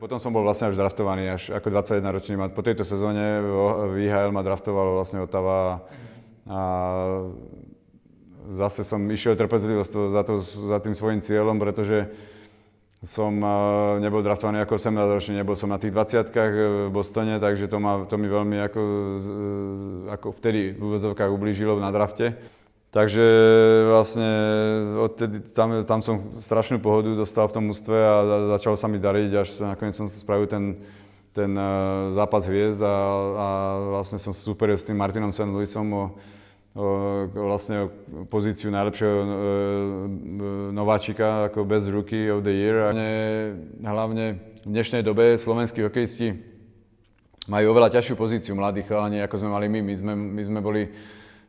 Potom som bol vlastne až draftovaný, až ako 21-ročný. Po tejto sezóne v IHL ma draftoval vlastne Otava a zase som išiel trpezlivosť za, to, za tým svojim cieľom, pretože som e, nebol draftovaný ako 18-ročný, nebol som na tých 20 e, v Bostone, takže to, ma, to mi veľmi ako, ako vtedy v úvodzovkách ublížilo na drafte. Takže vlastne odtedy, tam, tam som strašnú pohodu dostal v tom ústve a začalo sa mi dariť, až nakoniec som spravil ten, ten eh, zápas hviezd a, a vlastne som super s tým Martinom St. Louisom o, o, vlastne o pozíciu najlepšieho eh, eh, nováčika ako bez rookie of the year. A hlavne v dnešnej dobe slovenskí hokejisti majú oveľa ťažšiu pozíciu mladých chalani, ako sme mali my. My sme, my sme boli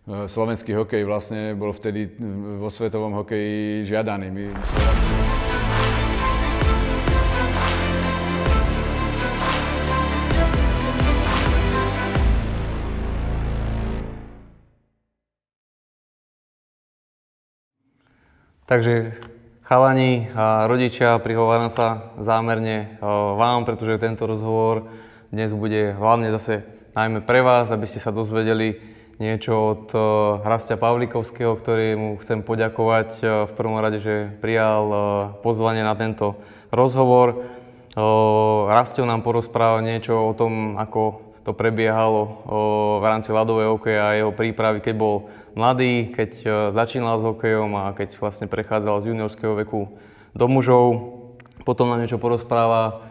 Eh, slovenský hokej vlastne bol vtedy mm, vo svetovom hokeji žiadaný. My... Takže chalani a rodičia, prihováram sa zámerne eh, vám, pretože tento rozhovor dnes bude hlavne zase najmä pre vás, aby ste sa dozvedeli, niečo od eh, Hrastia Pavlikovského, ktorému chcem poďakovať eh, v prvom rade, že prijal eh, pozvanie na tento rozhovor. Rastio nám porozprával niečo o tom, ako to prebiehalo v rámci ľadovej hokeja a jeho prípravy, keď bol mladý, keď začínal s hokejom a keď vlastne prechádzal z juniorského veku do mužov. Potom nám niečo porozpráva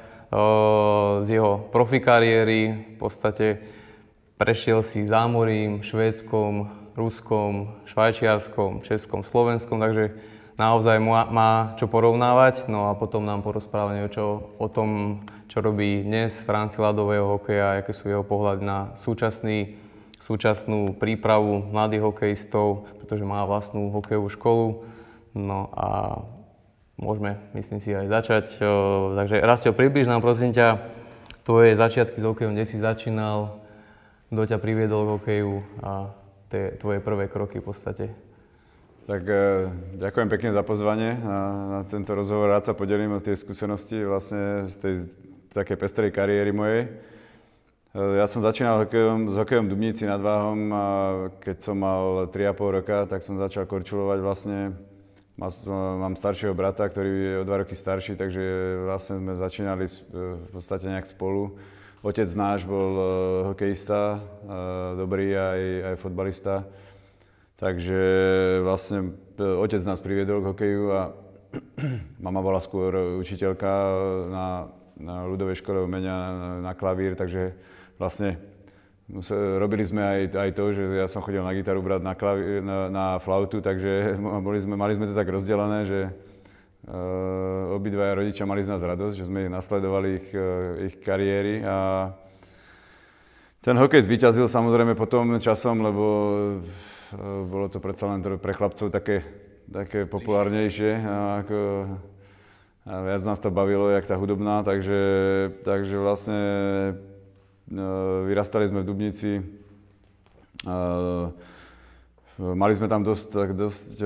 z jeho profikariéry, v podstate Prešiel si Zámorím, Švédskom, Ruskom, Švajčiarskom, Českom, Slovenskom, takže naozaj má, čo porovnávať. No a potom nám porozprávne niečo o tom, čo robí dnes v rámci ľadového hokeja, aké sú jeho pohľady na súčasný, súčasnú prípravu mladých hokejistov, pretože má vlastnú hokejovú školu. No a môžeme, myslím si, aj začať. takže Rastio, približ nám prosím ťa tvoje začiatky s hokejom, kde si začínal, kto ťa priviedol k hokeju a tie tvoje prvé kroky v podstate. Tak e, ďakujem pekne za pozvanie na, na tento rozhovor. Rád sa podelím o tie skúsenosti vlastne z tej také pestrej kariéry mojej. E, ja som začínal hokejom, s hokejom Dubnici nad Váhom a keď som mal 3,5 roka, tak som začal korčulovať vlastne. Mám staršieho brata, ktorý je o 2 roky starší, takže vlastne sme začínali e, v podstate nejak spolu Otec náš bol uh, hokejista, uh, dobrý aj, aj fotbalista. Takže eh, vlastne uh, otec nás priviedol k hokeju a mama bola skôr učiteľka na, na ľudovej škole umenia na, na klavír, takže vlastne musel, robili sme aj, aj to, že ja som chodil na gitaru brať na, klavír, na, na flautu, takže boli sme, mali sme to tak rozdelené, že Eh, obidvaja rodičia mali z nás radosť, že sme ich nasledovali ich, eh, ich kariéry a ten hokej zvyťazil samozrejme potom časom, lebo eh, bolo to predsa len pre chlapcov také, také populárnejšie a, ako, a viac nás to bavilo, jak tá hudobná, takže, takže vlastne vyrastali sme v Dubnici. Mali sme tam dosť, dosť e,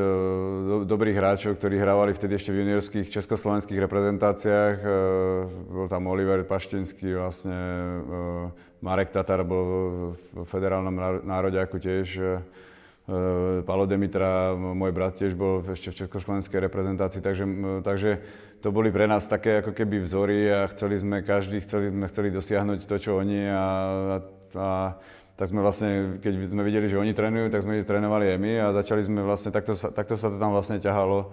do, dobrých hráčov, ktorí hrávali vtedy ešte v juniorských československých reprezentáciách. E, bol tam Oliver Paštinský, vlastne e, Marek Tatar bol v federálnom nároďaku tiež. Palo Demitra, môj brat tiež bol ešte v československej reprezentácii, takže, takže to boli pre nás také ako keby vzory a chceli sme, každý chceli, chceli dosiahnuť to, čo oni a, a tak sme vlastne, keď sme videli, že oni trénujú, tak sme ich trénovali aj my a začali sme vlastne, takto sa, takto sa to tam vlastne ťahalo,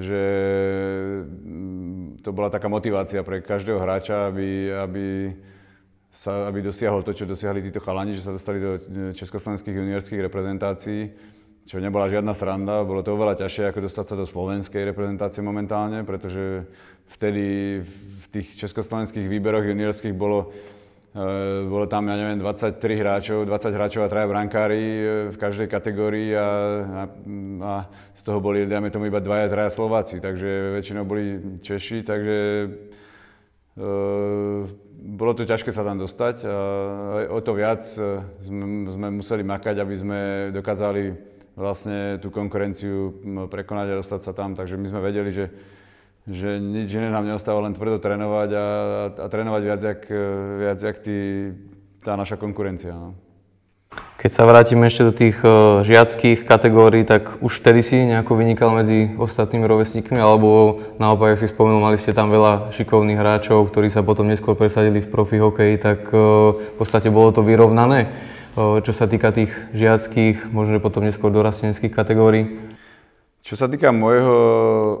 že mm, to bola taká motivácia pre každého hráča, aby, aby, sa, aby dosiahol to, čo dosiahli títo chalani, že sa dostali do e, československých juniorských reprezentácií, čo nebola žiadna sranda, bolo to oveľa ťažšie ako dostať sa do slovenskej reprezentácie momentálne, pretože vtedy v tých československých výberoch juniorských bolo Eh, bolo tam, ja neviem, 23 hráčov, 20 hráčov a traja brankári eh, v každej kategórii a, a, a z toho boli, dajme tomu, iba dvaja, traja Slováci, takže väčšinou boli Češi, takže e, bolo to ťažké sa tam dostať. A o to viac sme, sme museli makať, aby sme dokázali vlastne tú konkurenciu hm, prekonať a dostať sa tam, takže my sme vedeli, že že nič iné nám neostáva len tvrdo trénovať a, a trénovať viac jak, viac jak tý, tá naša konkurencia. No. Keď sa vrátime ešte do tých e, žiackých kategórií, tak už vtedy si nejako vynikal medzi ostatnými rovesníkmi, alebo naopak, ak si spomenul, mali ste tam veľa šikovných hráčov, ktorí sa potom neskôr presadili v profi hokeji, tak e, v podstate bolo to vyrovnané, e, čo sa týka tých žiackých, možno potom neskôr dorastenických kategórií. Čo sa týka môjho,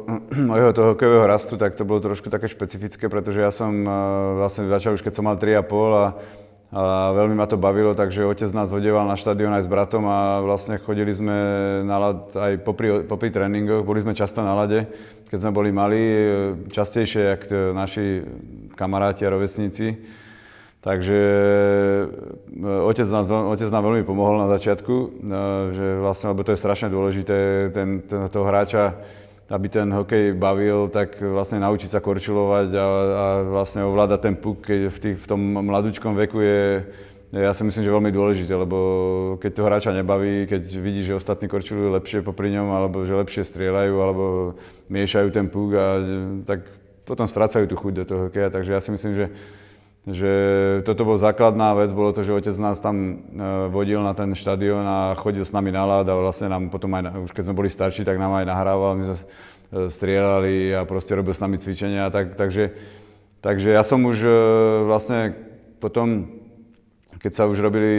môjho toho hokejového rastu, tak to bolo trošku také špecifické, pretože ja som eh, vlastne začal už keď som mal 3,5 a, a veľmi ma to bavilo, takže otec nás vodeval na štadión aj s bratom a vlastne chodili sme na lad aj popri, popri tréningoch, boli sme často na lade, keď sme boli mali, eh, častejšie ako naši kamaráti a rovesníci. Takže eh, otec, nás, otec nám veľmi pomohol na začiatku, eh, že vlastne, lebo to je strašne dôležité, ten, ten, toho hráča, aby ten hokej bavil, tak vlastne naučiť sa korčilovať a, a vlastne ovládať ten puk, keď v, tých, v tom mladúčkom veku je, ja si myslím, že veľmi dôležité, lebo keď to hráča nebaví, keď vidí, že ostatní korčilujú lepšie popri ňom, alebo že lepšie strieľajú, alebo miešajú ten puk, a, tak potom strácajú tú chuť do toho hokeja, takže ja si myslím, že že toto bola základná vec, bolo to, že otec nás tam e, vodil na ten štadión a chodil s nami na a vlastne nám potom aj, už keď sme boli starší, tak nám aj nahrával, my sme e, strieľali a proste robil s nami cvičenia, tak, takže, takže ja som už e, vlastne potom, keď sa už robili,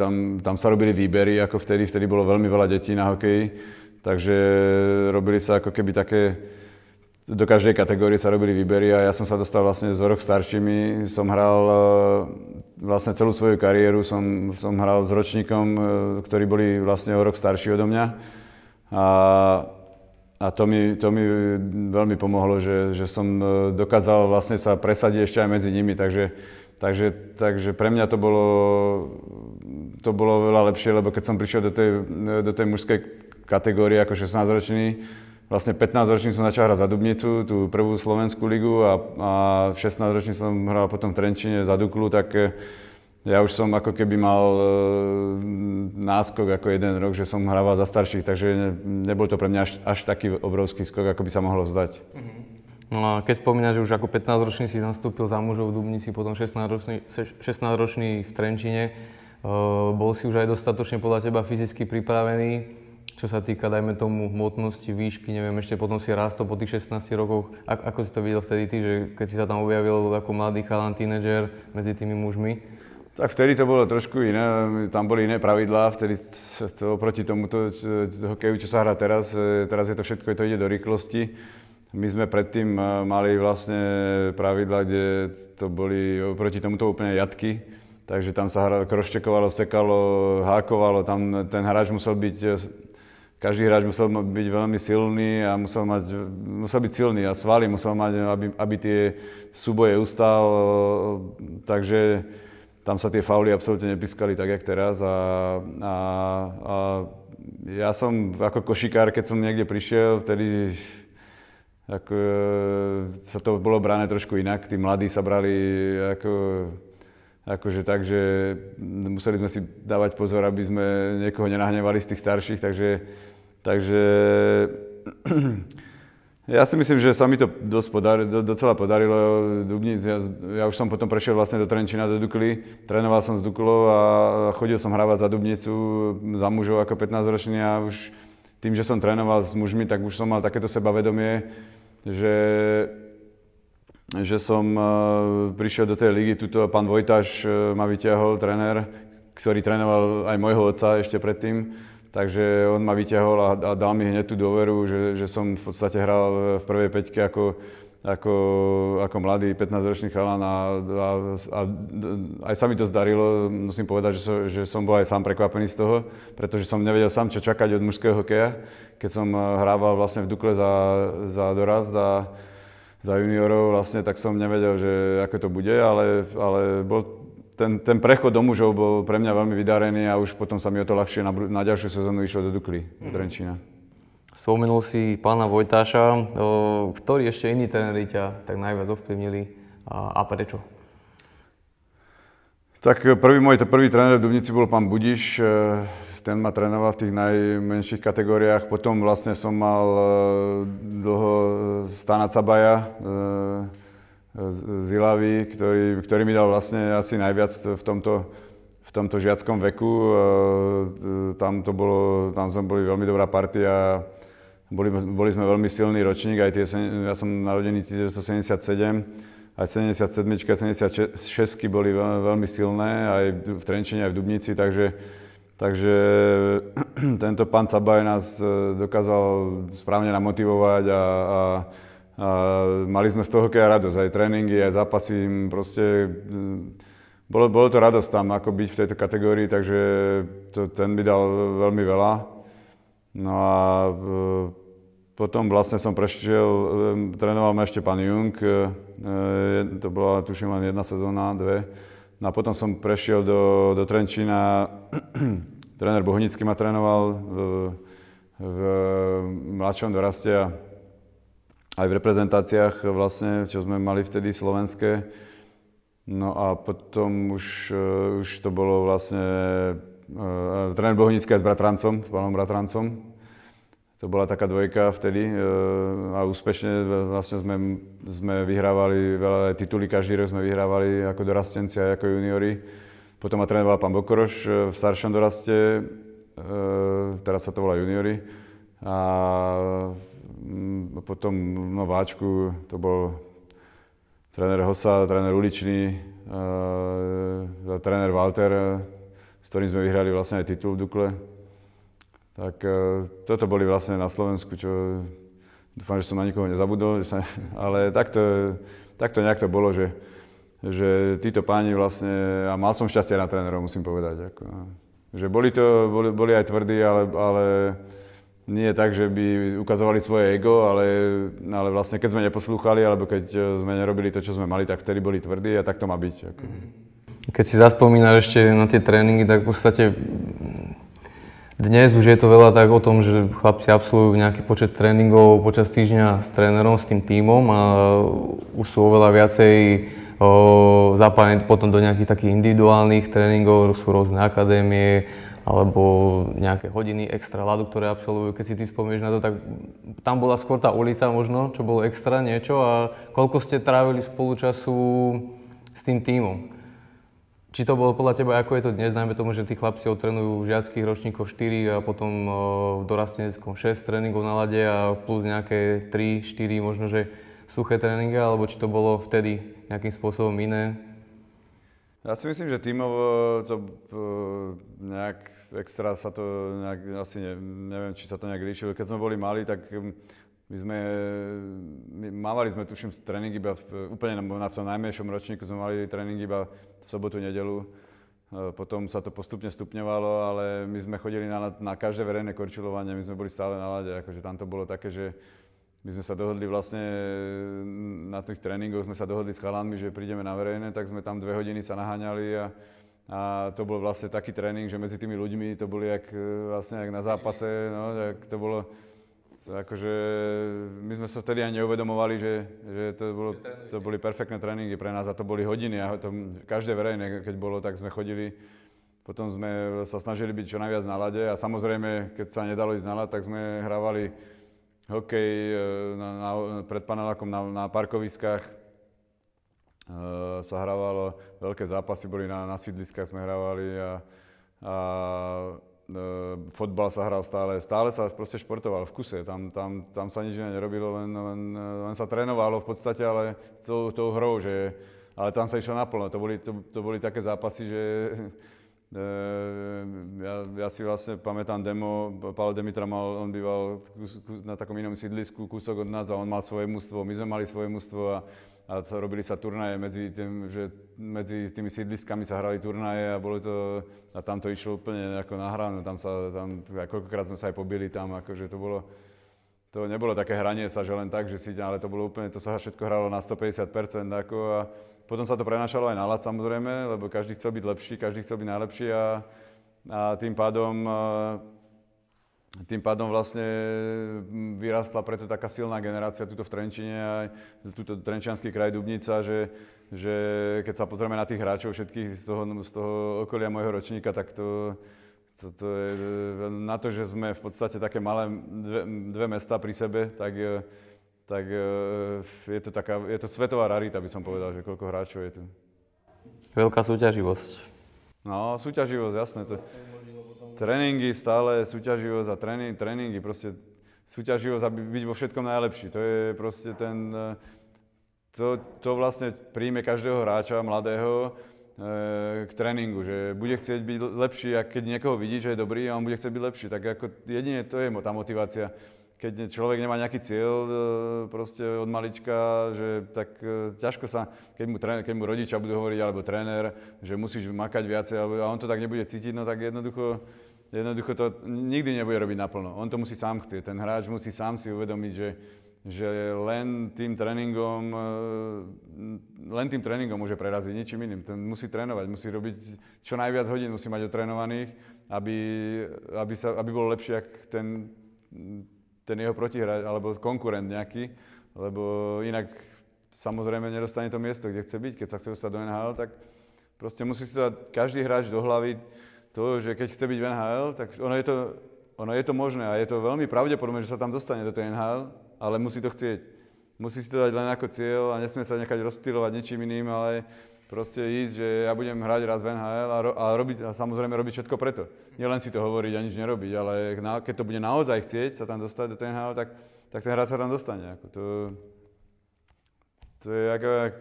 tam, tam sa robili výbery, ako vtedy, vtedy bolo veľmi veľa detí na hokeji, takže robili sa ako keby také, do každej kategórie sa robili výbery a ja som sa dostal vlastne z rok staršími. Som hral e, vlastne celú svoju kariéru, som, som hral s ročníkom, e, ktorí boli vlastne o rok starší odo mňa. A, a to, mi, to mi veľmi pomohlo, že, že som e, dokázal vlastne sa presadiť ešte aj medzi nimi, takže, takže, takže pre mňa to bolo, to bolo veľa lepšie, lebo keď som prišiel do tej, do tej mužskej kategórie ako 16-ročný, vlastne 15 ročný som začal hrať za Dubnicu, tú prvú slovenskú ligu a, a 16 ročný som hral potom v Trenčine za Duklu, tak eh, ja už som ako keby mal eh, náskok ako jeden rok, že som hrával za starších, takže nebol to pre mňa až, až taký obrovský skok, ako by sa mohlo zdať. Mhm. No a keď spomínaš, že už ako 15-ročný si nastúpil za mužov v Dubnici, potom 16-ročný, 16-ročný v Trenčine, eh, bol si už aj dostatočne podľa teba fyzicky pripravený čo sa týka, dajme tomu, hmotnosti, výšky, neviem, ešte potom si rástol po tých 16 rokoch. A- ako si to videl vtedy ty, že keď si sa tam objavil ako mladý chalan, tínedžer medzi tými mužmi? Tak vtedy to bolo trošku iné, tam boli iné pravidlá, vtedy to oproti tomuto hokeju, čo sa hrá teraz, e, teraz je to všetko, to ide do rýchlosti. My sme predtým e, mali vlastne pravidla, kde to boli oproti tomuto úplne jatky, takže tam sa hra, kroščekovalo, sekalo, hákovalo, tam ten hráč musel byť e, každý hráč musel byť veľmi silný a musel, mať, musel byť silný a svaly musel mať, aby, aby tie súboje ustal. Takže tam sa tie fauly absolútne nepiskali tak, jak teraz. A, a, a ja som ako košikár, keď som niekde prišiel, vtedy ako, sa to bolo brané trošku inak. Tí mladí sa brali ako, akože tak, že museli sme si dávať pozor, aby sme niekoho nenahnevali z tých starších, takže Takže ja si myslím, že sa mi to dosť podar, do, docela podarilo. Dubnic, ja, ja už som potom prešiel vlastne do Trenčina, do Dukly. Trénoval som s Duklou a chodil som hrávať za Dubnicu, za mužov ako 15-ročný a už tým, že som trénoval s mužmi, tak už som mal takéto sebavedomie, že, že som e, prišiel do tej ligy. Tuto pán Vojtaš e, ma vyťahol, tréner, ktorý trénoval aj môjho otca ešte predtým Takže on ma vyťahol a, a dal mi hneď tú dôveru, že, že som v podstate hral v prvej peťke ako, ako, ako mladý 15-ročný chalan a, a, a aj sa mi to zdarilo. Musím povedať, že, som, že som bol aj sám prekvapený z toho, pretože som nevedel sám, čo čakať od mužského hokeja, keď som eh, hrával vlastne v Dukle za, za dorast a za juniorov vlastne, tak som nevedel, že ako to bude, ale, ale bol, ten, ten prechod do mužov bol pre mňa veľmi vydarený a už potom sa mi o to ľahšie na, na ďalšiu sezónu išlo do Dukly, do mhm. Trenčína. Spomenul si pána Vojtáša, ktorí ešte iní tréneri ťa tak najviac ovplyvnili a, a prečo? Tak prvý môj prvý tréner v Dubnici bol pán Budiš, e, ten ma trénoval v tých najmenších kategóriách. Potom vlastne som mal e, dlho e, Stana Cabaja, z Ilavy, ktorý, ktorý mi dal vlastne asi najviac v tomto, v tomto žiackom veku. E, e, tam, to bolo, tam sme boli veľmi dobrá partia, boli, boli sme veľmi silný ročník, aj tie, ja som narodený 1977, aj 77, 76 boli veľmi silné, aj v Trenčine, aj v Dubnici, takže, takže tento pán Cabaj nás e, dokázal správne namotivovať a, a a mali sme z toho keď radosť, aj tréningy, aj zápasy, proste mm, bolo, bolo to radosť tam, ako byť v tejto kategórii, takže to, ten by dal veľmi veľa. No a e, potom vlastne som prešiel, e, trénoval ma ešte pán Jung, e, to bola tuším len jedna sezóna, dve. No a potom som prešiel do, do Trenčína, tréner Bohnický ma trénoval v, v mladšom doraste a aj v reprezentáciách vlastne, čo sme mali vtedy slovenské. No a potom už, eh, už to bolo vlastne uh, tréner Bohnická s bratrancom, s pánom bratrancom. To bola taká dvojka vtedy uh, a úspešne vlastne sme, sme vyhrávali veľa tituly, každý rok sme vyhrávali ako dorastenci aj ako juniori. Potom ma trénoval pán Bokoroš v staršom doraste, uh, teraz sa to volá juniori. A Mm, potom v Nováčku to bol tréner Hosa, tréner Uličný, e, tréner Walter, s ktorým sme vyhrali vlastne aj titul v Dukle. Tak e, toto boli vlastne na Slovensku, čo dúfam, že som na nikoho nezabudol, sa, ale takto, takto nejak to bolo, že, že títo páni vlastne, a mal som šťastie na trénerov, musím povedať. Ako, no. že boli to, boli, boli aj tvrdí, ale, ale nie tak, že by ukazovali svoje ego, ale, ale vlastne keď sme neposlúchali alebo keď e, sme nerobili to, čo sme mali, tak vtedy boli tvrdí a tak to má byť. Ako. Keď si zaspomínaš ešte na tie tréningy, tak v podstate dnes už je to veľa tak o tom, že chlapci absolvujú nejaký počet tréningov počas týždňa s trénerom, s tým tímom a už sú oveľa viacej zapájení potom do nejakých takých individuálnych tréningov, sú rôzne akadémie, alebo nejaké hodiny extra ľadu, ktoré absolvujú, keď si ty spomieš na to, tak tam bola skôr tá ulica možno, čo bolo extra niečo a koľko ste trávili spolu času s tým tímom. Či to bolo podľa teba, ako je to dnes, najmä tomu, že tí chlapci otrenujú v žiackých ročníkoch 4 a potom e, v dorasteneckom 6 tréningov na lade a plus nejaké 3, 4 možno, že suché tréningy, alebo či to bolo vtedy nejakým spôsobom iné, ja si myslím, že tímovo to e, nejak extra sa to nejak, asi ne, neviem, či sa to nejak riešilo. Keď sme boli mali, tak mm, my sme, my mávali sme tuším tréning iba v, úplne na, v tom najmenšom ročníku sme mali tréning iba v sobotu, nedelu. E, potom sa to postupne stupňovalo, ale my sme chodili na, na každé verejné korčilovanie, my sme boli stále na lade, akože tam to bolo také, že my sme sa dohodli vlastne e, na tých tréningoch, sme sa dohodli s chalanmi, že prídeme na verejné, tak sme tam dve hodiny sa naháňali a, a to bol vlastne taký tréning, že medzi tými ľuďmi to boli jak, e, vlastne jak na zápase, no, tak to bolo, to akože my sme sa vtedy ani neuvedomovali, že, že to, bolo, to boli perfektné tréningy pre nás a to boli hodiny a to, každé verejné, keď bolo, tak sme chodili potom sme sa snažili byť čo najviac na lade a samozrejme, keď sa nedalo ísť na lade, tak sme hrávali hokej e, na, na, pred panelákom na, na parkoviskách e, sa hrávalo, veľké zápasy boli na, na sídliskách, sme hrávali a, a e, fotbal sa hral stále, stále sa proste športoval v kuse, tam, tam, tam sa nič iné nerobilo, len, len, len sa trénovalo v podstate, ale s tou, tou hrou, že, ale tam sa išlo naplno, to boli, to, to boli také zápasy, že Ehm, ja, ja si vlastne pamätám demo, Pavel Demitra mal, on býval na takom inom sídlisku, kúsok od nás a on mal svoje mužstvo, my sme mali svoje mužstvo a, a sa, robili sa turnaje medzi, tým, že medzi tými sídliskami sa hrali turnaje a bolo to, a tam to išlo úplne ako na hranu, tam sa, tam, koľkokrát sme sa aj pobili tam, akože to bolo, to nebolo také hranie sa, že len tak, že si, ale to bolo úplne, to sa všetko hralo na 150%, ako a, potom sa to prenašalo aj na lad samozrejme, lebo každý chcel byť lepší, každý chcel byť najlepší a, a tým pádom e, tým pádom vlastne vyrastla preto taká silná generácia tuto v Trenčine a tuto Trenčianský kraj Dubnica, že, že keď sa pozrieme na tých hráčov všetkých z toho, z toho okolia môjho ročníka, tak to, to, to je, e, na to, že sme v podstate také malé dve, dve mesta pri sebe, tak e, tak e, je to, taká, je to svetová rarita, by som povedal, že koľko hráčov je tu. Veľká súťaživosť. No, súťaživosť, jasné. To, tréningy stále, súťaživosť a tréningy, tréningy, proste súťaživosť, aby byť vo všetkom najlepší. To je proste ten, e, to, to vlastne príjme každého hráča, mladého, e, k tréningu, že bude chcieť byť lepší a keď niekoho vidí, že je dobrý a on bude chcieť byť lepší, tak ako jedine to je tá motivácia keď človek nemá nejaký cieľ e, proste od malička, že tak e, ťažko sa, keď mu, tréner, keď mu rodičia budú hovoriť, alebo tréner, že musíš makať viacej, a on to tak nebude cítiť, no tak jednoducho, jednoducho to nikdy nebude robiť naplno. On to musí sám chcieť, ten hráč musí sám si uvedomiť, že, že len tým tréningom, e, len tým tréningom môže preraziť ničím iným. Ten musí trénovať, musí robiť čo najviac hodín, musí mať otrénovaných, aby, aby, sa, aby bol lepší, ak ten ten jeho protihráč alebo konkurent nejaký, lebo inak samozrejme nedostane to miesto, kde chce byť. Keď sa chce dostať do NHL, tak proste musí si dať každý hráč do hlavy to, že keď chce byť v NHL, tak ono je to, ono je to možné a je to veľmi pravdepodobné, že sa tam dostane do tej NHL, ale musí to chcieť. Musí si to dať len ako cieľ a nesmie sa nechať rozptýlovať ničím iným, ale proste ísť, že ja budem hrať raz v NHL a, ro- a, robiť, a samozrejme robiť všetko preto. Nielen si to hovoriť a nič nerobiť, ale na, keď to bude naozaj chcieť sa tam dostať do NHL, tak, tak ten hráč sa tam dostane. Ako to, to je, ako, ak,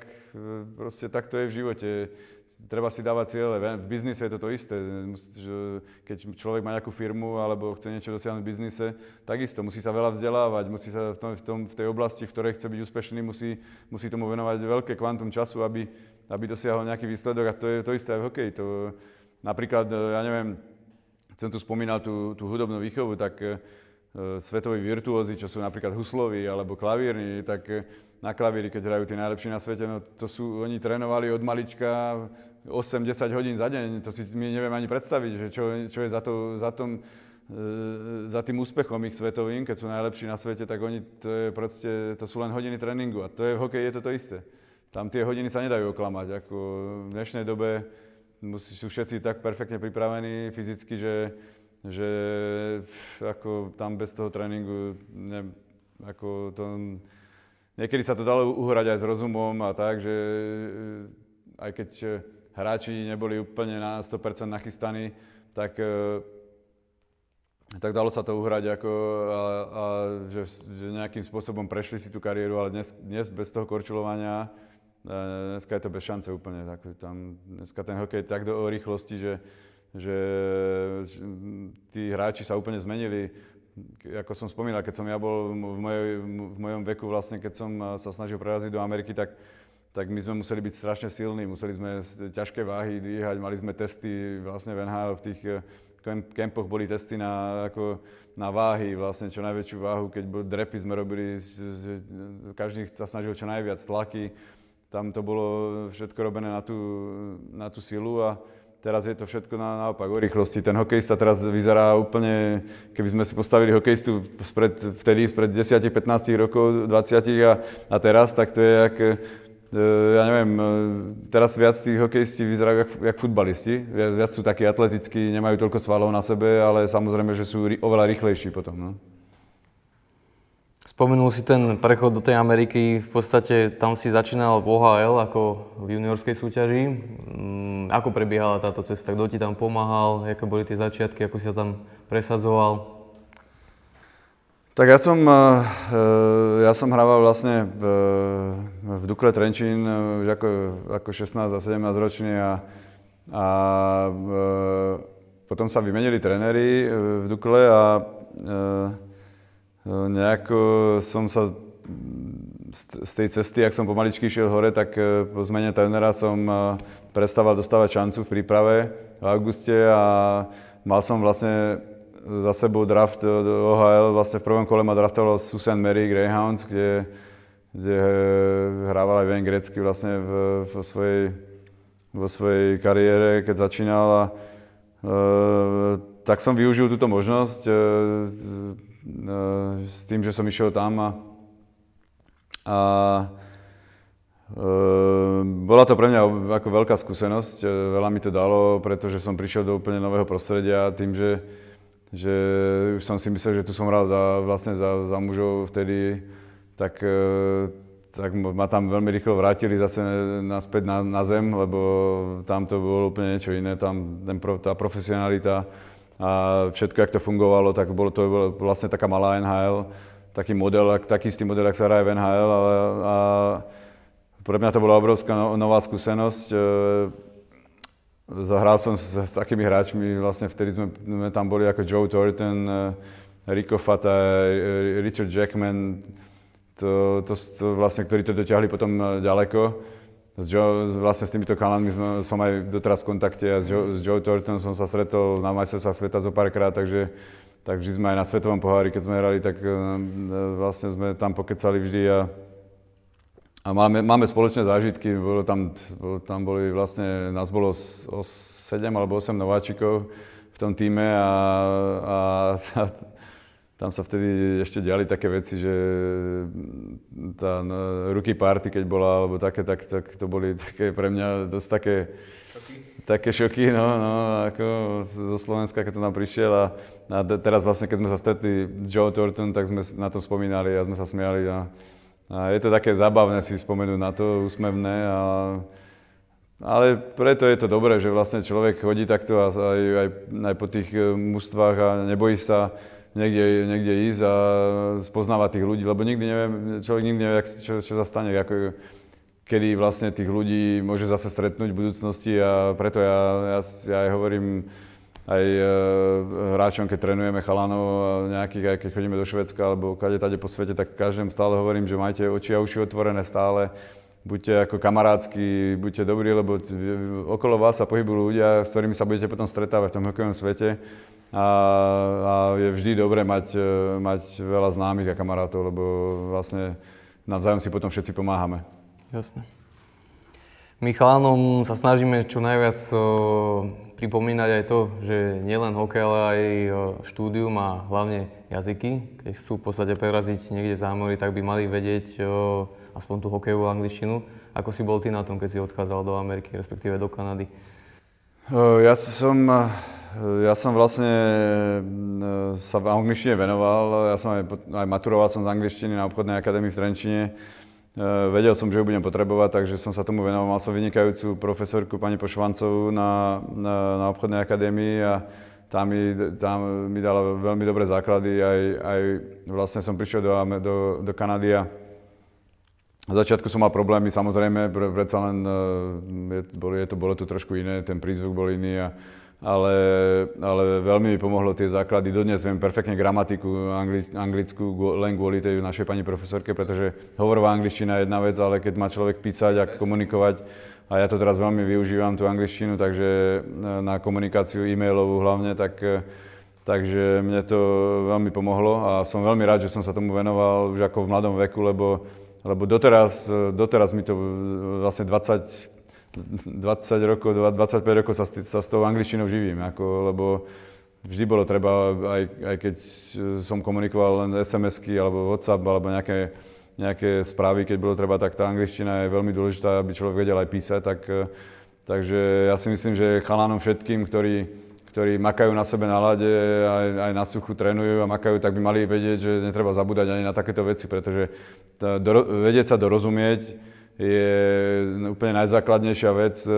proste tak to je v živote. Treba si dávať cieľe. V biznise je toto isté. Keď človek má nejakú firmu alebo chce niečo dosiahnuť v biznise, takisto musí sa veľa vzdelávať, musí sa v, tom, v, tom, v tej oblasti, v ktorej chce byť úspešný, musí, musí tomu venovať veľké kvantum času, aby, aby dosiahol nejaký výsledok a to je to isté aj v hokeji. To, napríklad, e, ja neviem, som tu spomínal tú, tú hudobnú výchovu, tak e, svetoví virtuózi, čo sú napríklad huslovi alebo klavírni, tak e, na klavíri, keď hrajú tí najlepší na svete, no to sú, oni trénovali od malička 8-10 hodín za deň, to si my neviem ani predstaviť, že čo, čo je za, to, za, tom, e, za tým úspechom ich svetovým, keď sú najlepší na svete, tak oni, to, je proste, to sú len hodiny tréningu a to je v hokeji je to to isté tam tie hodiny sa nedajú oklamať. Ako v dnešnej dobe sú všetci tak perfektne pripravení fyzicky, že, že ako tam bez toho tréningu ne, ako to, niekedy sa to dalo uhrať aj s rozumom a tak, že aj keď hráči neboli úplne na 100% nachystaní, tak, tak dalo sa to uhrať ako, a, a že, že nejakým spôsobom prešli si tú kariéru, ale dnes, dnes bez toho korčulovania Dneska je to bez šance úplne. Tak, tam, dneska ten hokej je tak do rýchlosti, že, že tí hráči sa úplne zmenili. Ako som spomínal, keď som ja bol v, mojej, v mojom veku, vlastne, keď som sa snažil preraziť do Ameriky, tak, tak my sme museli byť strašne silní. Museli sme ťažké váhy dvíhať, mali sme testy vlastne v NHL, v tých e, kempoch boli testy na, ako, na váhy, vlastne čo najväčšiu váhu, keď bol drepy sme robili, každý sa snažil čo najviac tlaky tam to bolo všetko robené na tú, na tú silu a teraz je to všetko na, naopak o rýchlosti. Ten hokejista teraz vyzerá úplne, keby sme si postavili hokejistu spred, vtedy, spred 10, 15 rokov, 20 a, a teraz, tak to je jak, e, ja neviem, e, teraz viac tých hokejistí vyzerajú jak, jak futbalisti, viac, viac sú takí atletickí, nemajú toľko svalov na sebe, ale samozrejme, že sú oveľa rýchlejší potom. No. Spomenul si ten prechod do tej Ameriky, v podstate tam si začínal v OHL ako v juniorskej súťaži. Mm, ako prebiehala táto cesta? Kto ti tam pomáhal? Aké boli tie začiatky? Ako si sa tam presadzoval? Tak ja som, eh, eh, ja som hrával vlastne v, eh, v Dukle Trenčín už ako, ako 16 a 17 ročný a, a potom sa vymenili trenéri v Dukle a Eh, nejako eh, som sa z tej cesty, ak som pomaličky šiel hore, tak eh, po zmene trénera som prestával dostávať šancu v príprave v auguste a mal som vlastne za sebou draft do OHL. Vlastne v prvom kole ma draftoval Susan Mary Greyhounds, kde, kde hrával aj Wayne Grecky vlastne v, vo, svojej, vo svojej kariére, keď začínal. A, e, tak som využil túto možnosť. E, Eh, s tým, že som išiel tam a, a eh, bola to pre mňa ako veľká skúsenosť, eh, veľa mi to dalo, pretože som prišiel do úplne nového prostredia tým, že, že už som si myslel, že tu som hral za, vlastne za, za mužov vtedy, tak, tak ma tam veľmi rýchlo vrátili zase naspäť na, na zem, lebo tam to bolo úplne niečo iné, tam ten, tá profesionalita, a všetko, jak to fungovalo, tak bolo to bolo vlastne taká malá NHL, taký model, taký istý model, ak sa hraje v NHL. A, a pre mňa to bola obrovská no, nová skúsenosť. E, zahral som s, s takými hráčmi, vlastne vtedy sme, sme tam boli ako Joe Thornton, e, Rico Fata, e, Richard Jackman, to, to, to vlastne, ktorí to dotiahli potom ďaleko s Joe, vlastne s týmito chalanmi som aj doteraz v kontakte a s Joe, s Joe Thornton som sa stretol na majstrovstvách sveta zo párkrát, takže, takže sme aj na svetovom pohári, keď sme hrali, tak eh, eh, vlastne sme tam pokecali vždy a, a máme, máme spoločné zážitky, bolo tam, bolo, tam boli vlastne, nás bolo o 7 alebo 8 nováčikov v tom týme a, a, a tam sa vtedy ešte diali také veci, že tá no, ruky party, keď bola, alebo také, tak, tak to boli také pre mňa dosť také šoky. Také šoky, no, no, ako zo Slovenska, keď som tam prišiel a, a teraz vlastne, keď sme sa stretli s Joe Thornton, tak sme na to spomínali a sme sa smiali a, a je to také zábavné si spomenúť na to, úsmevné a ale preto je to dobré, že vlastne človek chodí takto a aj, aj, aj po tých eh, mužstvách a nebojí sa niekde, niekde ísť a spoznávať tých ľudí, lebo nikdy neviem, človek nikdy nevie, čo, čo sa stane, ako, kedy vlastne tých ľudí môže zase stretnúť v budúcnosti a preto ja, ja, ja aj hovorím aj e, hráčom, keď trénujeme chalanov nejakých, aj keď chodíme do Švedska alebo kade tade po svete, tak každému stále hovorím, že majte oči a uši otvorené stále, buďte ako kamarádsky, buďte dobrí, lebo okolo vás sa pohybujú ľudia, s ktorými sa budete potom stretávať v tom hokejovom svete a, a je vždy dobré mať, e, mať veľa známych a kamarátov, lebo vlastne navzájom si potom všetci pomáhame. Jasne. My chlánom sa snažíme čo najviac o, pripomínať aj to, že nielen hokej, ale aj štúdium a hlavne jazyky. Keď chcú v podstate preraziť niekde v zámori, tak by mali vedieť o, aspoň tú hokejovú angličtinu. Ako si bol ty na tom, keď si odchádzal do Ameriky, respektíve do Kanady? E, ja som ja som vlastne e, sa v angličtine venoval, ja som aj, aj maturoval som z angličtiny na obchodnej akadémii v Trenčine. E, vedel som, že ju budem potrebovať, takže som sa tomu venoval. Mal som vynikajúcu profesorku pani Pošvancovú na, na, na obchodnej akadémii a tá mi, tá mi dala veľmi dobré základy. Aj, aj vlastne som prišiel do, do, do Kanady a v začiatku som mal problémy, samozrejme, predsa len e, je, bolo, je to, bolo to trošku iné, ten prízvuk bol iný a ale, ale veľmi mi pomohlo tie základy. Dodnes viem perfektne gramatiku angli, anglickú len kvôli tej našej pani profesorke, pretože hovorová angličtina je jedna vec, ale keď má človek písať a komunikovať, a ja to teraz veľmi využívam, tú angličtinu, takže e, na komunikáciu e-mailovú hlavne, tak, e, takže mne to veľmi pomohlo a som veľmi rád, že som sa tomu venoval už ako v mladom veku, lebo, lebo doteraz, e, doteraz mi to vlastne 20, 20 rokov, 25 rokov sa, sa s tou angličtinou živím, ako, lebo vždy bolo treba, aj, aj keď e, som komunikoval len SMS-ky alebo WhatsApp alebo nejaké, nejaké správy, keď bolo treba, tak tá angličtina je veľmi dôležitá, aby človek vedel aj písať, tak, e, takže ja si myslím, že chalánom všetkým, ktorí, ktorí makajú na sebe na lade, aj, aj na suchu trénujú a makajú, tak by mali vedieť, že netreba zabúdať ani na takéto veci, pretože tá, do, vedieť sa dorozumieť, je úplne najzákladnejšia vec e,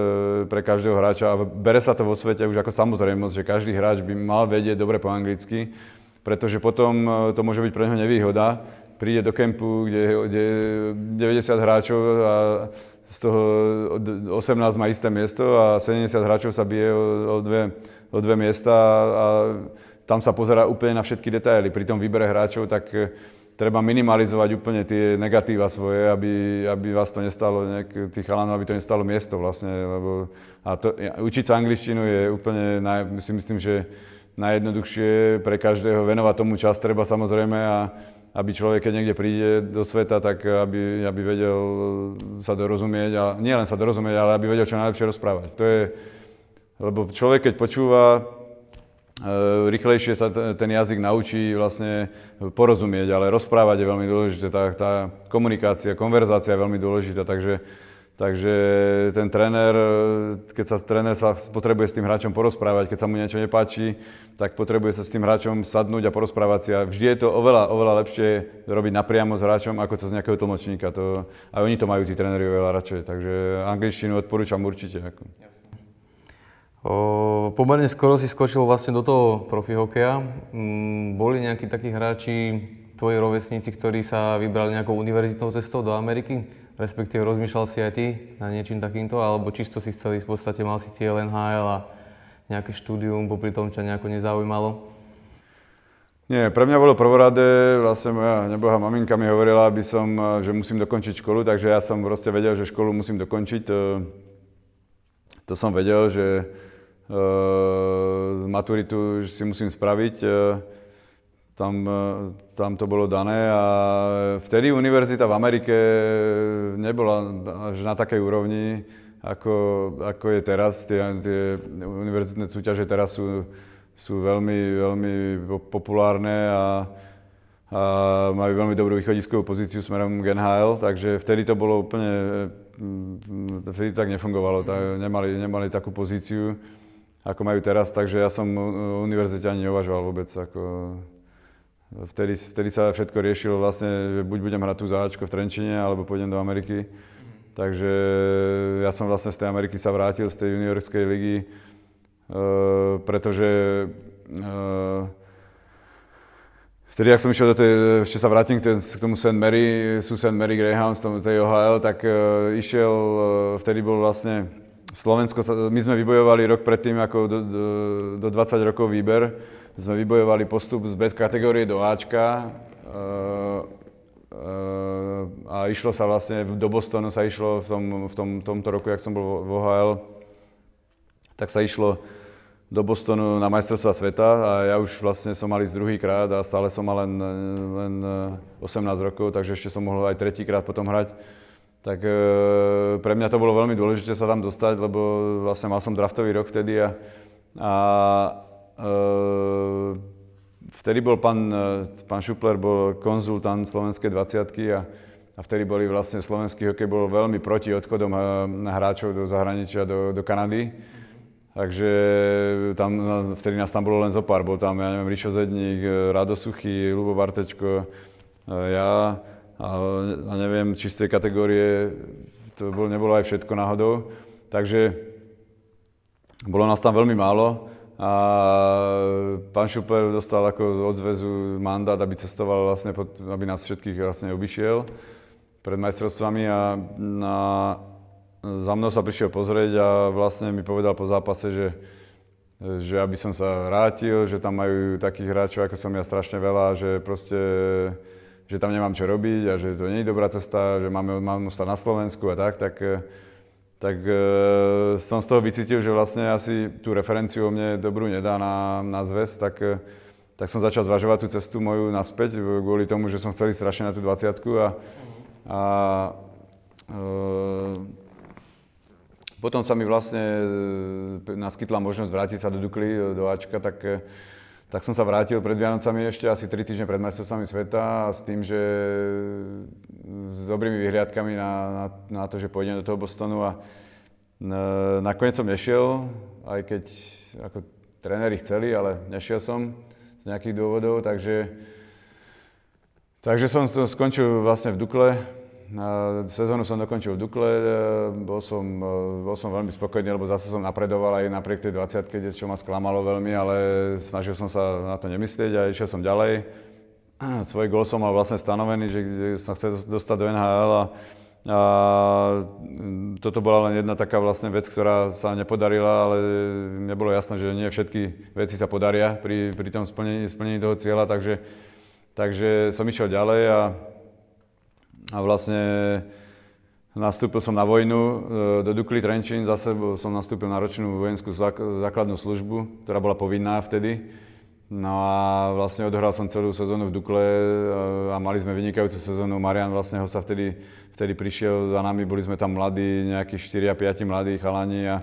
pre každého hráča a bere sa to vo svete už ako samozrejmosť, že každý hráč by mal vedieť dobre po anglicky, pretože potom e, to môže byť pre neho nevýhoda. Príde do kempu, kde je 90 hráčov a z toho 18 má isté miesto a 70 hráčov sa bije o, o, dve, o dve miesta a tam sa pozera úplne na všetky detaily. Pri tom výbere hráčov, tak treba minimalizovať úplne tie negatíva svoje, aby, aby vás to nestalo, nejak, tých chalanov, aby to nestalo miesto vlastne, lebo a to, ja, učiť sa angličtinu je úplne, naj, si myslím, že najjednoduchšie pre každého venovať tomu čas treba samozrejme a aby človek, keď niekde príde do sveta, tak aby, aby vedel sa dorozumieť a nie len sa dorozumieť, ale aby vedel čo najlepšie rozprávať. To je, lebo človek, keď počúva E, rýchlejšie sa ten jazyk naučí vlastne porozumieť, ale rozprávať je veľmi dôležité, tá, tá komunikácia, konverzácia je veľmi dôležitá, takže Takže ten tréner, keď sa tréner sa potrebuje s tým hráčom porozprávať, keď sa mu niečo nepáči, tak potrebuje sa s tým hráčom sadnúť a porozprávať si. A vždy je to oveľa, oveľa lepšie robiť napriamo s hráčom, ako cez nejakého tlmočníka. To, aj oni to majú, tí tréneri, oveľa radšej. Takže angličtinu odporúčam určite. Ako. Jasne. Pomerne skoro si skočil vlastne do toho profi hokeja. Mm, boli nejakí takí hráči, tvoji rovesníci, ktorí sa vybrali nejakou univerzitnou cestou do Ameriky? Respektíve rozmýšľal si aj ty na niečím takýmto? Alebo čisto si chcel ísť v podstate, mal si cieľ NHL a nejaké štúdium, popri tom ťa nejako nezaujímalo? Nie, pre mňa bolo prvoradé, vlastne moja neboha maminka mi hovorila, aby som, e, že musím dokončiť školu, takže ja som proste vedel, že školu musím dokončiť. To, e, to som vedel, že Eh, maturitu si musím spraviť. Eh, tam, eh, tam to bolo dané a vtedy univerzita v Amerike nebola až na takej úrovni, ako, ako je teraz. Tie, tie univerzitné súťaže teraz sú, sú veľmi, veľmi populárne a, a majú veľmi dobrú východiskovú pozíciu smerom k NHL, takže vtedy to bolo úplne, vtedy to tak nefungovalo, tak nemali, nemali takú pozíciu ako majú teraz, takže ja som univerzite ani neuvažoval vôbec. Ako vtedy, vtedy sa všetko riešilo vlastne, že buď budem hrať tu záčko v Trenčine, alebo pôjdem do Ameriky. Takže ja som vlastne z tej Ameriky sa vrátil, z tej juniorskej ligy, e, pretože e, Vtedy, ak som išiel do tej, ešte sa vrátim k, ten, k tomu St. Mary, sú St. Mary Greyhounds, tomu, tej OHL, tak e, išiel, e, vtedy bol vlastne Slovensko, sa, my sme vybojovali rok predtým, ako do, do, do 20 rokov výber, sme vybojovali postup z B kategórie do Ačka e, e, a išlo sa vlastne, do Bostonu sa išlo v, tom, v tom, tomto roku, jak som bol v OHL, tak sa išlo do Bostonu na majstrovstva sveta a ja už vlastne som mal ísť druhýkrát a stále som mal len, len 18 e, rokov, takže ešte som mohol aj tretíkrát potom hrať tak e, pre mňa to bolo veľmi dôležité sa tam dostať, lebo vlastne mal som draftový rok vtedy a, a e, vtedy bol pán, e, pán Šupler bol konzultant slovenskej 20 a, a vtedy boli vlastne slovenský hokej bol veľmi proti odchodom e, hráčov do zahraničia, do, do Kanady. Takže tam, vtedy nás tam bolo len zo pár. Bol tam, ja neviem, Rišo Zedník, e, Rado Suchy, Lubo Bartečko, ja a, a neviem, či z tej kategórie to bol, nebolo aj všetko náhodou. Takže bolo nás tam veľmi málo a pán Šuper dostal ako od zväzu mandát, aby cestoval vlastne, pod, aby nás všetkých vlastne obišiel pred majstrovstvami a na, za mnou sa prišiel pozrieť a vlastne mi povedal po zápase, že, že aby som sa vrátil, že tam majú takých hráčov, ako som ja strašne veľa, že proste že tam nemám čo robiť a že to nie je dobrá cesta, že máme, mám na Slovensku a tak, tak, eh, tak e, som z toho vycítil, že vlastne asi tú referenciu o mne dobrú nedá na, na zväz, tak, eh, tak som začal zvažovať tú cestu moju naspäť kvôli tomu, že som chcel ísť strašne na tú 20 a, a e, potom sa mi vlastne naskytla možnosť vrátiť sa do Dukly, do Ačka, tak tak som sa vrátil pred Vianocami ešte asi 3 týždne pred majstrovstvami sveta a s tým, že e, s dobrými vyhliadkami na, na, na to, že pôjdem do toho Bostonu a na, nakoniec som nešiel, aj keď ako tréneri chceli, ale nešiel som z nejakých dôvodov, takže, takže som skončil vlastne v Dukle, Sezónu som dokončil v Dukle, e, bol som, e, bol som veľmi spokojný, lebo zase som napredoval aj napriek tej 20 kde čo ma sklamalo veľmi, ale snažil som sa na to nemyslieť a išiel som ďalej. Svoj gol som mal vlastne stanovený, že sa chce dostať do NHL a, a mm, toto bola len jedna taká vlastne vec, ktorá sa nepodarila, ale mne bolo jasné, že nie všetky veci sa podaria pri, pri tom splnení, splnení toho cieľa, takže, takže som išiel ďalej a a vlastne eh, nastúpil som na vojnu eh, do Dukli Trenčín, zase som nastúpil na ročnú vojenskú základnú službu, ktorá bola povinná vtedy. No a vlastne odohral som celú sezónu v Dukle eh, a mali sme vynikajúcu sezónu. Marian vlastne ho sa vtedy, vtedy prišiel za nami, boli sme tam mladí, nejakí 4 a 5 mladí chalani a,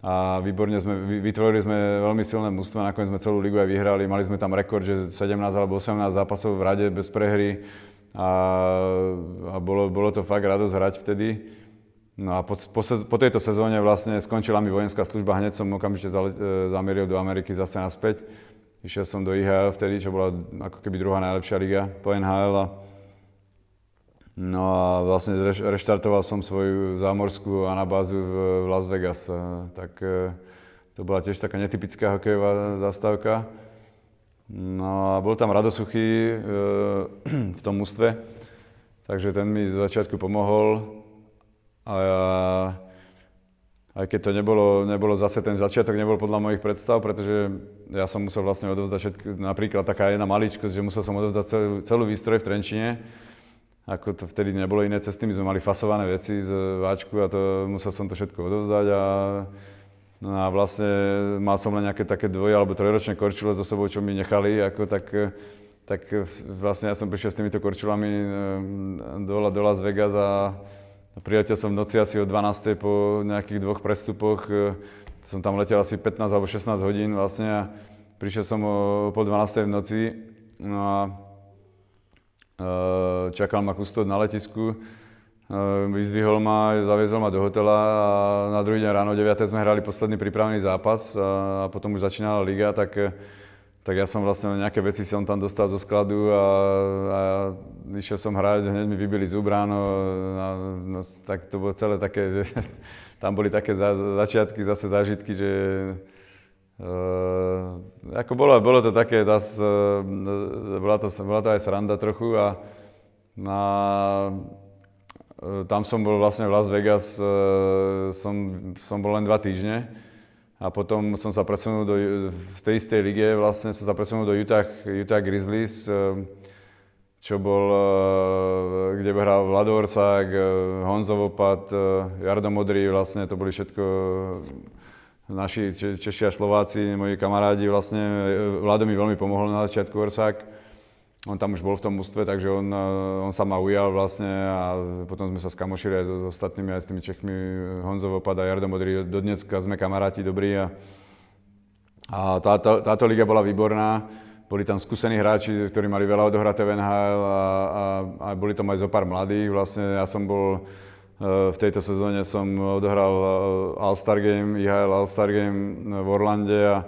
a výborne sme, vytvorili sme veľmi silné mužstvo, nakoniec sme celú ligu aj vyhrali. Mali sme tam rekord, že 17 alebo 18 zápasov v rade bez prehry a, a bolo, bolo to fakt radosť hrať vtedy. No a po, po, po tejto sezóne vlastne skončila mi vojenská služba, hneď som okamžite za, e, zamieril do Ameriky zase naspäť. Išiel som do IHL vtedy, čo bola ako keby druhá najlepšia liga po NHL. A, no a vlastne reš, reštartoval som svoju zámorskú anabázu v, v Las Vegas. E, tak e, to bola tiež taká netypická hokejová zastávka. No a bol tam Radosuchý e, eh, v tom ústve, takže ten mi z začiatku pomohol. A ja, aj keď to nebolo, nebolo zase ten začiatok, nebol podľa mojich predstav, pretože ja som musel vlastne odovzdať všetko, napríklad taká jedna maličkosť, že musel som odovzdať celú, celú výstroj v Trenčine, ako to vtedy nebolo iné cesty, my sme mali fasované veci z váčku a to musel som to všetko odovzdať a No a vlastne mal som len nejaké také dvoje alebo trojročné korčule so sebou, čo mi nechali, ako tak, eh, tak eh, vlastne ja som prišiel s týmito korčulami eh, dole do Las Vegas a priletel som v noci asi o 12. po nejakých dvoch prestupoch. Som tam letel asi 15 alebo 16 hodín vlastne a prišiel som o, po 12. v noci. No a čakal ma kustod na letisku Eh, vyzdvihol ma, zaviezol ma do hotela a na druhý deň ráno 9. sme hrali posledný prípravný zápas a potom už začínala liga, tak, tak ja som vlastne nejaké veci som tam dostal zo skladu a, a išiel som hrať, hneď mi vybili zub ráno, a, no, tak to bolo celé také, že tam boli také za, začiatky, zase zážitky, že e, ako bolo, bolo to také, zas, eh, bola, to, bola to aj sranda trochu a, no a E, tam som bol vlastne v Las Vegas, e, som, som bol len dva týždne a potom som sa presunul do, v tej istej lige, vlastne som sa presunul do Utah, Utah Grizzlies, e, čo bol, kde hral Vlado Orsák, Honzo Vopat, Jardo Modrý, vlastne to boli všetko naši Češi a Slováci, moji kamarádi, vlastne Vlado mi veľmi pomohol na začiatku Orsák on tam už bol v tom ústve, takže on, eh, on sa ma ujal vlastne a potom sme sa skamošili aj s so ostatnými, aj s tými Čechmi, Honzo Vopad a Jardo Modrý, do dneska sme kamaráti dobrí a, a táto, táto liga bola výborná. Boli tam skúsení hráči, ktorí mali veľa odohraté v NHL a, a, a boli tam aj zo pár mladých. Vlastne ja som bol eh, v tejto sezóne som odohral eh, All-Star Game, IHL All-Star Game v Orlande a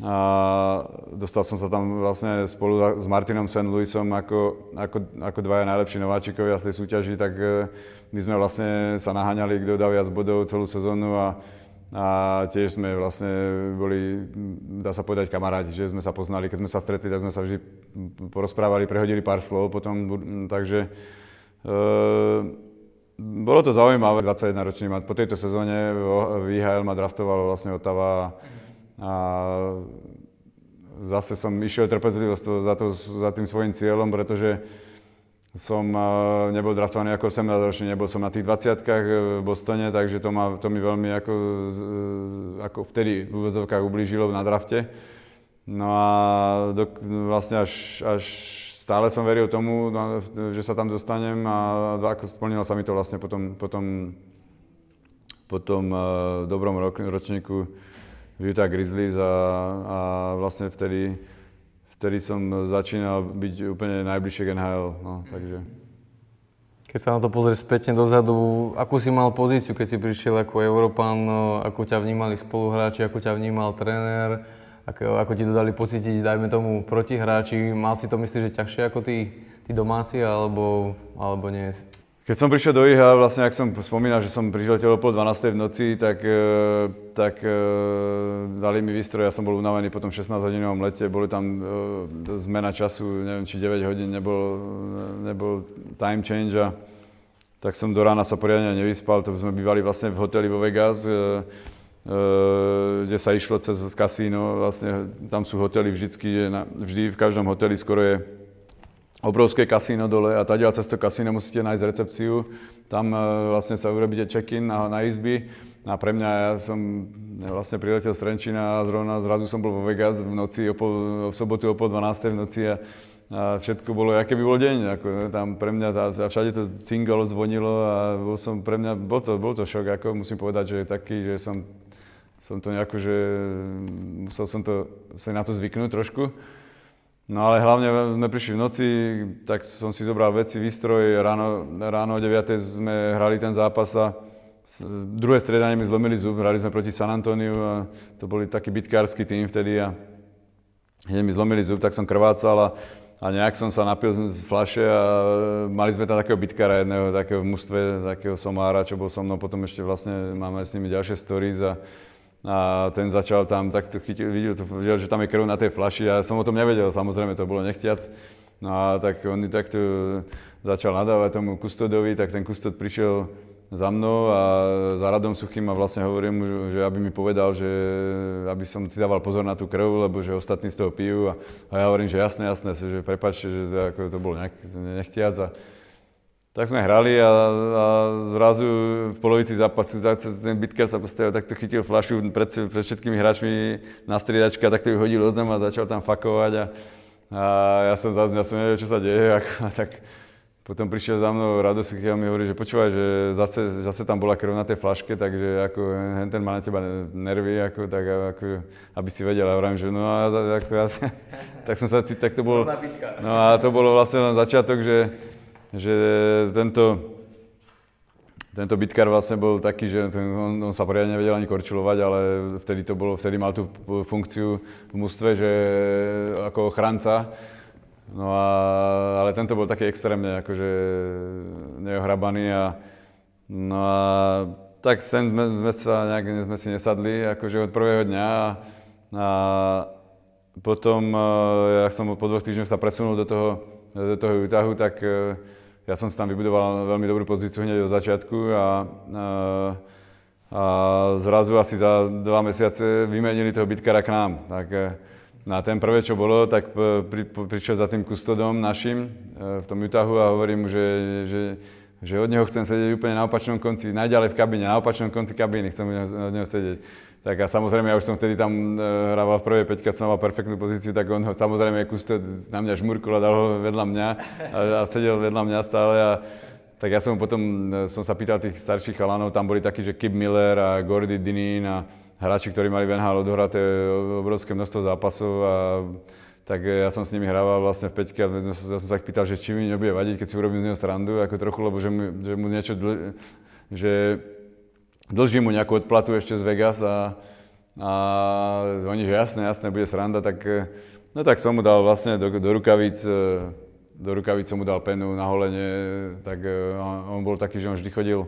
a dostal som sa tam vlastne spolu s Martinom St. Louisom ako, ako, ako dvaja najlepší nováčikovia z tej súťaži, tak e, my sme vlastne sa naháňali, kto dá viac bodov celú sezónu a, a tiež sme vlastne boli, dá sa povedať, kamaráti, že sme sa poznali. Keď sme sa stretli, tak sme sa vždy porozprávali, prehodili pár slov potom, takže e, bolo to zaujímavé, 21-ročný po tejto sezóne VHL ma draftoval vlastne Otava a zase som išiel trpezlivo za, to, za tým svojim cieľom, pretože som e, nebol draftovaný ako 18 ročný, nebol som na tých 20 e, v Bostone, takže to, ma, to mi veľmi ako, ako vtedy v úvodzovkách ublížilo na drafte. No a do, vlastne až, až stále som veril tomu, no, že sa tam dostanem a ako splnilo sa mi to vlastne potom, potom, potom e, dobrom ročníku v Utah Grizzlies a, a vlastne vtedy, vtedy som začínal byť úplne najbližšie k NHL, no, mhm. takže. Keď sa na to pozrieš spätne dozadu, akú si mal pozíciu, keď si prišiel ako Európan, no, ako ťa vnímali spoluhráči, ako ťa vnímal tréner, ako, ako ti dodali pocítiť, dajme tomu, protihráči, mal si to myslíš, že ťažšie ako tí, tí domáci, alebo, alebo nie? Keď som prišiel do IHA, vlastne, ak som spomínal, že som priletel o pol 12. v noci, tak, e, tak e, dali mi výstroj, ja som bol unavený po tom 16-hodinovom lete, boli tam e, zmena času, neviem, či 9 hodín nebol, nebol time change a tak som do rána sa poriadne nevyspal, to sme bývali vlastne v hoteli vo Vegas, kde sa išlo cez kasíno, vlastne tam sú hotely vždycky, vždy v každom hoteli skoro je obrovské kasíno dole a tady cez to kasíno musíte nájsť recepciu. Tam e, vlastne sa urobíte check-in na, na izby. A pre mňa, ja som vlastne priletel z Trenčína a zrovna zrazu som bol vo Vegas v noci, opo, v sobotu o pol 12. v noci a, a všetko bolo, aké by bol deň. Ako, no, tam pre mňa, tá, a všade to cingalo, zvonilo a bol som, pre mňa, bol to, bol to šok, ako musím povedať, že taký, že som, som to nejako, že musel som to, sa na to zvyknúť trošku. No ale hlavne sme prišli v noci, tak som si zobral veci, výstroj, ráno, ráno o 9. sme hrali ten zápas a druhé stredanie mi zlomili zub, hrali sme proti San Antoniu a to boli taký bitkársky tým vtedy a hneď mi zlomili zub, tak som krvácal a, a nejak som sa napil z flaše a e, mali sme tam takého bitkára jedného, takého v mužstve, takého somára, čo bol so mnou, potom ešte vlastne máme s nimi ďalšie stories a a ten začal tam takto chytil, videl, to, videl, že tam je krv na tej flaši a som o tom nevedel, samozrejme to bolo nechtiac. No a tak on takto začal nadávať tomu kustodovi, tak ten kustod prišiel za mnou a za Radom Suchým a vlastne hovorím mu, že aby mi povedal, že aby som si dával pozor na tú krv, lebo že ostatní z toho pijú a, a ja hovorím, že jasné, jasné, že prepačte, že to, ako to bolo nechtiac a, tak sme hrali a, a zrazu v polovici zápasu zase ten bitker sa postavil, takto chytil flašu pred, pred všetkými hráčmi na a takto ju hodil od a začal tam fakovať a, a ja som zase, ja som nevedel, čo sa deje, a, a tak potom prišiel za mnou radosť, a mi hovorí, že počúvaj, že zase, zase tam bola krv na tej flaške, takže ako ten má na teba nervy, ako, tak ako, aby si vedel. A hovorím, že no a ako, ja, tak som sa cítil, tak to bolo, no a to bolo vlastne len začiatok, že že tento, tento bitkar vlastne bol taký, že on, on sa poriadne nevedel ani korčulovať, ale vtedy to bolo, vtedy mal tú funkciu v mústve, že ako ochranca. No a, ale tento bol taký extrémne akože neohrabaný a no a tak ten sme, sme sa nejak sme si nesadli akože od prvého dňa a, a potom, e, ja som po dvoch týždňoch sa presunul do toho, do toho Utahu, tak e, ja som si tam vybudoval veľmi dobrú pozíciu hneď od začiatku a, a zrazu asi za dva mesiace vymenili toho bytkara k nám. Tak e, na no ten prvé, čo bolo, tak pri, prišiel za tým kustodom našim e, v tom Utahu a hovorím mu, že, že, že od neho chcem sedieť úplne na opačnom konci, najďalej v kabíne, na opačnom konci kabíny chcem od neho sedieť. Tak a samozrejme, ja už som vtedy tam e, hrával v prvej peťke, som mal perfektnú pozíciu, tak on ho samozrejme kusto na mňa žmurkol a dal ho vedľa mňa a, a sedel vedľa mňa stále a tak ja som potom, e, som sa pýtal tých starších chalanov, tam boli takí, že Kip Miller a Gordy Dinin a hráči, ktorí mali v NHL odohraté obrovské množstvo zápasov a tak e, ja som s nimi hrával vlastne v peťke a ja som sa ich pýtal, že či mi nebude vadiť, keď si urobím z neho srandu, ako trochu, lebo že mu, že mu niečo, že dlžím mu nejakú odplatu ešte z Vegas a, a oni, že jasné, jasné, bude sranda, tak, eh, no tak som mu dal vlastne do, do rukavic, eh, do rukavic som mu dal penu na holenie, tak on, eh, on bol taký, že on vždy chodil,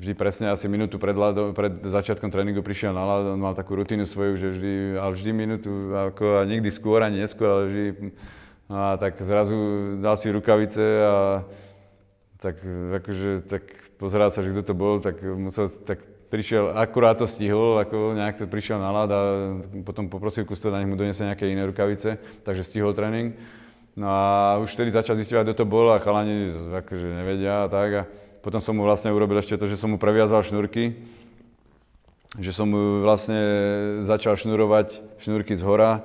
vždy presne asi minútu pred, lado, pred začiatkom tréningu prišiel na lado, on mal takú rutinu svoju, že vždy, ale vždy minútu, ako, a nikdy skôr ani neskôr, ale vždy, a tak zrazu dal si rukavice a tak akože, tak pozeral sa, že kto to bol, tak musel, tak prišiel, akurát to stihol, ako nejak to prišiel na lad a potom poprosil kustoda, nech mu donese nejaké iné rukavice, takže stihol tréning. No a už vtedy začal zistiť, kto to bol a chalani akože nevedia a tak. A potom som mu vlastne urobil ešte to, že som mu previazal šnúrky, že som mu vlastne začal šnurovať šnúrky z hora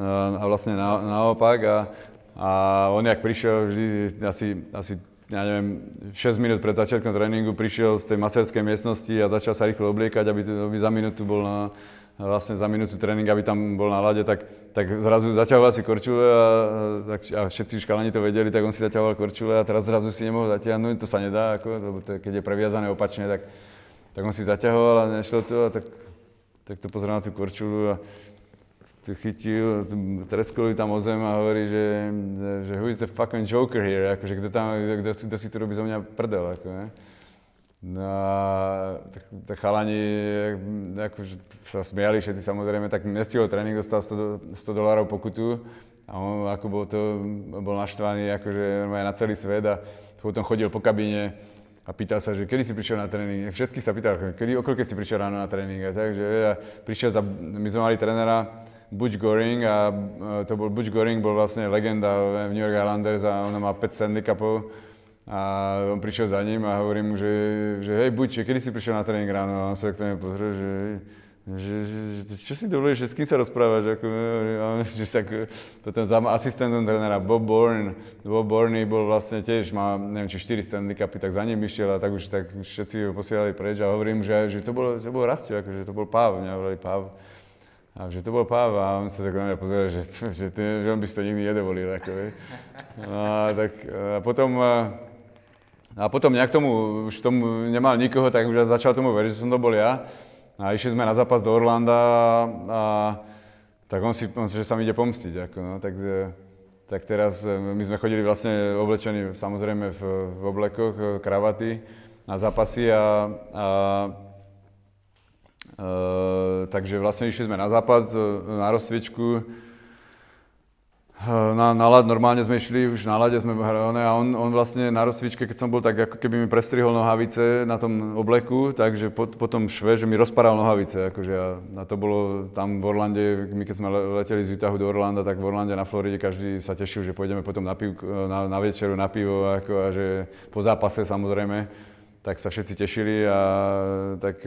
a vlastne na, naopak a, a on jak prišiel vždy asi, asi ja neviem, 6 minút pred začiatkom tréningu prišiel z tej maserskej miestnosti a začal sa rýchlo obliekať, aby, aby za minútu bol na, vlastne za minútu tréning, aby tam bol na lade, tak, tak zrazu zaťahoval si korčule a, a, a všetci škalani to vedeli, tak on si zaťahoval korčule a teraz zrazu si nemohol zaťahnuť, no to sa nedá, ako, lebo to, keď je previazané opačne, tak, tak on si zaťahoval a nešlo to a tak, tak to pozrel na tú korčulu a tu chytil, treskoli tam o zem a hovorí, že, že who is the fucking joker here, akože kto, tam, kto, kto si tu robí zo mňa prdel, ako ne? No a tak, tak chalani akože sa smiali všetci samozrejme, tak nestihol tréning, dostal 100, 100 dolárov pokutu a on ako bol to, bol naštvaný akože na celý svet a potom chodil po kabíne a pýtal sa, že kedy si prišiel na tréning. Všetkých sa pýtal, kedy, o koľko si prišiel ráno na tréning. A tak, že a prišiel za, my sme mali trénera, Butch Goring a e, to bol Butch Goring, bol vlastne legenda v New York Islanders a on má 5 Stanley Cupov a on prišiel za ním a hovorím mu, že, že hej Butch, kedy si prišiel na tréning ráno? A on sa k tomu pozrel, že, že, že, že, čo si dovolíš, že s kým sa rozprávaš? Ako, a on, že sa, potom za asistentom trénera Bob Bourne, Bob Bourne bol vlastne tiež, má neviem či 4 Stanley Cupy, tak za ním išiel a tak už tak všetci ho posielali preč a hovorím, že, že to bol, to bol Rastio, akože to bol Páv, mňa volali Páv. A že to bol páv a on sa tak na mňa pozeral, že, že, ten, že on by si to nikdy nedovolil. Ako, No, a, tak, a potom, a potom nejak tomu, už tomu nemal nikoho, tak už začal tomu veriť, že som to bol ja. A išli sme na zápas do Orlanda a, tak on si, on, že sa mi ide pomstiť. Ako, no, tak, e, tak teraz e, my sme chodili vlastne oblečení samozrejme v, v oblekoch, e, kravaty na zápasy a, a Eh, takže vlastne išli sme na západ, eh, na rozcvičku, eh, na, na lad, normálne sme išli, už na lade sme hrali a on, on vlastne na rozcvičke, keď som bol, tak ako keby mi prestrihol nohavice na tom obleku, takže po, potom šve, že mi rozparal nohavice, akože a, a to bolo tam v Orlande, my keď sme leteli z Utahu do Orlanda, tak v Orlande na Floride každý sa tešil, že pôjdeme potom na, piv, na, na večeru, na pivo, ako, a že po zápase samozrejme, tak sa všetci tešili a tak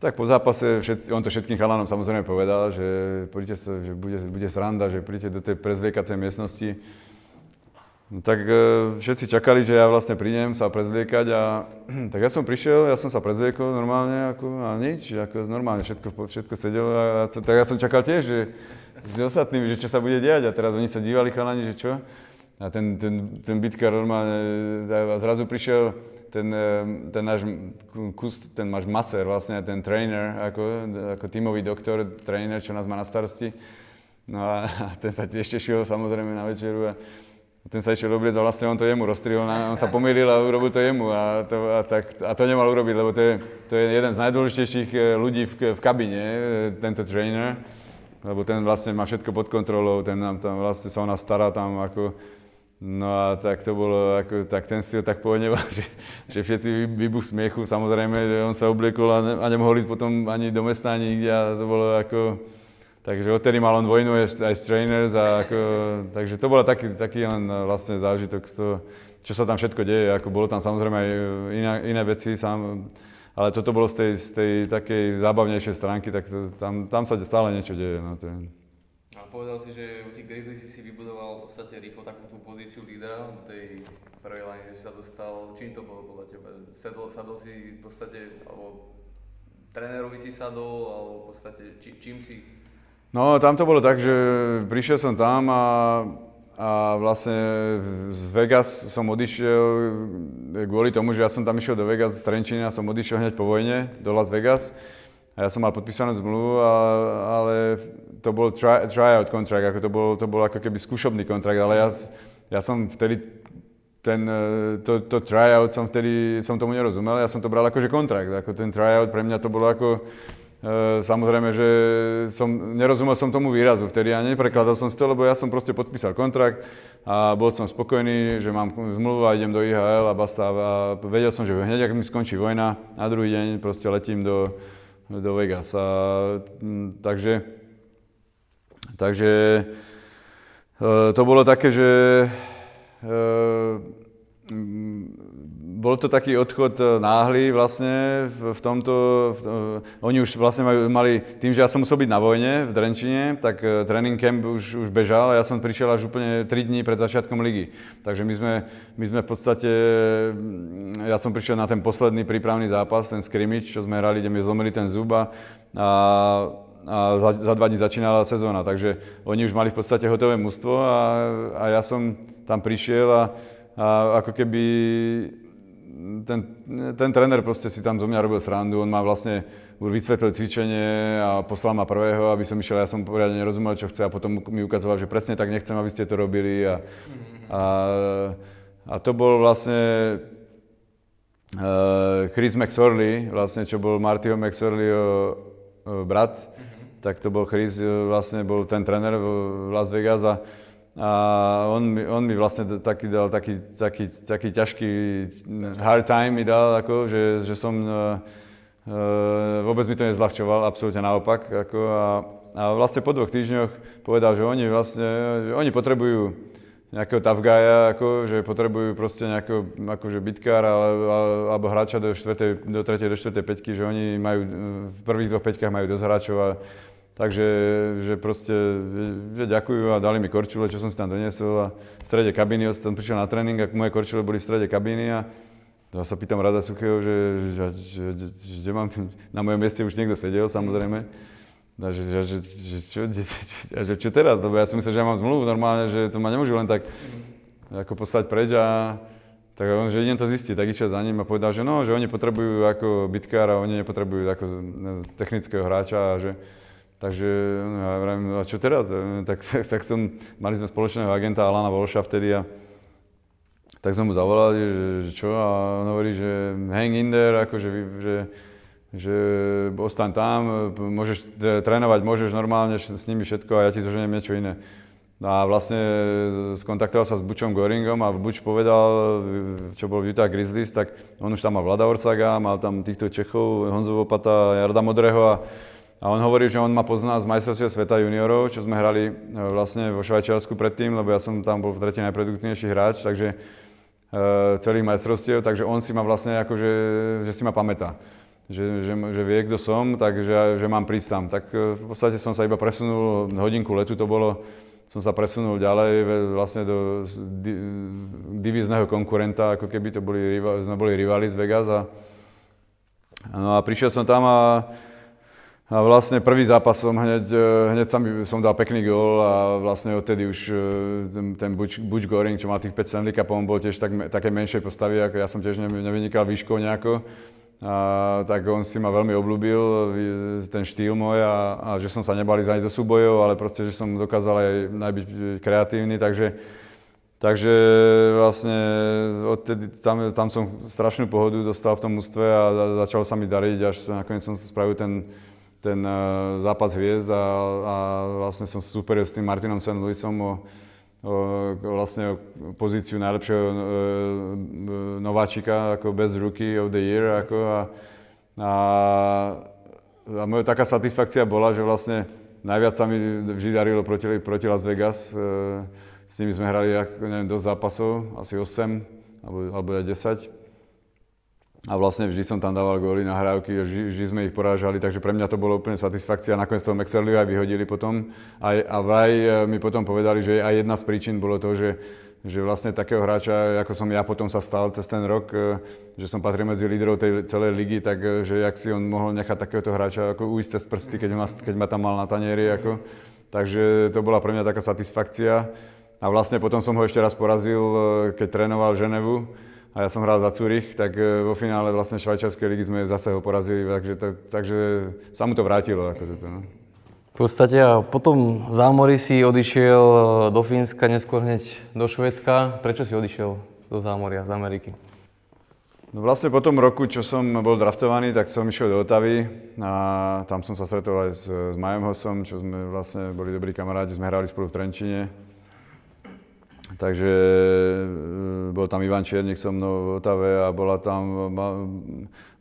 tak po zápase, všetci, on to všetkým chalánom samozrejme povedal, že, sa, že bude, bude sranda, že príďte do tej prezliekacej miestnosti. No, tak e, všetci čakali, že ja vlastne prídem sa prezliekať a tak ja som prišiel, ja som sa prezliekol normálne ako, a nič, ako normálne všetko, všetko sedelo a, a tak ja som čakal tiež, že s ostatnými, že čo sa bude diať a teraz oni sa dívali chalani, že čo. A ten, ten, ten bytkar normálne e, a zrazu prišiel ten, eh, ten náš kus, ten máš maser, vlastne ten trainer, ako, ako tímový doktor, trainer, čo nás má na starosti. No a, a ten sa tiež tešil samozrejme na večeru a ten sa išiel obliec a vlastne on to jemu roztrihol, on sa pomýlil a urobil to jemu a to, a tak, a to nemal urobiť, lebo to je, to je jeden z najdôležitejších eh, ľudí v, v kabine, eh, tento trainer, lebo ten vlastne má všetko pod kontrolou, ten nám tam vlastne sa o nás stará tam ako No a tak to bolo, ako, tak ten si ho tak pohneval, že, že všetci vybuch smiechu, samozrejme, že on sa obliekol a, ne, a nemohol ísť potom ani do mesta, ani nikde a to bolo ako... Takže odtedy mal on vojnu aj s trainers a ako, takže to bol taký, taký len vlastne zážitok z toho, čo sa tam všetko deje, ako bolo tam samozrejme aj e, iné, iné veci, sám, ale toto bolo z tej, z tej takej zábavnejšej stránky, tak to, tam, tam sa stále niečo deje. No, to je povedal si, že u tých Grizzlies si si vybudoval v podstate rýchlo takú tú pozíciu lídra do tej prvej line, že si sa dostal, čím to bolo podľa teba? Sedol, sadol si v podstate, alebo trénerovi si sadol, alebo v podstate či, čím si? No, tam to bolo tak, že prišiel som tam a, a vlastne z Vegas som odišiel kvôli tomu, že ja som tam išiel do Vegas z Trenčina, som odišiel hneď po vojne do Las Vegas a ja som mal podpísanú zmluvu, ale, ale to bol try, tryout kontrakt, ako to bol, to bol ako keby skúšobný kontrakt, ale ja, ja som vtedy ten, e, to, to tryout som vtedy, som tomu nerozumel, ja som to bral ako že kontrakt, ako ten tryout pre mňa to bolo ako, e, samozrejme, že som, nerozumel som tomu výrazu vtedy a neprekladal som si to, lebo ja som proste podpísal kontrakt a bol som spokojný, že mám zmluvu a idem do IHL a basta a vedel som, že hneď ak mi skončí vojna, na druhý deň proste letím do, do Vegas. A, mm, takže, takže e, to bolo také, že e, bol to taký odchod e, náhly vlastne v tomto, v, e, oni už vlastne mali, mali, tým, že ja som musel byť na vojne v Drenčine, tak e, training camp už, už bežal a ja som prišiel až úplne 3 dní pred začiatkom ligy. Takže my sme, my sme v podstate, mm, ja som prišiel na ten posledný prípravný zápas, ten scrimmage, čo sme hrali, kde mi zlomili ten zuba a a za, za dva dní začínala sezóna, takže oni už mali v podstate hotové mužstvo a, a ja som tam prišiel a, a ako keby ten, ten tréner proste si tam zo mňa robil srandu, on má vlastne vysvetlil cvičenie a poslal ma prvého, aby som išiel, ja som poriadne nerozumel, čo chce a potom mi ukazoval, že presne tak nechcem, aby ste to robili a, a, a to bol vlastne uh, Chris McSorley, vlastne čo bol Martyho McSorleyho e, brat, tak to bol Chris, e, vlastne bol ten tréner v Las Vegas a a on mi, on mi vlastne taký dal taký, taký, taký ťažký hard time mi dal, ako, že, že som e, e, vôbec mi to nezľahčoval, absolútne naopak. Ako, a, a vlastne po dvoch týždňoch povedal, že oni vlastne, že oni potrebujú nejakého tough guya, ako, že potrebujú proste nejakého akože bitkára alebo, alebo hráča do, štvrtej, do tretej, do štvrtej peťky, že oni majú v prvých dvoch peťkách majú dosť hráčov a Takže že proste že ďakujú a dali mi korčule, čo som si tam doniesol a v strede kabíny, som prišiel na tréning a moje korčule boli v strede kabíny a ja sa pýtam Rada Suchého, že, že, že, že, že mám, na mojom mieste už niekto sedel, samozrejme. A že, že, že, že, čo, a že čo teraz, lebo ja som myslel, že ja mám zmluvu normálne, že to ma nemôžu len tak ako poslať preč a tak on, že idem to zistiť, tak išiel za ním a povedal, že no, že oni potrebujú ako bitkára, oni nepotrebujú ako technického hráča a že, Takže no, ja vrajím, no a čo teraz? Tak, tak, tak som, mali sme spoločného agenta Alana Volša vtedy a tak som mu zavolal, že, že čo a on hovorí, že hang in there, akože že, že ostaň tam, môžeš trénovať, môžeš normálne s nimi všetko a ja ti zoženiem niečo iné. No a vlastne skontaktoval sa s Bučom Goringom a Buč povedal, čo bol v Utah Grizzlies, tak on už tam mal Vlada Orsaga, mal tam týchto Čechov, Honzu Vopata, Jarda Modrého. a a on hovorí, že on ma pozná z majstrovstiev sveta juniorov, čo sme hrali e, vlastne vo Švajčiarsku predtým, lebo ja som tam bol v tretí najproduktívnejší hráč, takže e, celých majstrovstiev, takže on si ma vlastne akože, že si ma pamätá. Že, že, že vie, kto som, takže že mám prísť tam. Tak e, v podstate som sa iba presunul, hodinku letu to bolo, som sa presunul ďalej vlastne do di, divízneho konkurenta, ako keby to boli, sme boli rivali z Vegas. A, no a prišiel som tam a a vlastne prvý zápas som hneď, e, hneď sa mi, som dal pekný gól a vlastne odtedy už e, ten, ten Butch, Butch Goring, čo má tých 5 Stanley Cupov, bol tiež tak, také menšej postavy, ako ja som tiež nevynikal výškou nejako. A, tak on si ma veľmi obľúbil, e, ten štýl môj a, a že som sa nebali zaniť do súbojov, ale proste, že som dokázal aj byť kreatívny, takže Takže vlastne odtedy, tam, tam som strašnú pohodu dostal v tom ústve a začalo sa mi dariť, až nakoniec som spravil ten, ten uh, zápas hviezd a, a vlastne som super s tým Martinom St. Louisom o, o, vlastne o pozíciu najlepšieho e, nováčika ako bez ruky of the year ako a, a, a moja taká satisfakcia bola, že vlastne najviac sa mi vždy darilo proti, proti Las Vegas. E, s nimi sme hrali, ako, neviem, dosť zápasov, asi 8 alebo, alebo 10 a vlastne vždy som tam dával góly, nahrávky, vždy, vždy sme ich porážali, takže pre mňa to bolo úplne satisfakcia. Nakoniec toho Mexerliu aj vyhodili potom a, a vraj e, mi potom povedali, že aj jedna z príčin bolo to, že že vlastne takého hráča, ako som ja potom sa stal cez ten rok, e, že som patril medzi lídrov tej celej ligy, takže e, jak si on mohol nechať takéhoto hráča ako ujsť cez prsty, keď ma, keď ma tam mal na tanieri. Ako. Takže to bola pre mňa taká satisfakcia. A vlastne potom som ho ešte raz porazil, keď trénoval Ženevu a ja som hral za Zurich, tak e, vo finále vlastne švajčiarskej ligy sme zase ho porazili, takže, tak, takže sa mu to vrátilo. Akože to, no. V podstate a potom zámori si odišiel e, do Fínska, neskôr hneď do Švedska. Prečo si odišiel do zámoria z Ameriky? No vlastne po tom roku, čo som bol draftovaný, tak som išiel do Otavy a tam som sa stretol aj s, s Majem Hosom, čo sme vlastne boli dobrí kamaráti, sme hrali spolu v Trenčine. Takže e, bol tam Ivan Čiernik so mnou v Otave a bola tam,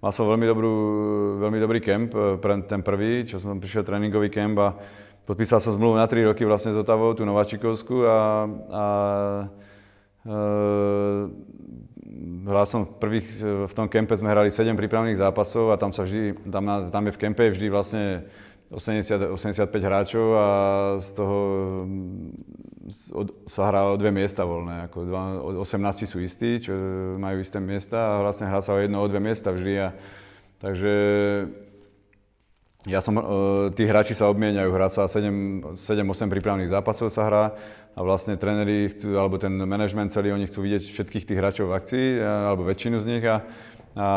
mal som veľmi, dobrú, veľmi dobrý kemp, e, ten prvý, čo som prišiel tréningový kemp a podpísal som zmluvu na 3 roky vlastne s Otavou, tú Nováčikovskú a, a e, hral som v prvých, v tom kempe sme hrali 7 prípravných zápasov a tam sa vždy, tam, na, tam je v kempe vždy vlastne 80, 85 hráčov a z toho od, sa hrá o dve miesta voľné. Ako dva, od 18 sú istí, čo majú isté miesta a vlastne hrá sa o jedno, o dve miesta vždy. A, takže ja som, e, tí hráči sa obmieniajú, hrá sa 7-8 prípravných zápasov sa hrá a vlastne tréneri chcú, alebo ten manažment celý, oni chcú vidieť všetkých tých hráčov v akcii, e, alebo väčšinu z nich a, a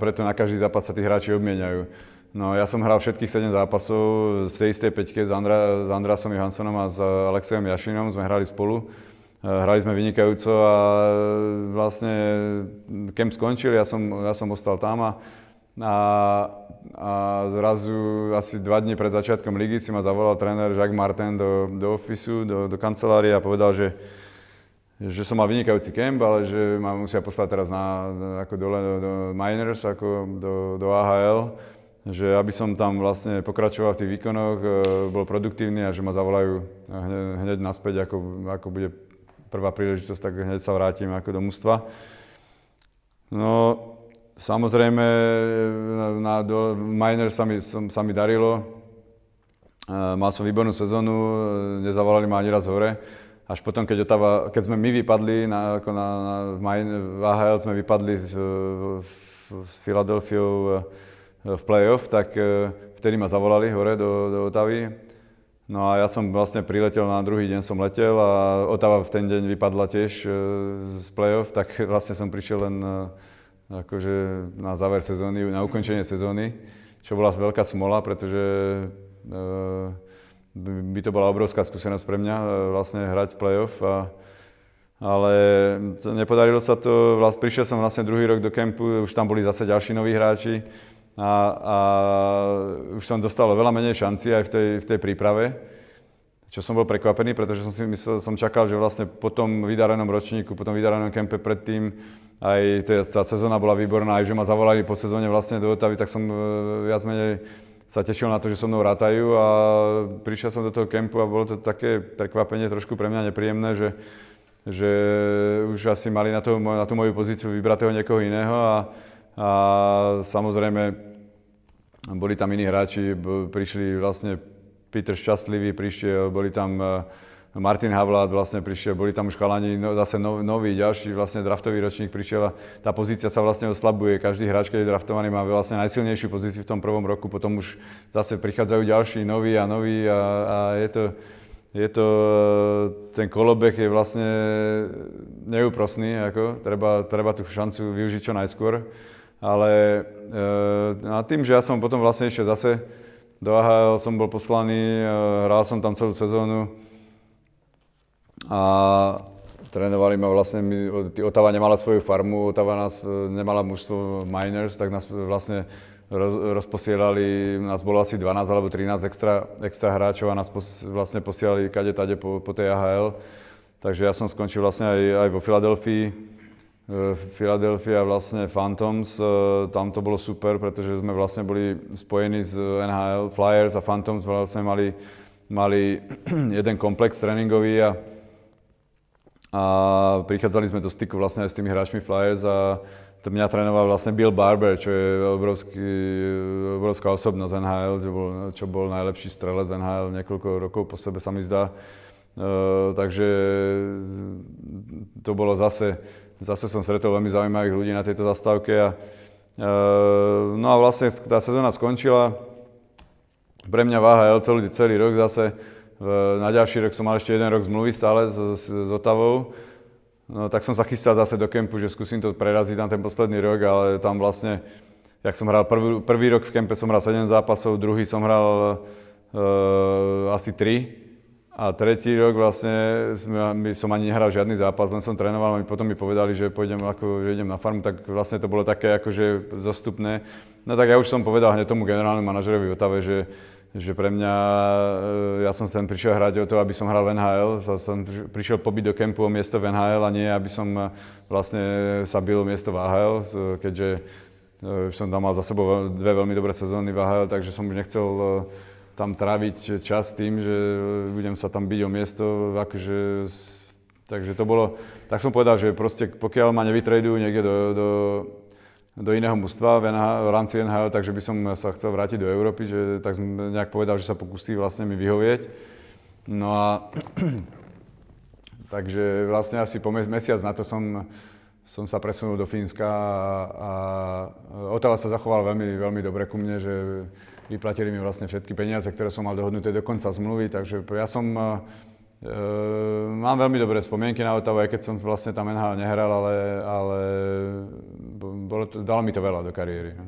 preto na každý zápas sa tí hráči obmieniajú. No ja som hral všetkých 7 zápasov v tej istej peťke s, Andra, s Andrasom Johanssonom a s Alexejom Jašinom sme hrali spolu. Eh, hrali sme vynikajúco a eh, vlastne kemp skončil, ja som, ja som ostal tam a, a, a zrazu asi dva dní pred začiatkom ligy si ma zavolal tréner Jacques Martin do, do ofisu, do, do kancelárie a povedal, že, že som mal vynikajúci kemp, ale že ma musia poslať teraz na, ako dole do, do Miners, ako do, do AHL že aby som tam vlastne pokračoval v tých výkonoch, e, bol produktívny a že ma zavolajú hneď, hneď naspäť, ako, ako bude prvá príležitosť, tak hneď sa vrátim ako do mústva. No, samozrejme, na, na minor sa mi, som, sa mi darilo. E, mal som výbornú sezónu, e, nezavolali ma ani raz hore. Až potom, keď, otáva, keď sme my vypadli, na, ako na, na, v, v AHL sme vypadli v, s Filadelfiou, v play-off, tak e, vtedy ma zavolali hore do, do Otavy. No a ja som vlastne priletel na druhý deň som letel a Otava v ten deň vypadla tiež e, z play-off, tak vlastne som prišiel len e, akože na záver sezóny, na ukončenie mhm. sezóny, čo bola veľká smola, pretože by to bola obrovská skúsenosť pre mňa vlastne hrať play-off. A, ale nepodarilo sa to, prišiel som vlastne druhý rok do kempu, už tam boli zase ďalší noví hráči, a, a už som dostal veľa menej šanci aj v tej, v tej príprave, čo som bol prekvapený, pretože som si myslel, som čakal, že vlastne po tom vydarenom ročníku, po tom vydarenom kempe predtým, aj tá, teda tá sezóna bola výborná, aj že ma zavolali po sezóne vlastne do Otavy, tak som e, viac menej sa tešil na to, že so mnou rátajú a prišiel som do toho kempu a bolo to také prekvapenie trošku pre mňa nepríjemné, že, že už asi mali na, to, na tú moju pozíciu vybratého niekoho iného a, a samozrejme, boli tam iní hráči, prišli vlastne Peter Šťastlivý, prišiel, boli tam e, Martin Havlát vlastne prišiel, boli tam už chalani, no, zase no, nový, ďalší vlastne draftový ročník prišiel a tá pozícia sa vlastne oslabuje. Každý hráč, keď je draftovaný, má vlastne najsilnejšiu pozíciu v tom prvom roku, potom už zase prichádzajú ďalší, noví a noví a, a je to, je to, e, ten kolobeh je vlastne neúprosný, ako, treba, treba tú šancu využiť čo najskôr. Ale e, a tým, že ja som potom vlastne ešte zase do AHL, som bol poslaný, e, hral som tam celú sezónu a trénovali ma vlastne, Otava nemala svoju farmu, Otava nás e, nemala mužstvo Miners, tak nás vlastne roz, rozposielali, nás bolo asi 12 alebo 13 extra, extra hráčov a nás pos, vlastne posielali kade tade po, po tej AHL. Takže ja som skončil vlastne aj, aj vo Filadelfii E, Philadelphia vlastne Phantoms, e, tam to bolo super, pretože sme vlastne boli spojení s NHL Flyers a Phantoms vlastne mali, mali jeden komplex tréningový a, a prichádzali sme do styku vlastne aj s tými hráčmi Flyers a to mňa trénoval vlastne Bill Barber, čo je obrovský, obrovská osobnosť NHL, čo bol, čo bol najlepší strelec NHL niekoľko rokov po sebe sa mi zdá. Uh, takže to bolo zase Zase som stretol veľmi zaujímavých ľudí na tejto zastávke. A, e, no a vlastne tá sezóna skončila. Pre mňa váha celý, celý rok zase. E, na ďalší rok som mal ešte jeden rok zmluvy stále s, s, s Otavou. No, tak som sa chystal zase do kempu, že skúsim to preraziť na ten posledný rok, ale tam vlastne, jak som hral prvý, prvý rok v kempe, som hral 7 zápasov, druhý som hral e, asi 3 a tretí rok vlastne sme, my som ani nehral žiadny zápas, len som trénoval a potom mi povedali, že pôjdem ako, že idem na farmu, tak vlastne to bolo také akože zastupné. No tak ja už som povedal hneď tomu generálnemu manažerovi Otave, že, že pre mňa, e, ja som sem prišiel hrať o to, aby som hral v NHL, sa som prišiel pobyť do kempu o miesto v NHL a nie, aby som e, vlastne sa bil miesto v AHL, keďže e, som tam mal za sebou dve veľmi dobré sezóny v AHL, takže som už nechcel tam tráviť čas tým, že budem sa tam byť o miesto, akože, takže to bolo, tak som povedal, že proste pokiaľ ma nevytradujú niekde do, do, do iného mužstva v, NH, v rámci NHL, takže by som sa chcel vrátiť do Európy, že tak som nejak povedal, že sa pokusí vlastne mi vyhovieť. No a takže vlastne asi po mesiac na to som, som sa presunul do Fínska a, a Otava sa zachoval veľmi, veľmi dobre ku mne, že vyplatili mi vlastne všetky peniaze, ktoré som mal dohodnuté do konca zmluvy, takže ja som... E, mám veľmi dobré spomienky na Otavu, aj keď som vlastne tam NHL nehral, ale, ale bolo to, dalo mi to veľa do kariéry. No,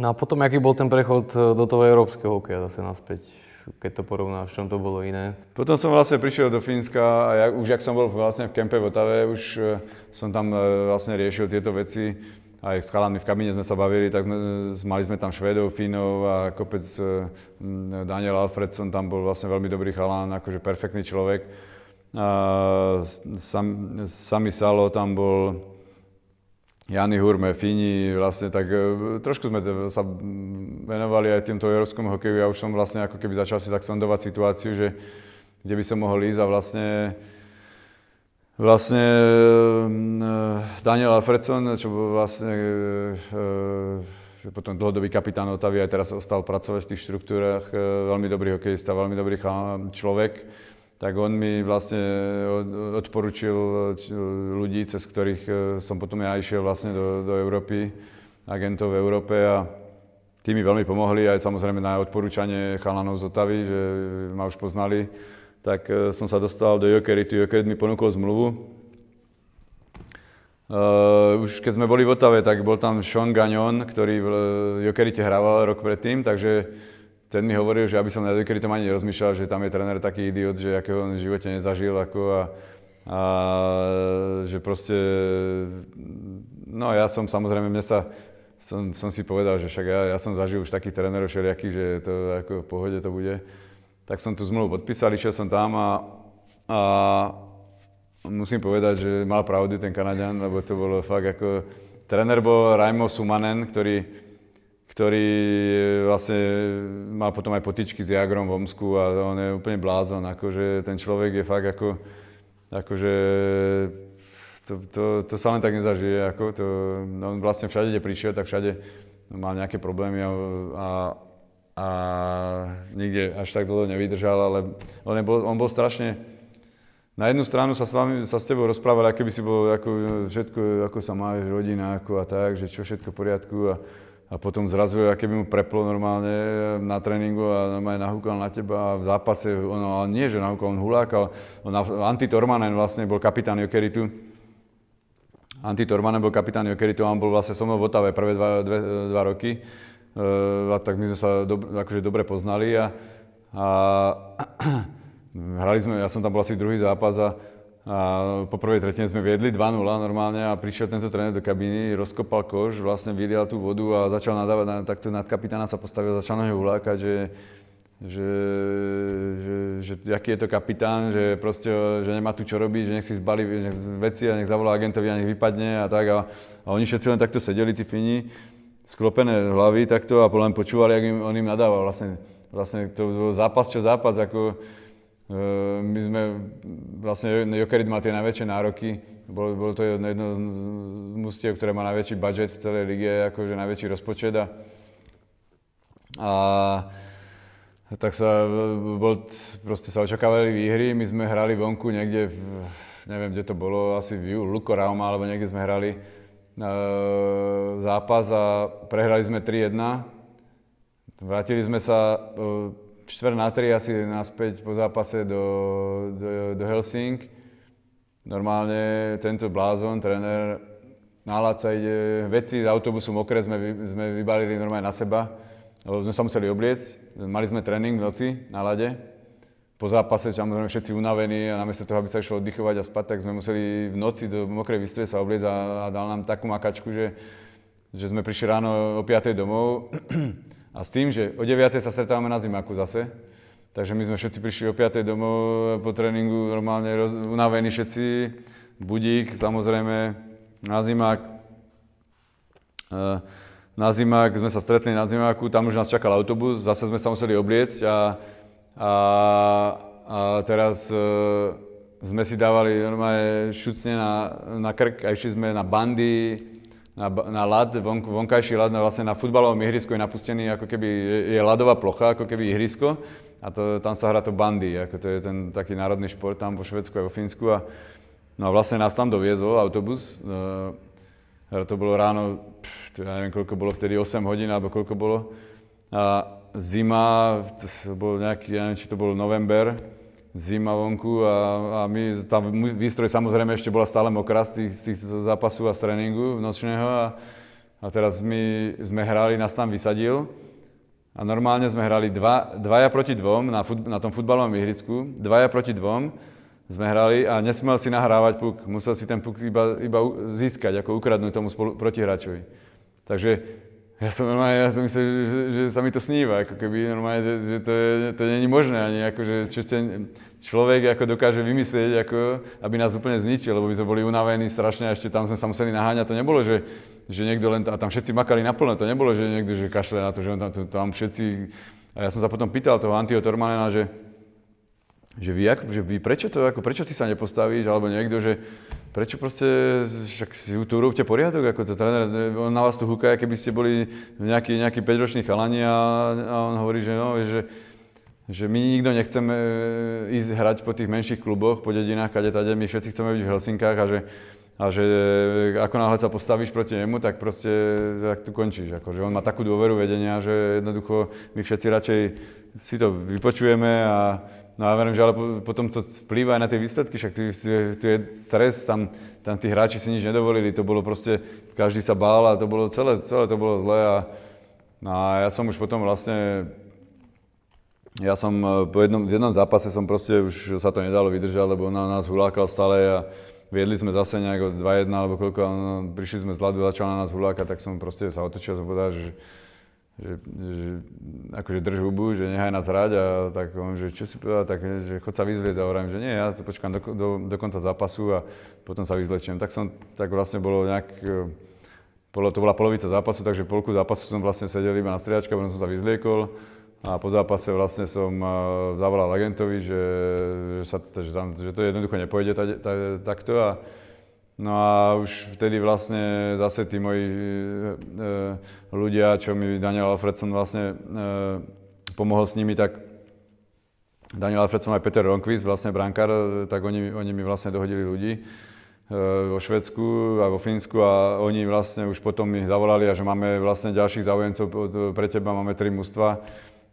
no a potom, aký bol ten prechod eh, do toho európskeho hokeja zase naspäť? keď to porovnáš, v čom to bolo iné? Potom som vlastne prišiel do Fínska a ja, už jak som bol vlastne v kempe v Otave, už som tam vlastne riešil tieto veci aj s chalami v kabine sme sa bavili, tak mali sme tam Švedov, Fínov a kopec e, Daniel Alfredson tam bol vlastne veľmi dobrý chalán, akože perfektný človek. A sam, sami Salo tam bol, Jany Hurme, Fíni, vlastne tak e, trošku sme sa venovali aj týmto európskom hokeju. Ja už som vlastne ako keby začal si tak sondovať situáciu, že kde by som mohol ísť a vlastne vlastne eh, eh, Daniel Alfredson, čo bol vlastne eh, potom dlhodobý kapitán Otavy, aj teraz ostal pracovať v tých štruktúrach, veľmi dobrý hokejista, veľmi dobrý človek, tak on mi vlastne odporučil ľudí, cez ktorých som potom ja išiel vlastne do, do Európy, agentov v Európe a tí mi veľmi pomohli, aj samozrejme na odporúčanie chalanov z Otavy, že ma už poznali tak e, som sa dostal do Jokeritu. Jokerit mi ponúkol zmluvu. Uh, už keď sme boli v Otave, tak bol tam Sean Gagnon, ktorý v e, Jokerite hrával rok predtým, takže ten mi hovoril, že aby som na Jokeritom ani nerozmýšľal, že tam je tréner taký idiot, že akého on v živote nezažil ako a, a že proste, no ja som samozrejme, mne sa som, som si povedal, že však ja, ja som zažil už takých trénerov všelijakých, že to ako v pohode to bude tak som tú zmluvu podpísal, išiel som tam a, a musím povedať, že mal pravdu ten Kanaďan, lebo to bolo fakt ako... Tréner bol Raimo Sumanen, ktorý, ktorý e, vlastne mal potom aj potičky s Jagrom v Omsku a on je úplne blázon, akože ten človek je fakt ako, akože to, to, to sa len tak nezažije, ako to, no on vlastne všade, kde prišiel, tak všade mal nejaké problémy a, a a nikde až tak dlho nevydržal, ale on bol, on bol strašne... Na jednu stranu sa s, vami, sa s tebou rozprával, ako by si bol, ako, všetko, ako sa má rodina, ako a tak, že čo všetko v poriadku a, a potom zrazu, aké by mu preplo normálne na tréningu a normálne nahúkal na teba a v zápase, ono, ale nie, že nahúkal, on ale On, Antti Tormanen vlastne bol kapitán Jokeritu. Antti Tormanen bol kapitán Jokeritu a on bol vlastne so mnou v Otave prvé dva, dve, dva roky Eh, a tak my sme sa do, akože dobre poznali a, a hrali sme, ja som tam bol asi druhý zápas a, a po prvej tretine sme viedli 2-0 normálne a prišiel tento tréner do kabíny, rozkopal koš, vlastne vylial tú vodu a začal nadávať, na, takto nad kapitána sa postavil, začal na ulákať, že že, že, že, že aký je to kapitán, že proste, že nemá tu čo robiť, že nech si zbali nech veci a nech zavolá agentovi a nech vypadne a tak. A, a oni všetci len takto sedeli, tí Fini sklopené hlavy takto a len počúvali, jak im, on im nadával. Vlastne, vlastne to bol zápas čo zápas, ako e, my sme, vlastne Jokerit mal tie najväčšie nároky, bolo, bolo to jedno, jedno z mustiev, ktoré má najväčší budget v celej lige, akože najväčší rozpočet a, a tak sa, bol, proste sa očakávali výhry, my sme hrali vonku niekde, v, neviem, kde to bolo, asi v Lukorauma alebo niekde sme hrali E, zápas a prehrali sme 3-1. Vrátili sme sa e, čtvrt na 3 asi naspäť po zápase do, do, do Helsing. Normálne tento blázon, tréner, nálad sa ide, veci z autobusu mokré sme, sme vybalili normálne na seba, lebo sme sa museli obliecť. Mali sme tréning v noci na lade, po zápase, samozrejme všetci unavení a namiesto toho, aby sa išlo oddychovať a spať, tak sme museli v noci do mokrej výstre sa obliecť a, a dal nám takú makačku, že, že sme prišli ráno o 5 domov a s tým, že o 9 sa stretávame na zimaku zase, takže my sme všetci prišli o 5 domov po tréningu, normálne roz, unavení všetci, budík samozrejme, na E, Na zimak sme sa stretli na zimaku. tam už nás čakal autobus, zase sme sa museli obliecť a a, a teraz e, sme si dávali normálne šucne na, na krk a išli sme na bandy, na, na lad, von, vonkajší lad, na, vlastne na futbalovom ihrisku je napustený, ako keby je, je ladová plocha, ako keby ihrisko a to, tam sa hrá to bandy, ako to je ten taký národný šport tam vo Švedsku a vo Fínsku a no a vlastne nás tam doviezol autobus, e, to bolo ráno, pff, ja neviem koľko bolo vtedy, 8 hodín alebo koľko bolo a zima, to bol nejaký, ja neviem, či to bol november, zima vonku a, a my, tá výstroj samozrejme ešte bola stále mokrá z tých, z tých zápasu a z tréningu nočného a, a teraz my sme hrali, nás tam vysadil a normálne sme hrali dva, dvaja proti dvom na, fut, na tom futbalovom ihrisku, dvaja proti dvom sme hrali a nesmel si nahrávať puk, musel si ten puk iba, iba získať, ako ukradnúť tomu spolu, protihráčovi. Takže ja som normálne, ja som myslel, že, že, že sa mi to sníva, ako keby normálne, že, že to, je, to není možné ani, ako, že čo ten človek ako dokáže vymyslieť, ako, aby nás úplne zničil, lebo by sme boli unavení strašne a ešte tam sme sa museli naháňať, to nebolo, že, že niekto len, a tam všetci makali naplno, to nebolo, že niekto, že kašle na to, že on tam, to, tam všetci, a ja som sa potom pýtal toho Antio Tormanena, že že vy, ako, že vy prečo to, ako, prečo ty sa nepostavíš, alebo niekto, že prečo proste, však si tu robte poriadok, ako to tréner, on na vás tu húka, keby ste boli nejaký, nejaký 5-ročný chalani a, a on hovorí, že no, že, že my nikto nechceme e, ísť hrať po tých menších kluboch, po dedinách, kade tade, my všetci chceme byť v Helsinkách a že, a že e, ako náhle sa postavíš proti nemu, tak proste tak tu končíš. Ako, že on má takú dôveru vedenia, že jednoducho my všetci radšej si to vypočujeme a No a verím, že ale potom to vplýva aj na tie výsledky, však tu, tu je stres, tam, tam tí hráči si nič nedovolili, to bolo proste, každý sa bál a to bolo celé, celé to bolo zlé a, no a ja som už potom vlastne, ja som e, po jednom, v jednom zápase som proste už sa to nedalo vydržať, lebo na nás hulákal stále a viedli sme zase nejak od 2-1 alebo koľko, a no, prišli sme z ľadu, začal na nás hulákať, tak som proste sa otočil a som povedal, že že, že akože drž hubu, že nechaj nás hrať a tak on, že čo si povedal, tak že chod sa vyzlieť a hovorím, že nie, ja to počkám do, do, do konca zápasu a potom sa vyzlečiem. Tak som, tak vlastne bolo nejak, e, to bola polovica zápasu, takže polku zápasu som vlastne sedel iba na striačke, potom som sa vyzliekol a po zápase vlastne som e, zavolal agentovi, že, že, sa, že, tam, že to jednoducho nepojde takto. Tak, takto No a už vtedy vlastne zase tí moji e, e, ľudia, čo mi Daniel Alfredson vlastne e, pomohol s nimi, tak Daniel Alfredson aj Peter Ronquist, vlastne brankár, e, tak oni, oni mi vlastne dohodili ľudí e, vo Švedsku a vo Fínsku a oni vlastne už potom mi zavolali a že máme vlastne ďalších záujemcov pre teba, máme tri mužstva.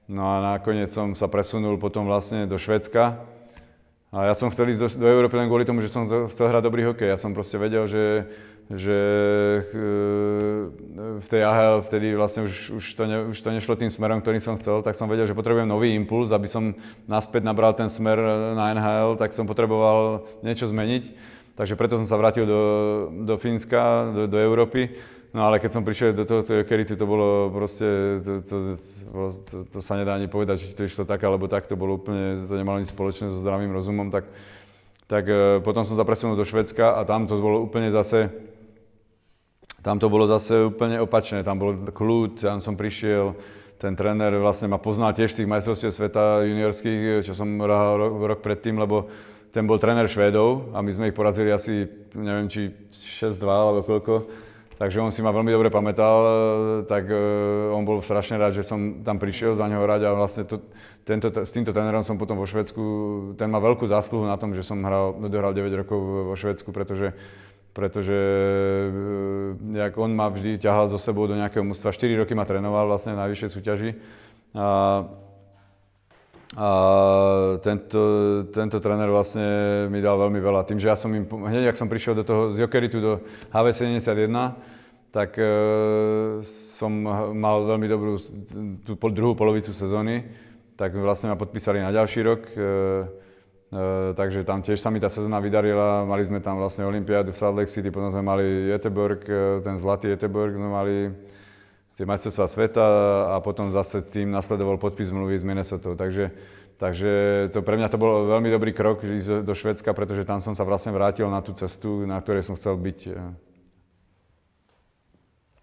No a nakoniec som sa presunul potom vlastne do Švedska a ja som chcel ísť do, do Európy len kvôli tomu, že som chcel hrať dobrý hokej. Ja som proste vedel, že, že e, v tej AHL vtedy vlastne už, už, to ne, už to nešlo tým smerom, ktorý som chcel, tak som vedel, že potrebujem nový impuls, aby som naspäť nabral ten smer na NHL, tak som potreboval niečo zmeniť. Takže preto som sa vrátil do, do Fínska, do, do Európy. No ale keď som prišiel do tohto Jokeritu, to bolo proste, to, to, to, to sa nedá ani povedať, či to išlo tak alebo tak, to bolo úplne, to nemalo nič spoločné so zdravým rozumom, tak, tak e, potom som sa presunul do Švedska a tam to bolo úplne zase, tam to bolo zase úplne opačné, tam bol kľud, tam som prišiel, ten tréner vlastne ma poznal tiež z tých majstrovstiev sveta juniorských, e, čo som rok, rok predtým, lebo ten bol tréner Švédov a my sme ich porazili asi, neviem, či 6-2 alebo koľko takže on si ma veľmi dobre pamätal, e, tak e, on bol strašne rád, že som tam prišiel za neho rád a vlastne to, tento, s týmto trénerom som potom vo Švedsku, ten má veľkú zásluhu na tom, že som hral, dohral 9 rokov vo Švedsku, pretože pretože e, jak on ma vždy ťahal so sebou do nejakého mužstva. 4 roky ma trénoval vlastne na najvyššej súťaži. A a tento, tento tréner vlastne mi dal veľmi veľa. Tým, že ja som im, hneď ak som prišiel do toho, z Jokeritu do HV71, tak e, som mal veľmi dobrú tú druhú polovicu sezóny, tak vlastne ma podpísali na ďalší rok. E, e, takže tam tiež sa mi tá sezóna vydarila, mali sme tam vlastne Olympiádu v Salt Lake City, potom sme mali Jeteborg, e, ten zlatý Jeteborg sme mali, tie majstrovstvá sveta a potom zase tým nasledoval podpis zmluvy s Minnesota. Takže, takže to pre mňa to bol veľmi dobrý krok ísť do Švedska, pretože tam som sa vlastne vrátil na tú cestu, na ktorej som chcel byť. Eh.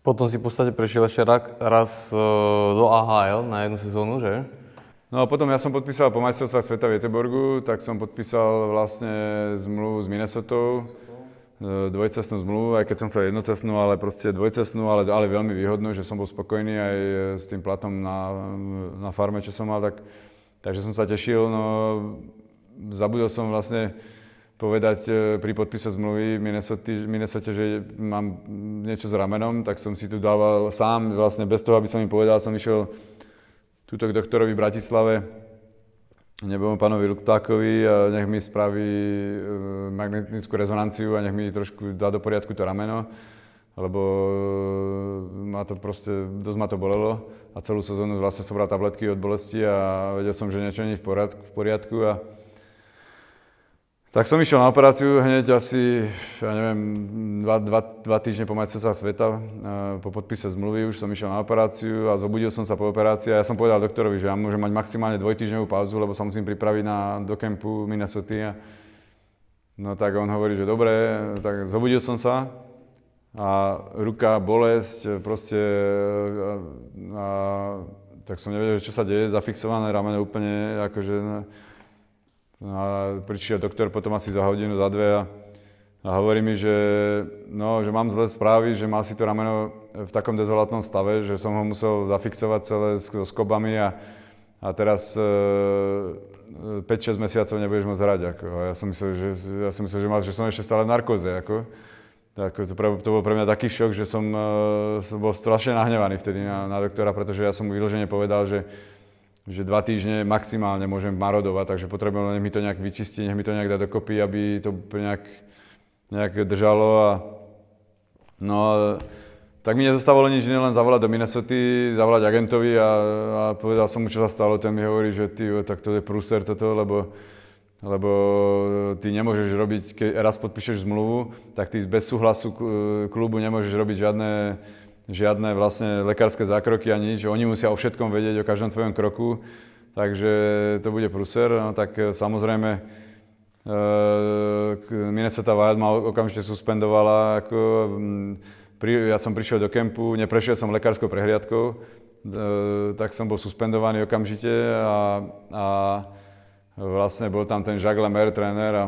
Potom si v podstate prešiel ešte raz eh, do AHL na jednu sezónu, že? No a potom ja som podpísal po majstrovstvách sveta v Jeteborgu, tak som podpísal vlastne zmluvu s Minnesotou Eh, dvojcestnú zmluvu, aj keď som chcel jednocestnú, ale proste dvojcestnú, ale, ale veľmi výhodnú, že som bol spokojný aj eh, s tým platom na, na farme, čo som mal, tak, takže som sa tešil, no zabudol som vlastne povedať eh, pri podpise zmluvy Minnesota, Minnesota, že mám niečo s ramenom, tak som si tu dával sám, vlastne bez toho, aby som im povedal, som išiel tuto k doktorovi v Bratislave, nebemu pánovi Luptákovi a nech mi spraví eh, magnetickú rezonanciu a nech mi trošku dá do poriadku to rameno, lebo eh, ma to proste, dosť ma to bolelo a celú sezónu vlastne som bral tabletky od bolesti a vedel som, že niečo nie je v poriadku, v poriadku a tak som išiel na operáciu hneď asi, ja neviem, dva, dva, dva týždne po majstrovstvách sveta, eh, po podpise zmluvy už som išiel na operáciu a zobudil som sa po operácii a ja som povedal doktorovi, že ja môžem mať maximálne dvojtýždňovú pauzu, lebo sa musím pripraviť na, do kempu Minnesota. No tak on hovorí, že dobre, tak zobudil som sa a ruka, bolesť, eh, proste, a, eh, a, tak som nevedel, čo sa deje, zafixované rameno úplne, akože no. No a prišiel doktor potom asi za hodinu, za dve a, a hovorí mi, že, no, že mám zlé správy, že má si to rameno v takom dezolátnom stave, že som ho musel zafixovať celé so skobami a, a teraz e, 5-6 e, mesiacov nebudeš môcť hrať. Ako. A ja som myslel, že, ja som, myslel, že, má, že som ešte stále v narkóze. Ako. Tak to, pre, to bol pre mňa taký šok, že som, e, som bol strašne nahnevaný vtedy na, na doktora, pretože ja som mu vyloženie povedal, že, že dva týždne maximálne môžem marodovať, takže potrebujem nech mi to nejak vyčistiť, nech mi to nejak dá dokopy, aby to nejak, nejak držalo a no tak mi nezostávalo nič iné, len zavolať do Minnesota, zavolať agentovi a, a povedal som mu, čo sa stalo, ten mi hovorí, že ty, tak to je prúser toto, lebo lebo ty nemôžeš robiť, keď raz podpíšeš zmluvu, tak ty bez súhlasu e, klubu nemôžeš robiť žiadne žiadne vlastne lekárske zákroky ani nič. Oni musia o všetkom vedieť, o každom tvojom kroku, takže to bude pruser. No tak e, samozrejme, e, Minnesota Wild ma okamžite suspendovala. Ako, pri, ja som prišiel do kempu, neprešiel som lekárskou prehliadkou, e, tak som bol suspendovaný okamžite a, a vlastne bol tam ten Jacques Lemaire, tréner a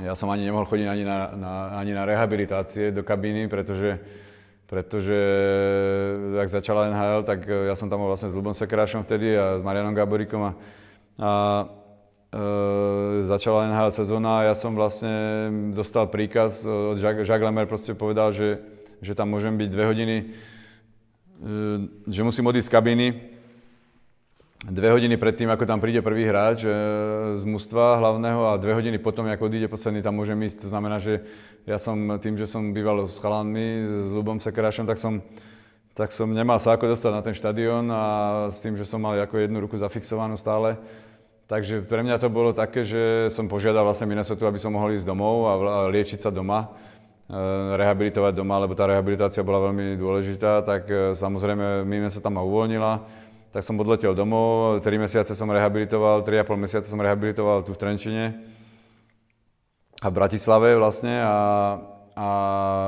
ja som ani nemohol chodiť ani na, na, ani na rehabilitácie do kabíny, pretože pretože eh, ak začala NHL, tak eh, ja som tam bol vlastne s Lubom Sekrášom vtedy a s Marianom Gaborikom a, a e, začala NHL sezóna a ja som vlastne dostal príkaz, od Jacques, Jacques Lemaire proste povedal, že, že tam môžem byť dve hodiny, e, že musím odísť z kabíny dve hodiny predtým, ako tam príde prvý hráč e, z mužstva hlavného a dve hodiny potom, ako odíde posledný, tam môžem ísť. To znamená, že ja som tým, že som býval s chalánmi, s Lubom Sekerášom, tak som, tak som nemal sa ako dostať na ten štadión a s tým, že som mal ako jednu ruku zafixovanú stále. Takže pre mňa to bolo také, že som požiadal vlastne Minnesota, aby som mohol ísť domov a liečiť sa doma e, rehabilitovať doma, lebo tá rehabilitácia bola veľmi dôležitá, tak e, samozrejme Mime sa tam uvoľnila tak som odletel domov, 3 mesiace som rehabilitoval, 3,5 mesiace som rehabilitoval tu v Trenčine a v Bratislave vlastne a, a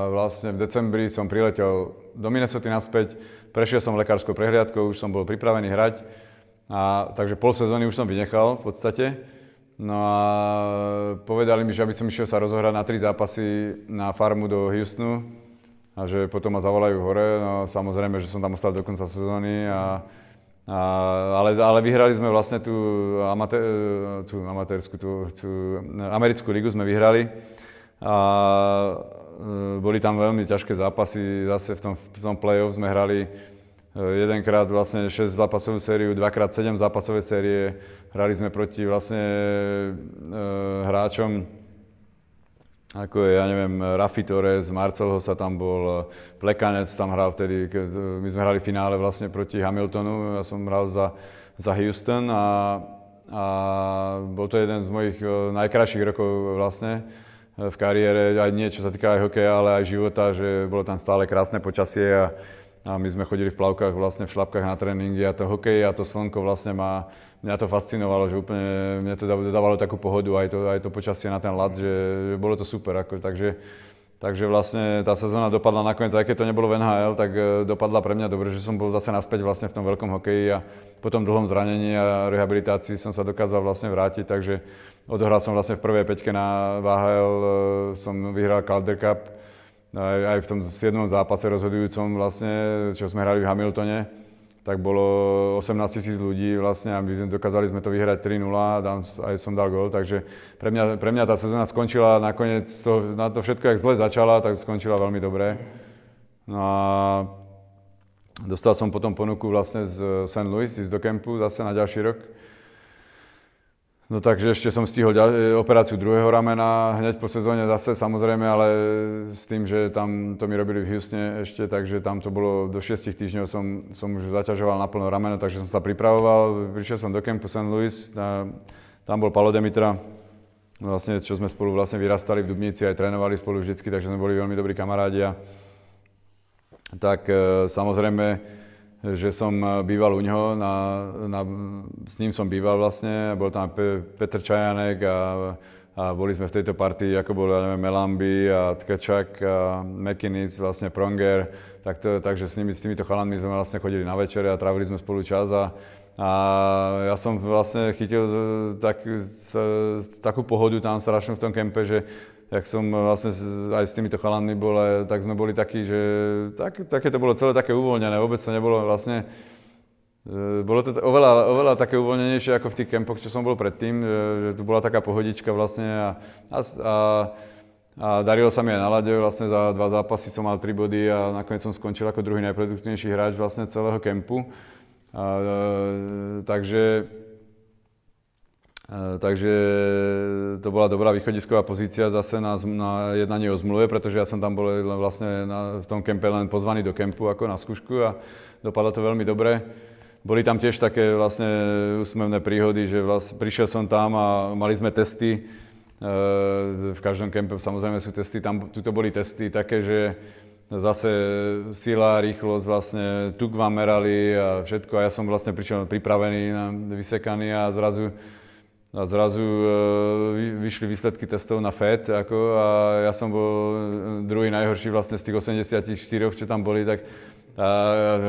vlastne v decembri som priletel do Minnesota naspäť, prešiel som lekárskou prehliadkou, už som bol pripravený hrať, a, takže pol sezóny už som vynechal v podstate. No a povedali mi, že aby som išiel sa rozohrať na tri zápasy na farmu do Houstonu a že potom ma zavolajú hore. No samozrejme, že som tam ostal do konca sezóny a a, ale, ale vyhrali sme vlastne tú, amaté, tú amatérsku, tú, tú americkú ligu sme vyhrali. A e, boli tam veľmi ťažké zápasy, zase v tom, v tom play-off sme hrali e, jedenkrát vlastne 6 zápasovú sériu, dvakrát 7 zápasové série. Hrali sme proti vlastne e, hráčom, ako je, ja neviem, Rafi Torres, Marcelho sa tam bol, Plekanec tam hral vtedy, keď my sme hrali v finále vlastne proti Hamiltonu, ja som hral za, za Houston a, a bol to jeden z mojich e, najkrajších rokov vlastne e, v kariére, aj nie čo sa týka aj hokeja, ale aj života, že bolo tam stále krásne počasie a, a my sme chodili v plavkách vlastne v šlapkách na tréningy a to hokej a to slnko vlastne má mňa to fascinovalo, že úplne mňa to dávalo takú pohodu aj to, aj to počasie na ten lat, že, že bolo to super. Ako, takže, takže vlastne tá sezóna dopadla nakoniec, aj keď to nebolo v NHL, tak e, dopadla pre mňa dobre, že som bol zase naspäť vlastne v tom veľkom hokeji a po tom dlhom zranení a rehabilitácii som sa dokázal vlastne vrátiť, takže odohral som vlastne v prvej peťke na VHL, e, som vyhral Calder Cup, aj, aj v tom 7. zápase rozhodujúcom vlastne, čo sme hrali v Hamiltone tak bolo 18 tisíc ľudí vlastne a my sme dokázali sme to vyhrať 3-0 dám, aj som dal gol, takže pre mňa, pre mňa tá sezóna skončila nakoniec, to, na to všetko, jak zle začala, tak skončila veľmi dobre. No a dostal som potom ponuku vlastne z St. Louis ísť do kempu zase na ďalší rok No takže ešte som stihol e, operáciu druhého ramena hneď po sezóne zase samozrejme, ale e, s tým, že tam to mi robili v Houstone ešte, takže tam to bolo do 6 týždňov som, som už zaťažoval naplno rameno, takže som sa pripravoval. Prišiel som do kempu St. Louis, a tam bol Palo Demitra, vlastne, čo sme spolu vlastne vyrastali v Dubnici, aj trénovali spolu vždycky, takže sme boli veľmi dobrí kamarádi. A tak e, samozrejme, že som eh, býval u neho, na, na, s ním som býval vlastne, bol tam Pe- Petr Čajanek a, a boli sme v tejto partii, ako bol ja neviem, Melambi a Tkačak, a Mekinic, vlastne Pronger, tak to, takže s, nimi, s týmito chalanmi sme vlastne chodili na večere a trávili sme spolu čas a, a ja som vlastne chytil eh, tak, takú pohodu tam strašnú v tom kempe, že jak som e, vlastne aj s týmito chalanmi bol, e, tak sme boli takí, že tak, také to bolo celé také uvoľnené, vôbec sa nebolo vlastne, e, bolo to oveľa, oveľa také uvoľnenejšie ako v tých kempoch, čo som bol predtým, že tu bola taká pohodička vlastne a, a, a, a darilo sa mi aj na lade, vlastne za dva zápasy som mal tri body a nakoniec som skončil ako druhý najproduktívnejší hráč vlastne celého kempu. A, a, takže E, takže to bola dobrá východisková pozícia zase na, na jednanie o zmluve, pretože ja som tam bol vlastne na, v tom kempe len pozvaný do kempu ako na skúšku a dopadlo to veľmi dobre. Boli tam tiež také vlastne úsmevné príhody, že vlastne prišiel som tam a mali sme testy. E, v každom kempe samozrejme sú testy, tam tuto boli testy také, že zase sila, rýchlosť, vlastne tuk vám merali a všetko a ja som vlastne prišiel pripravený, vysekaný a zrazu a zrazu e, vyšli výsledky testov na FED ako, a ja som bol e, druhý najhorší vlastne z tých 84, čo tam boli, tak a,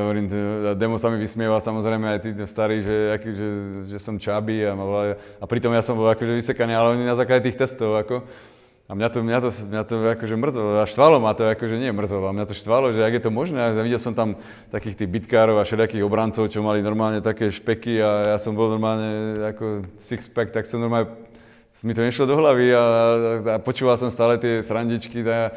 hovorím, Demo sa mi vysmieva samozrejme aj tí starí, že, aký, že, že som čabý a, a pritom ja som bol akože vysekaný, ale oni na základe tých testov ako. A mňa to, mňa to, mňa to akože mrzlo, a štvalo ma to, akože nie mrzlo, a mňa to štvalo, že ak je to možné, ja videl som tam takých tých bitkárov a všelijakých obrancov, čo mali normálne také špeky a ja som bol normálne ako six-pack, tak som normálne, mi to nešlo do hlavy a, a, a počúval som stále tie srandičky a,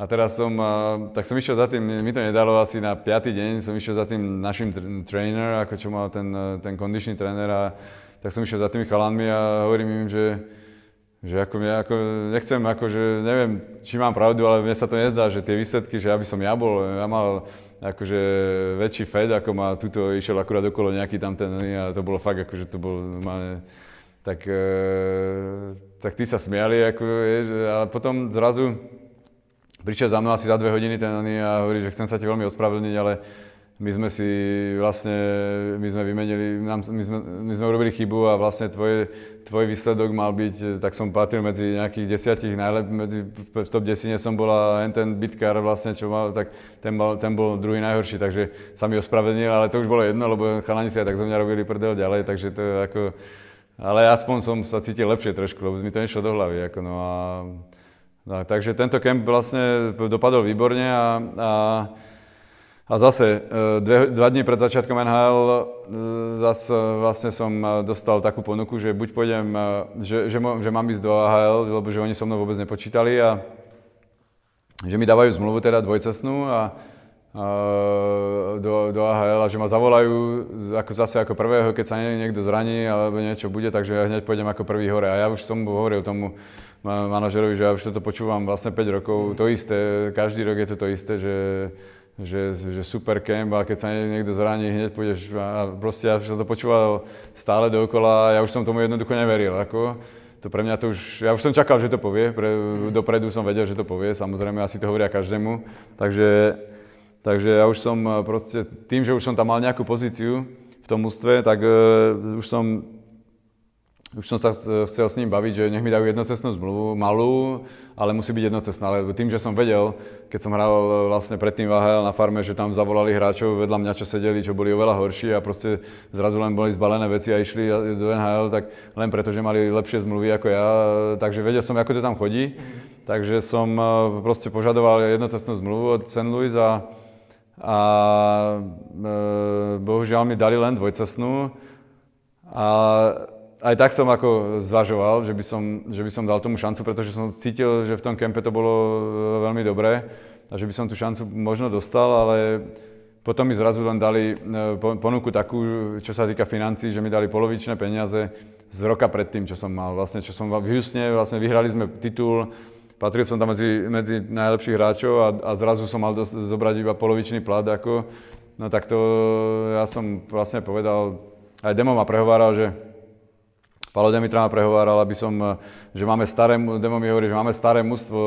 a teraz som, a, tak som išiel za tým, mi to nedalo asi na 5. deň, som išiel za tým našim tr- ako čo mal ten, ten kondičný tréner a tak som išiel za tými chalanmi a hovorím im, že že ako, mňa, ako, nechcem, že neviem, či mám pravdu, ale mne sa to nezdá, že tie výsledky, že aby som ja bol, ja mal akože väčší Fed, ako ma tuto išiel akurát okolo nejaký tam ten, a to bolo fakt, akože to bolo normálne, tak, e, tak tí sa smiali, ako, je, a potom zrazu prišiel za mnou asi za dve hodiny ten a hovorí, že chcem sa ti veľmi ospravedlniť, ale my sme si vlastne, my sme vymenili, nám, my, sme, my sme urobili chybu a vlastne tvoj, tvoj výsledok mal byť, tak som patril medzi nejakých desiatich najlep, medzi v top desine som bol a ten bitkár vlastne, čo mal, tak ten bol, ten bol druhý najhorší, takže sa mi ospravedlnil, ale to už bolo jedno, lebo chalani si aj tak zo mňa robili prdel ďalej, takže to ako, ale aspoň som sa cítil lepšie trošku, lebo mi to nešlo do hlavy, ako no a, no, takže tento kemp vlastne dopadol výborne a, a a zase, e, dve, dva dní pred začiatkom NHL e, zase vlastne som e, dostal takú ponuku, že buď pôjdem, že, že, že mám ísť do AHL, lebo že oni so mnou vôbec nepočítali a že mi dávajú zmluvu teda dvojcestnú a, a do, do AHL a že ma zavolajú ako zase ako prvého, keď sa niekto zraní alebo niečo bude, takže ja hneď pôjdem ako prvý hore. A ja už som hovoril tomu manažerovi, že ja už toto počúvam vlastne 5 rokov, to isté, každý rok je to to isté, že že, že super camp a keď sa niekto zraní, hneď pôjdeš a proste ja som to počúval stále dookola a ja už som tomu jednoducho neveril. Ako, to pre mňa to už, ja už som čakal, že to povie, pre, dopredu som vedel, že to povie, samozrejme asi to hovoria každému, takže, takže ja už som e, proste, tým, že už som tam mal nejakú pozíciu v tom ústve, tak uh, už som už som sa chcel s ním baviť, že nech mi dajú jednocestnú zmluvu, malú, ale musí byť jednocestná. Ale tým, že som vedel, keď som hral e, vlastne predtým Vahel na farme, že tam zavolali hráčov vedľa mňa, čo sedeli, čo boli oveľa horší a proste zrazu len boli zbalené veci a išli do NHL, tak len preto, že mali lepšie zmluvy ako ja, takže vedel som, ako to tam chodí. Mhm. Takže som e, proste požadoval jednocestnú zmluvu od St. Louis a, a e, bohužiaľ mi dali len dvojcestnú. A aj tak som ako zvažoval, že by som, že by som dal tomu šancu, pretože som cítil, že v tom kempe to bolo e, veľmi dobré a že by som tú šancu možno dostal, ale potom mi zrazu len dali e, ponuku takú, čo sa týka financí, že mi dali polovičné peniaze z roka predtým, čo som mal. Vlastne, čo som v Houstone, vlastne vyhrali sme titul, patril som tam medzi, medzi najlepších hráčov a, a zrazu som mal dosť, zobrať iba polovičný plat. Ako, no tak to e, ja som vlastne povedal, aj Demo ma prehováral, že Paolo Demitra ma prehováral, aby som, že máme staré, Demo mi hovorí, že máme staré mužstvo,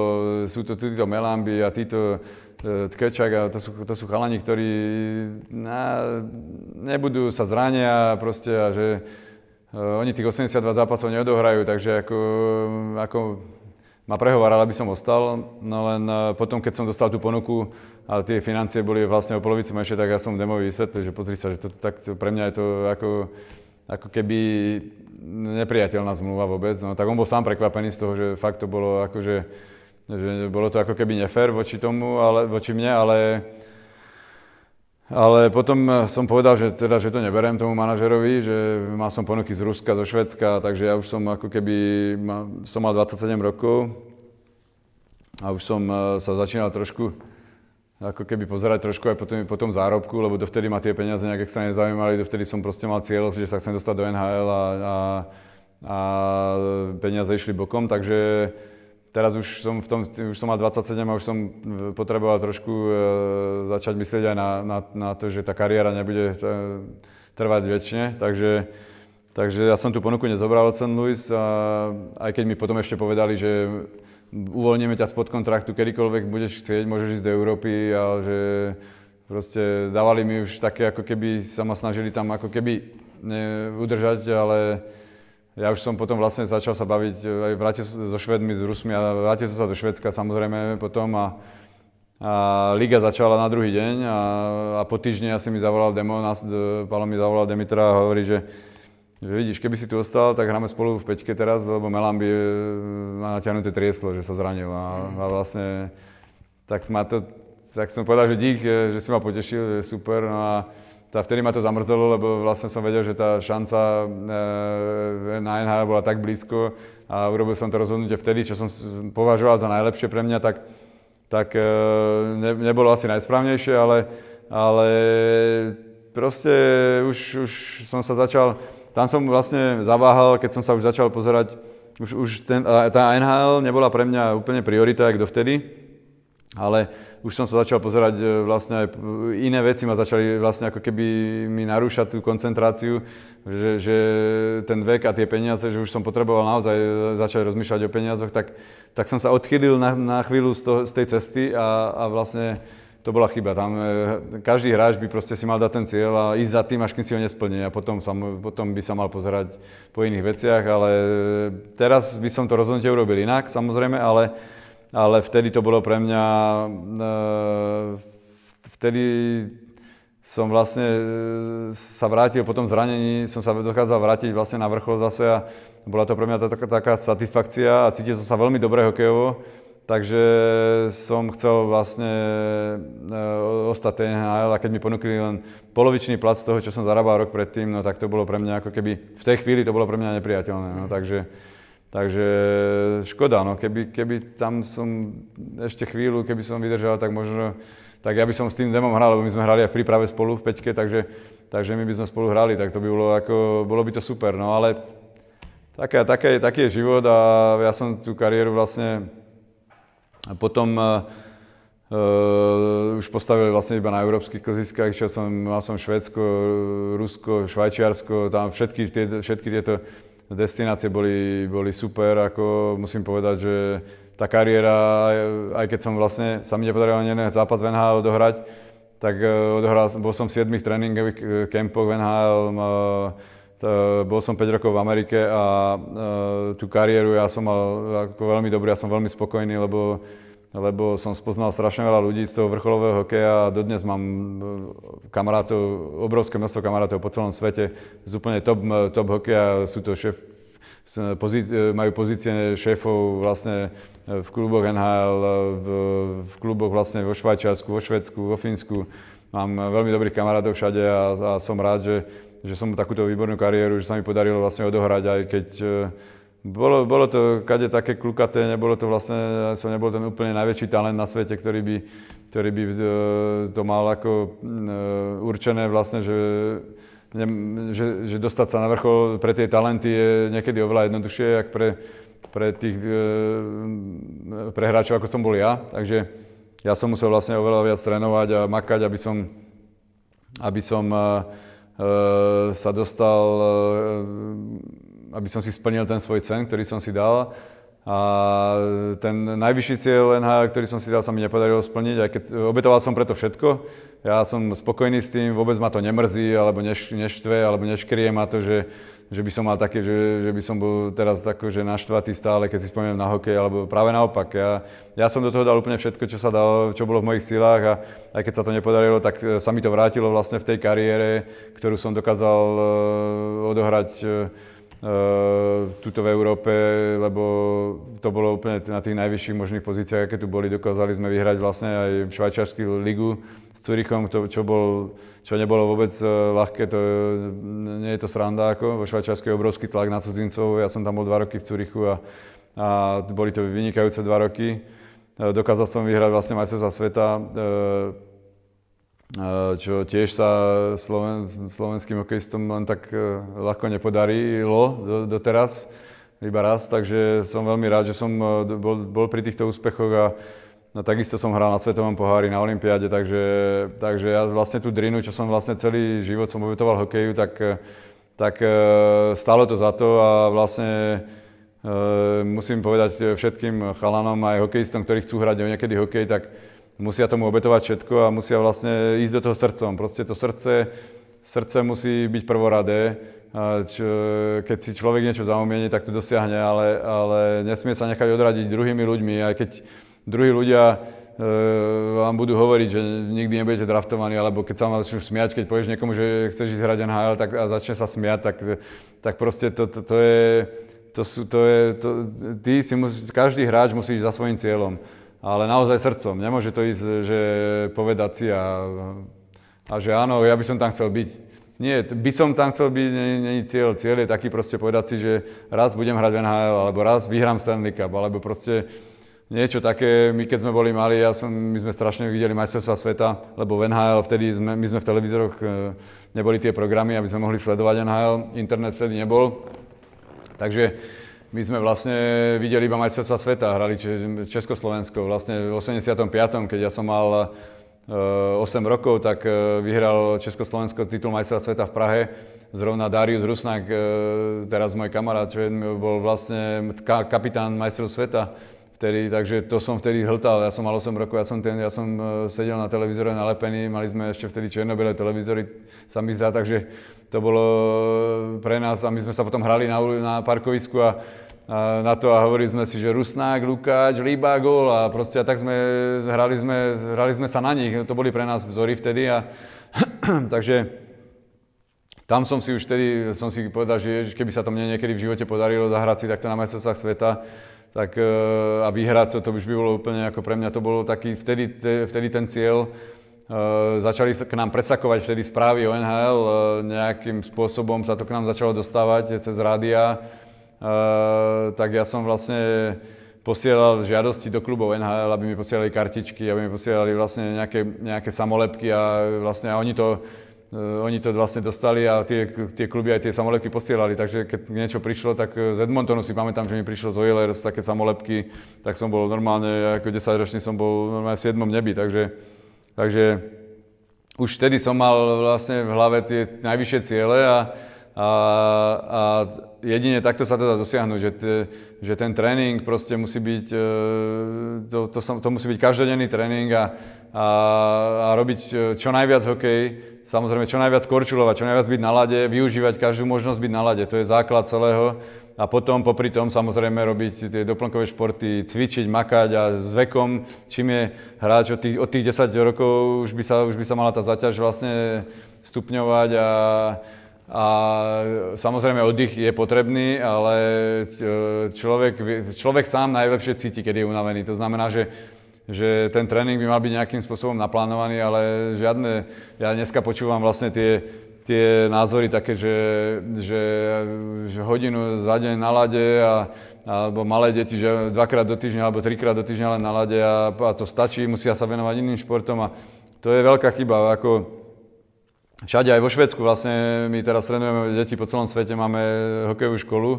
sú to títo Melamby a títo e, Tkečak a to sú, to sú chalani, ktorí na, nebudú sa zrania proste a že e, oni tých 82 zápasov neodohrajú, takže ako, ako ma prehováral, aby som ostal, no len e, potom, keď som dostal tú ponuku a tie financie boli vlastne o polovicu menšie, tak ja som Demovi vysvetlil, že pozri sa, že to, tak pre mňa je to ako ako keby nepriateľná zmluva vôbec. No tak on bol sám prekvapený z toho, že fakt to bolo akože, že bolo to ako keby nefér voči tomu, ale, voči mne, ale ale potom som povedal, že, teda, že to neberem tomu manažerovi, že mal som ponuky z Ruska, zo Švedska, takže ja už som ako keby, som mal 27 rokov a už som eh, sa začínal trošku ako keby pozerať trošku aj po tom, po tom zárobku, lebo dovtedy ma tie peniaze nejak sa nezaujímali, dovtedy som proste mal cieľ, že sa chcem dostať do NHL a, a, a peniaze išli bokom, takže teraz už som, v tom, už som mal 27 a už som e, potreboval trošku e, začať myslieť aj na, na, na to, že tá kariéra nebude e, trvať väčšine, takže Takže ja som tú ponuku nezobral od St. Louis, a aj keď mi potom ešte povedali, že uvoľníme ťa spod kontraktu, kedykoľvek budeš chcieť, môžeš ísť do Európy a že proste dávali mi už také, ako keby sa ma snažili tam ako keby udržať, ale ja už som potom vlastne začal sa baviť eh, aj vrátil so Švedmi, s Rusmi a vrátil som sa do Švedska samozrejme potom a, a liga začala na druhý deň a, a po týždni asi mi zavolal Demo, nás, eh, Palo mi zavolal Demitra a hovorí, že Vidíš, keby si tu ostal, tak hráme spolu v peťke teraz, lebo by má natiahnuté trieslo, že sa zranil. A, mm. a vlastne, tak, ma to, tak som povedal, že dík, že si ma potešil, že super. No a tá, vtedy ma to zamrzelo, lebo vlastne som vedel, že tá šanca e, na NHL bola tak blízko a urobil som to rozhodnutie vtedy, čo som považoval za najlepšie pre mňa, tak, tak e, ne, nebolo asi najsprávnejšie, ale, ale proste už, už som sa začal tam som vlastne zaváhal, keď som sa už začal pozerať, už, už ten, tá NHL nebola pre mňa úplne priorita, ako vtedy, ale už som sa začal pozerať e, vlastne aj iné veci ma začali vlastne ako keby mi narúšať tú koncentráciu, že, že ten vek a tie peniaze, že už som potreboval naozaj e, začať rozmýšľať o peniazoch, tak, tak som sa odchýlil na, na chvíľu z, to, z tej cesty a, a vlastne to bola chyba. Tam e, každý hráč by proste si mal dať ten cieľ a ísť za tým, až kým si ho nesplní. A potom, sa, potom by sa mal pozerať po iných veciach, ale e, teraz by som to rozhodnutie urobil inak, samozrejme, ale, ale vtedy to bolo pre mňa... E, vtedy som vlastne sa vrátil po tom zranení, som sa dokázal vrátiť vlastne na vrchol zase a bola to pre mňa taká, taká satisfakcia a cítil som sa veľmi dobre hokejovo Takže som chcel vlastne e, ostať ten NHL a keď mi ponúkli len polovičný plat z toho, čo som zarábal rok predtým, no tak to bolo pre mňa ako keby, v tej chvíli to bolo pre mňa nepriateľné, no takže, takže škoda, no keby, keby tam som ešte chvíľu, keby som vydržal, tak možno, tak ja by som s tým demom hral, lebo my sme hrali aj v príprave spolu v Peťke, takže, takže my by sme spolu hrali, tak to by bolo ako, bolo by to super, no ale také, také, taký je život a ja som tú kariéru vlastne a potom Uh, už postavili vlastne iba na európskych klziskách, čo som, mal som Švédsko, Rusko, Švajčiarsko, tam všetky, tie, všetky tieto destinácie boli, boli super, ako musím povedať, že tá kariéra, aj keď som vlastne, sa mi nepodarilo ani jeden zápas v NHL odohrať, tak uh, odohral, bol som v siedmých tréningových kempoch v NHL, uh, Eh, bol som 5 rokov v Amerike a eh, tú kariéru ja som mal ako veľmi dobrý ja som veľmi spokojný, lebo, lebo som spoznal strašne veľa ľudí z toho vrcholového hokeja a dodnes mám eh, kamarátov, obrovské množstvo kamarátov po celom svete z úplne top, top hokeja, sú to šéf, pozície, majú pozície šéfov vlastne v kluboch NHL, v, v kluboch vlastne vo Švajčiarsku, vo Švedsku, vo Fínsku. Mám veľmi dobrých kamarátov všade a, a som rád, že že som takúto výbornú kariéru, že sa mi podarilo vlastne odohrať, aj keď e, bolo, bolo to kade také klukaté, nebolo to vlastne, som nebol ten úplne najväčší talent na svete, ktorý by, ktorý by e, to mal ako e, určené vlastne, že že, že dostať sa na vrchol pre tie talenty je niekedy oveľa jednoduchšie, ako pre, pre tých pre hráčov, ako som bol ja. Takže ja som musel vlastne oveľa viac trénovať a makať, aby som, aby som Eh, sa dostal, eh, aby som si splnil ten svoj cen, ktorý som si dal. A ten najvyšší cieľ NH, ktorý som si dal, sa mi nepodarilo splniť, aj keď obetoval som preto všetko. Ja som spokojný s tým, vôbec ma to nemrzí, alebo neš, neštve, alebo neškrie ma to, že že by som mal také, že, že by som bol teraz tako, že naštvatý stále, keď si spomínam na hokej, alebo práve naopak. Ja, ja som do toho dal úplne všetko, čo sa dalo, čo bolo v mojich silách a aj keď sa to nepodarilo, tak e, sa mi to vrátilo vlastne v tej kariére, ktorú som dokázal e, odohrať Uh, tuto v Európe, lebo to bolo úplne na tých najvyšších možných pozíciách, aké tu boli. Dokázali sme vyhrať vlastne aj švajčiarsku ligu s Curychom, čo bol čo nebolo vôbec e, ľahké, to, e, nie je to sranda, ako vo Švajčiarsku je obrovský tlak na cudzincov, ja som tam bol dva roky v Curichu a, a boli to vynikajúce dva roky. E, dokázal som vyhrať vlastne majstrovstvá sveta, čo tiež sa Sloven, slovenským hokejistom len tak ľahko nepodarilo doteraz, iba raz, takže som veľmi rád, že som bol, bol pri týchto úspechoch a No takisto som hral na Svetovom pohári, na Olympiáde, takže, takže ja vlastne tú drinu, čo som vlastne celý život som obetoval hokeju, tak, tak e, stalo to za to a vlastne e, musím povedať všetkým chalanom aj hokejistom, ktorí chcú hrať niekedy hokej, tak musia tomu obetovať všetko a musia vlastne ísť do toho srdcom. Proste to srdce, srdce musí byť prvoradé. Čo, keď si človek niečo zaumieni, tak to dosiahne, ale, ale nesmie sa nechať odradiť druhými ľuďmi, aj keď druhí ľudia e, vám budú hovoriť, že nikdy nebudete draftovaní, alebo keď sa vám začnú smiať, keď povieš niekomu, že chceš ísť hrať NHL tak, a začne sa smiať, tak, tak proste to, to, to je... To sú, to je to, ty si musí, každý hráč musí ísť za svojím cieľom, ale naozaj srdcom. Nemôže to ísť, že povedať si a, a že áno, ja by som tam chcel byť. Nie, by som tam chcel byť, není cieľ. Cieľ je taký proste povedať si, že raz budem hrať v NHL, alebo raz vyhrám Stanley Cup, alebo proste niečo také, my keď sme boli mali, ja som, my sme strašne videli majstrovstva sveta, lebo v NHL vtedy sme, my sme v televízoroch e, neboli tie programy, aby sme mohli sledovať NHL, internet vtedy nebol. Takže my sme vlastne videli iba majstrovstva sveta, hrali Československo vlastne v 85., keď ja som mal 8 e, rokov, tak e, vyhral Československo titul majstra sveta v Prahe. Zrovna Darius Rusnak, teraz môj kamarát, čo bol vlastne kapitán majstrov sveta vtedy, takže to som vtedy hltal. Ja som mal 8 rokov, ja som, ten, ja som e, sedel na televízore nalepený, mali sme ešte vtedy čierno televízory, sa mi zdá, takže to bolo e, pre nás a my sme sa potom hrali na, na parkovisku a, a na to a hovorili sme si, že Rusnák, Lukáč, Líba, gól a proste a tak sme hrali, sme, hrali sme sa na nich, to boli pre nás vzory vtedy a takže tam som si už vtedy, som si povedal, že keby sa to mne niekedy v živote podarilo zahrať si takto na majstrovstvách sveta, tak e, a vyhrať, to, to už by bolo úplne ako pre mňa, to bolo taký, vtedy, vtedy ten cieľ, e, začali k nám presakovať vtedy správy o NHL, e, nejakým spôsobom sa to k nám začalo dostávať cez rádia, tak ja som vlastne posielal žiadosti do klubov NHL, aby mi posielali kartičky, aby mi posielali vlastne nejaké, nejaké samolepky a vlastne a oni to Eh, oni to vlastne dostali a tie, tie kluby aj tie samolepky posielali, takže keď niečo prišlo, tak eh, z Edmontonu si pamätám, že mi prišlo z Oilers také samolepky, tak som bol normálne, ako 10 ročný som bol normálne v 7. nebi, takže, takže už vtedy som mal vlastne v hlave tie najvyššie ciele a, a, a jedine takto sa to teda dá dosiahnuť, že, te, že ten tréning proste musí byť, eh, to, to, to musí byť každodenný tréning a, a, a robiť čo najviac hokej, Samozrejme, čo najviac korčulovať, čo najviac byť na lade, využívať každú možnosť byť na lade, to je základ celého. A potom popri tom samozrejme robiť tie doplnkové športy, cvičiť, makať a s vekom, čím je hráč od tých, od tých 10 rokov, už by, sa, už by sa mala tá zaťaž vlastne stupňovať a a samozrejme oddych je potrebný, ale e, človek, človek sám najlepšie cíti, keď je unavený. To znamená, že že ten tréning by mal byť nejakým spôsobom naplánovaný, ale žiadne, ja dneska počúvam vlastne tie, tie názory také, že, že, že hodinu za deň na lade a, alebo malé deti, že dvakrát do týždňa alebo trikrát do týždňa len na lade a, a to stačí, musia sa venovať iným športom a to je veľká chyba. Ako, Všade aj vo Švedsku vlastne my teraz trénujeme deti po celom svete, máme hokejovú školu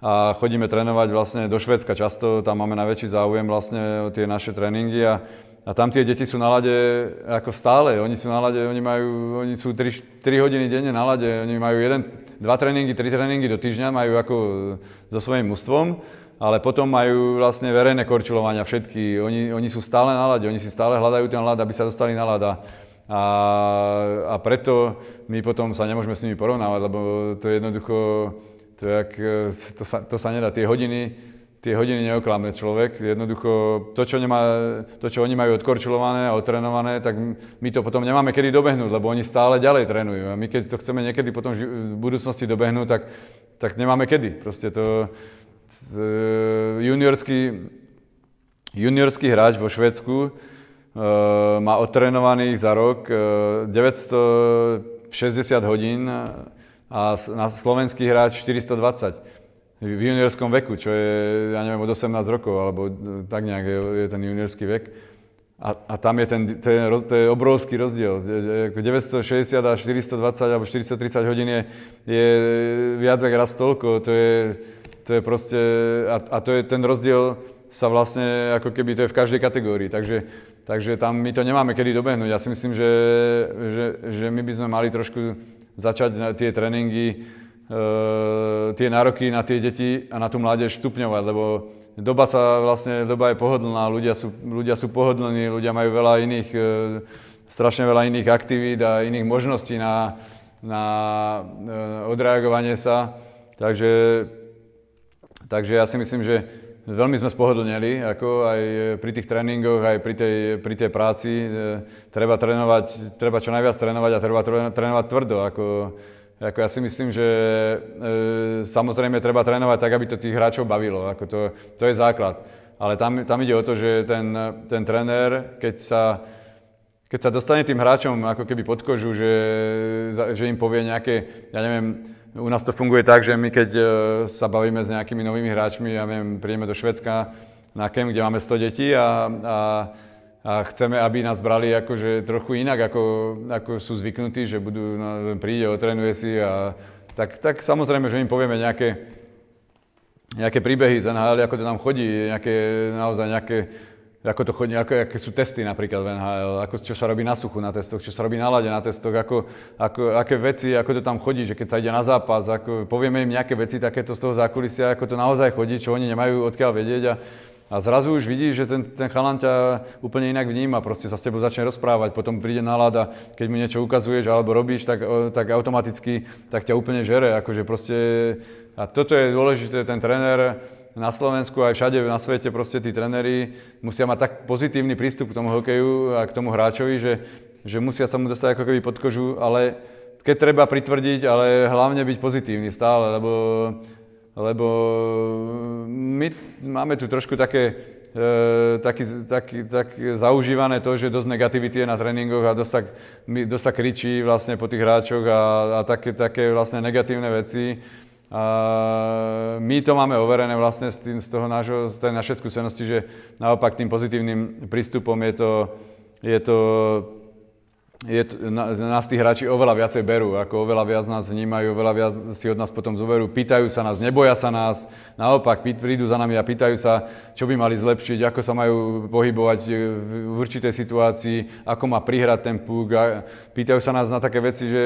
a chodíme trénovať vlastne do Švedska často, tam máme najväčší záujem vlastne o tie naše tréningy a, a tam tie deti sú na lade ako stále, oni sú na lade, oni, majú, oni sú 3, 3 hodiny denne na lade, oni majú jeden, dva tréningy, tri tréningy do týždňa, majú ako so svojím mužstvom, ale potom majú vlastne verejné korčulovania všetky, oni, oni sú stále na lade, oni si stále hľadajú ten lad, aby sa dostali na lada. A, a preto my potom sa nemôžeme s nimi porovnávať, lebo to je jednoducho to, jak, e, to, sa, to sa nedá. Tie hodiny, tie hodiny neokláme človek. Jednoducho to čo, nemá, to, čo oni majú odkorčilované a otrenované, tak my to potom nemáme kedy dobehnúť, lebo oni stále ďalej trénujú. A my keď to chceme niekedy potom v budúcnosti dobehnúť, tak, tak nemáme kedy. Proste to e, juniorský, juniorský hráč vo Švedsku e, má otrenovaných za rok 960 hodín a na slovenský hráč 420 v juniorskom veku, čo je, ja neviem, od 18 rokov, alebo e, tak nejak je, je ten juniorský vek. A, a tam je ten, to je, to je obrovský rozdiel. 960 a 420 alebo 430 hodín je, je viac ako raz toľko. To je, to je proste, a, a to je ten rozdiel sa vlastne, ako keby to je v každej kategórii. Takže, takže tam my to nemáme kedy dobehnúť. Ja si myslím, že, že, že my by sme mali trošku začať tie tréningy, e, tie nároky na tie deti a na tú mládež stupňovať, lebo doba sa vlastne, doba je pohodlná, ľudia sú, ľudia sú pohodlní, ľudia majú veľa iných, e, strašne veľa iných aktivít a iných možností na, na e, odreagovanie sa. Takže, takže ja si myslím, že Veľmi sme spohodlnili, ako aj e, pri tých tréningoch, aj pri tej, pri tej práci. E, treba trénovať, treba čo najviac trénovať a treba trénovať tvrdo. Ako, ako ja si myslím, že e, samozrejme treba trénovať tak, aby to tých hráčov bavilo. Ako to, to je základ. Ale tam, tam ide o to, že ten, ten tréner, keď sa, keď sa dostane tým hráčom ako keby pod kožu, že, že im povie nejaké, ja neviem, u nás to funguje tak, že my keď e, sa bavíme s nejakými novými hráčmi, ja viem, prídeme do Švedska na kem, kde máme 100 detí a, a, a chceme, aby nás brali akože trochu inak, ako, ako sú zvyknutí, že budú, no, príde, otrenuje si a tak, tak samozrejme, že im povieme nejaké, nejaké príbehy z NHL, ako to nám chodí, nejaké, naozaj nejaké ako to chodí, ako, aké sú testy napríklad v NHL, ako, čo sa robí na suchu na testoch, čo sa robí na lade na testoch, ako, ako, aké veci, ako to tam chodí, že keď sa ide na zápas, ako, povieme im nejaké veci takéto z toho zákulisia, ako to naozaj chodí, čo oni nemajú odkiaľ vedieť a, a zrazu už vidíš, že ten, ten chalan ťa úplne inak vníma, proste sa s tebou začne rozprávať, potom príde a keď mu niečo ukazuješ alebo robíš, tak, tak automaticky tak ťa úplne žere. Akože proste, a toto je dôležité, ten tréner, na Slovensku aj všade na svete proste tí trenery musia mať tak pozitívny prístup k tomu hokeju a k tomu hráčovi, že, že musia sa mu dostať ako keby pod kožu, ale keď treba pritvrdiť, ale hlavne byť pozitívny stále, lebo, lebo my máme tu trošku také, e, taký, taký, tak zaužívané to, že dosť negativity je na tréningoch a dosť sa, dosť sa kričí vlastne po tých hráčoch a, a také, také vlastne negatívne veci my to máme overené vlastne z, tým, z, toho nášho, z tej našej skúsenosti, že naopak tým pozitívnym prístupom je to, je to je, na, nás tí hráči oveľa viacej berú, ako oveľa viac nás vnímajú, oveľa viac si od nás potom zoberú, pýtajú sa nás, neboja sa nás, naopak prídu za nami a pýtajú sa, čo by mali zlepšiť, ako sa majú pohybovať e, v určitej situácii, ako má prihrať ten púk a pýtajú sa nás na také veci, že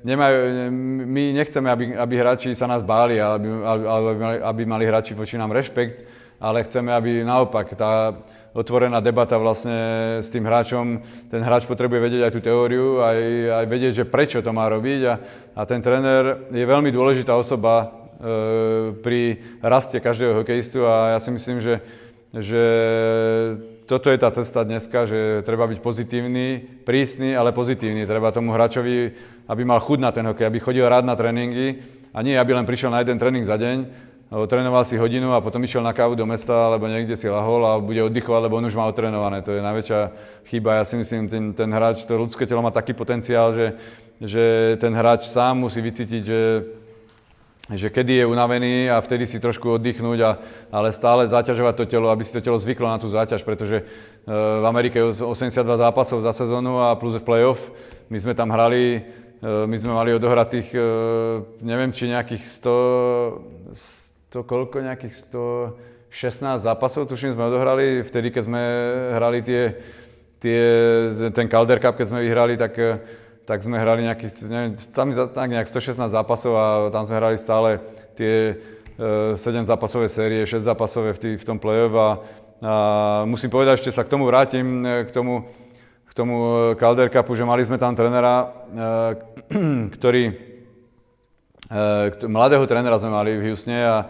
nemajú, my nechceme, aby, aby hráči sa nás báli, aby, aby, aby, mali, aby mali hráči voči nám rešpekt, ale chceme, aby naopak tá otvorená debata vlastne s tým hráčom. Ten hráč potrebuje vedieť aj tú teóriu, aj, aj vedieť, že prečo to má robiť. A, a ten tréner je veľmi dôležitá osoba e, pri raste každého hokejistu a ja si myslím, že, že toto je tá cesta dneska, že treba byť pozitívny, prísny, ale pozitívny. Treba tomu hráčovi, aby mal chud na ten hokej, aby chodil rád na tréningy a nie, aby len prišiel na jeden tréning za deň, trénoval si hodinu a potom išiel na kávu do mesta alebo niekde si lahol a bude oddychovať, lebo on už má otrénované. To je najväčšia chyba. Ja si myslím, ten, ten hráč, to ľudské telo má taký potenciál, že, že ten hráč sám musí vycítiť, že že kedy je unavený a vtedy si trošku oddychnúť, a, ale stále zaťažovať to telo, aby si to telo zvyklo na tú záťaž, pretože e, v Amerike je 82 zápasov za sezónu a plus v off. My sme tam hrali, e, my sme mali odohratých, e, neviem, či nejakých 100, 100, koľko nejakých 116 zápasov, tuším, sme odohrali, vtedy, keď sme hrali tie, tie, ten Calder Cup, keď sme vyhrali, tak, tak sme hrali nejakých, neviem, tam tak nejak 116 zápasov a tam sme hrali stále tie 7 eh, zápasové série, 6 zápasové v, tý, v tom play-off a, a musím povedať, ešte sa k tomu vrátim, eh, k tomu, k tomu eh, Calder Cupu, že mali sme tam trenera, ktorý Eh, mladého trénera sme mali v Houstone a,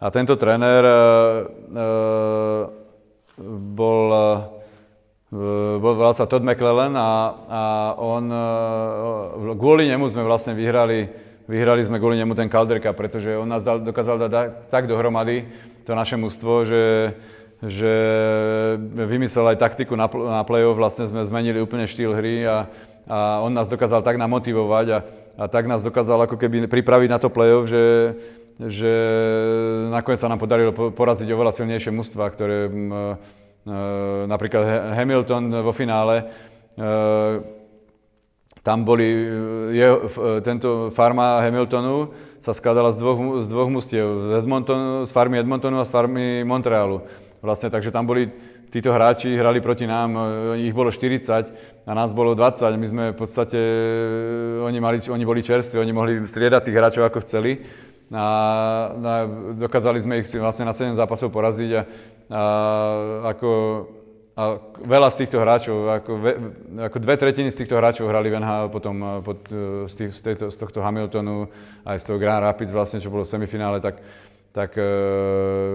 a tento tréner eh, eh, bol, bol volal sa Todd McClellan a, a on, kvôli nemu sme vlastne vyhrali, vyhrali sme kvôli nemu ten Calderka, pretože on nás dal, dokázal dať tak dohromady, to naše mužstvo, že, že vymyslel aj taktiku na, na play-off, vlastne sme zmenili úplne štýl hry a, a on nás dokázal tak namotivovať a a tak nás dokázal ako keby pripraviť na to play-off, že, že nakoniec sa nám podarilo poraziť oveľa silnejšie mužstva, ktoré e, e, napríklad Hamilton vo finále e, tam boli, je, tento farma Hamiltonu sa skladala z dvoch, z dvoch mustiev, z, Edmontonu, z farmy Edmontonu a z farmy Montrealu. Vlastne, takže tam boli títo hráči hrali proti nám, e, ich bolo 40 a nás bolo 20. My sme v podstate, e, oni, mali, oni boli čerství, oni mohli striedať tých hráčov ako chceli. A, a dokázali sme ich vlastne na 7 zápasov poraziť a, a ako a veľa z týchto hráčov, ako, ve, ako dve tretiny z týchto hráčov hrali v NHL potom e, pod, z, tých, z, tejto, z tohto Hamiltonu, aj z toho Grand Rapids vlastne, čo bolo v semifinále, tak, tak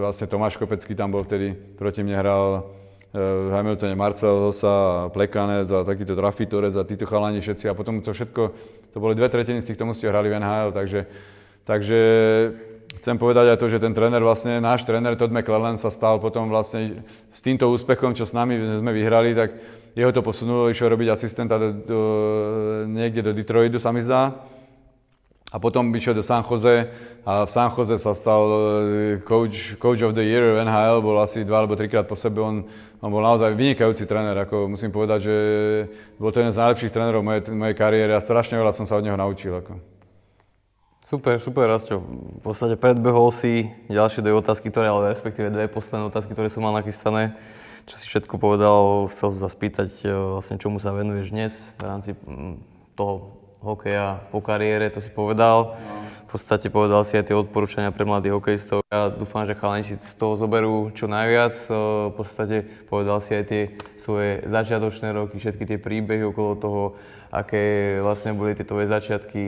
vlastne Tomáš Kopecký tam bol vtedy, proti mne hral Eh, Hamiltone Marcel Hossa, Plekanec a takýto Trafitorec a títo chalani všetci a potom to všetko, to boli dve tretiny z týchto musí hrali v NHL, takže, takže chcem povedať aj to, že ten tréner vlastne, náš tréner Todd McClellan sa stal potom vlastne s týmto úspechom, čo s nami sme vyhrali, tak jeho to posunulo, išiel robiť asistenta do, do, niekde do Detroitu, sa mi zdá. A potom išiel do San Jose a v San Jose sa stal e, coach, coach of the year v NHL, bol asi dva alebo trikrát po sebe, on, on bol naozaj vynikajúci tréner, ako musím povedať, že bol to jeden z najlepších trénerov mojej, mojej kariéry a strašne veľa som sa od neho naučil. Ako. Super, super, Rasto. V podstate predbehol si ďalšie dve otázky, ktoré, ale respektíve dve posledné otázky, ktoré som mal nachystané. Čo si všetko povedal, chcel sa spýtať, e, vlastne čomu sa venuješ dnes v rámci mm, toho hokeja po kariére, to si povedal. No. V podstate povedal si aj tie odporúčania pre mladých hokejistov. Ja dúfam, že chalani si z toho zoberú čo najviac. E, v podstate povedal si aj tie svoje začiatočné roky, všetky tie príbehy okolo toho, aké vlastne boli tie tvoje začiatky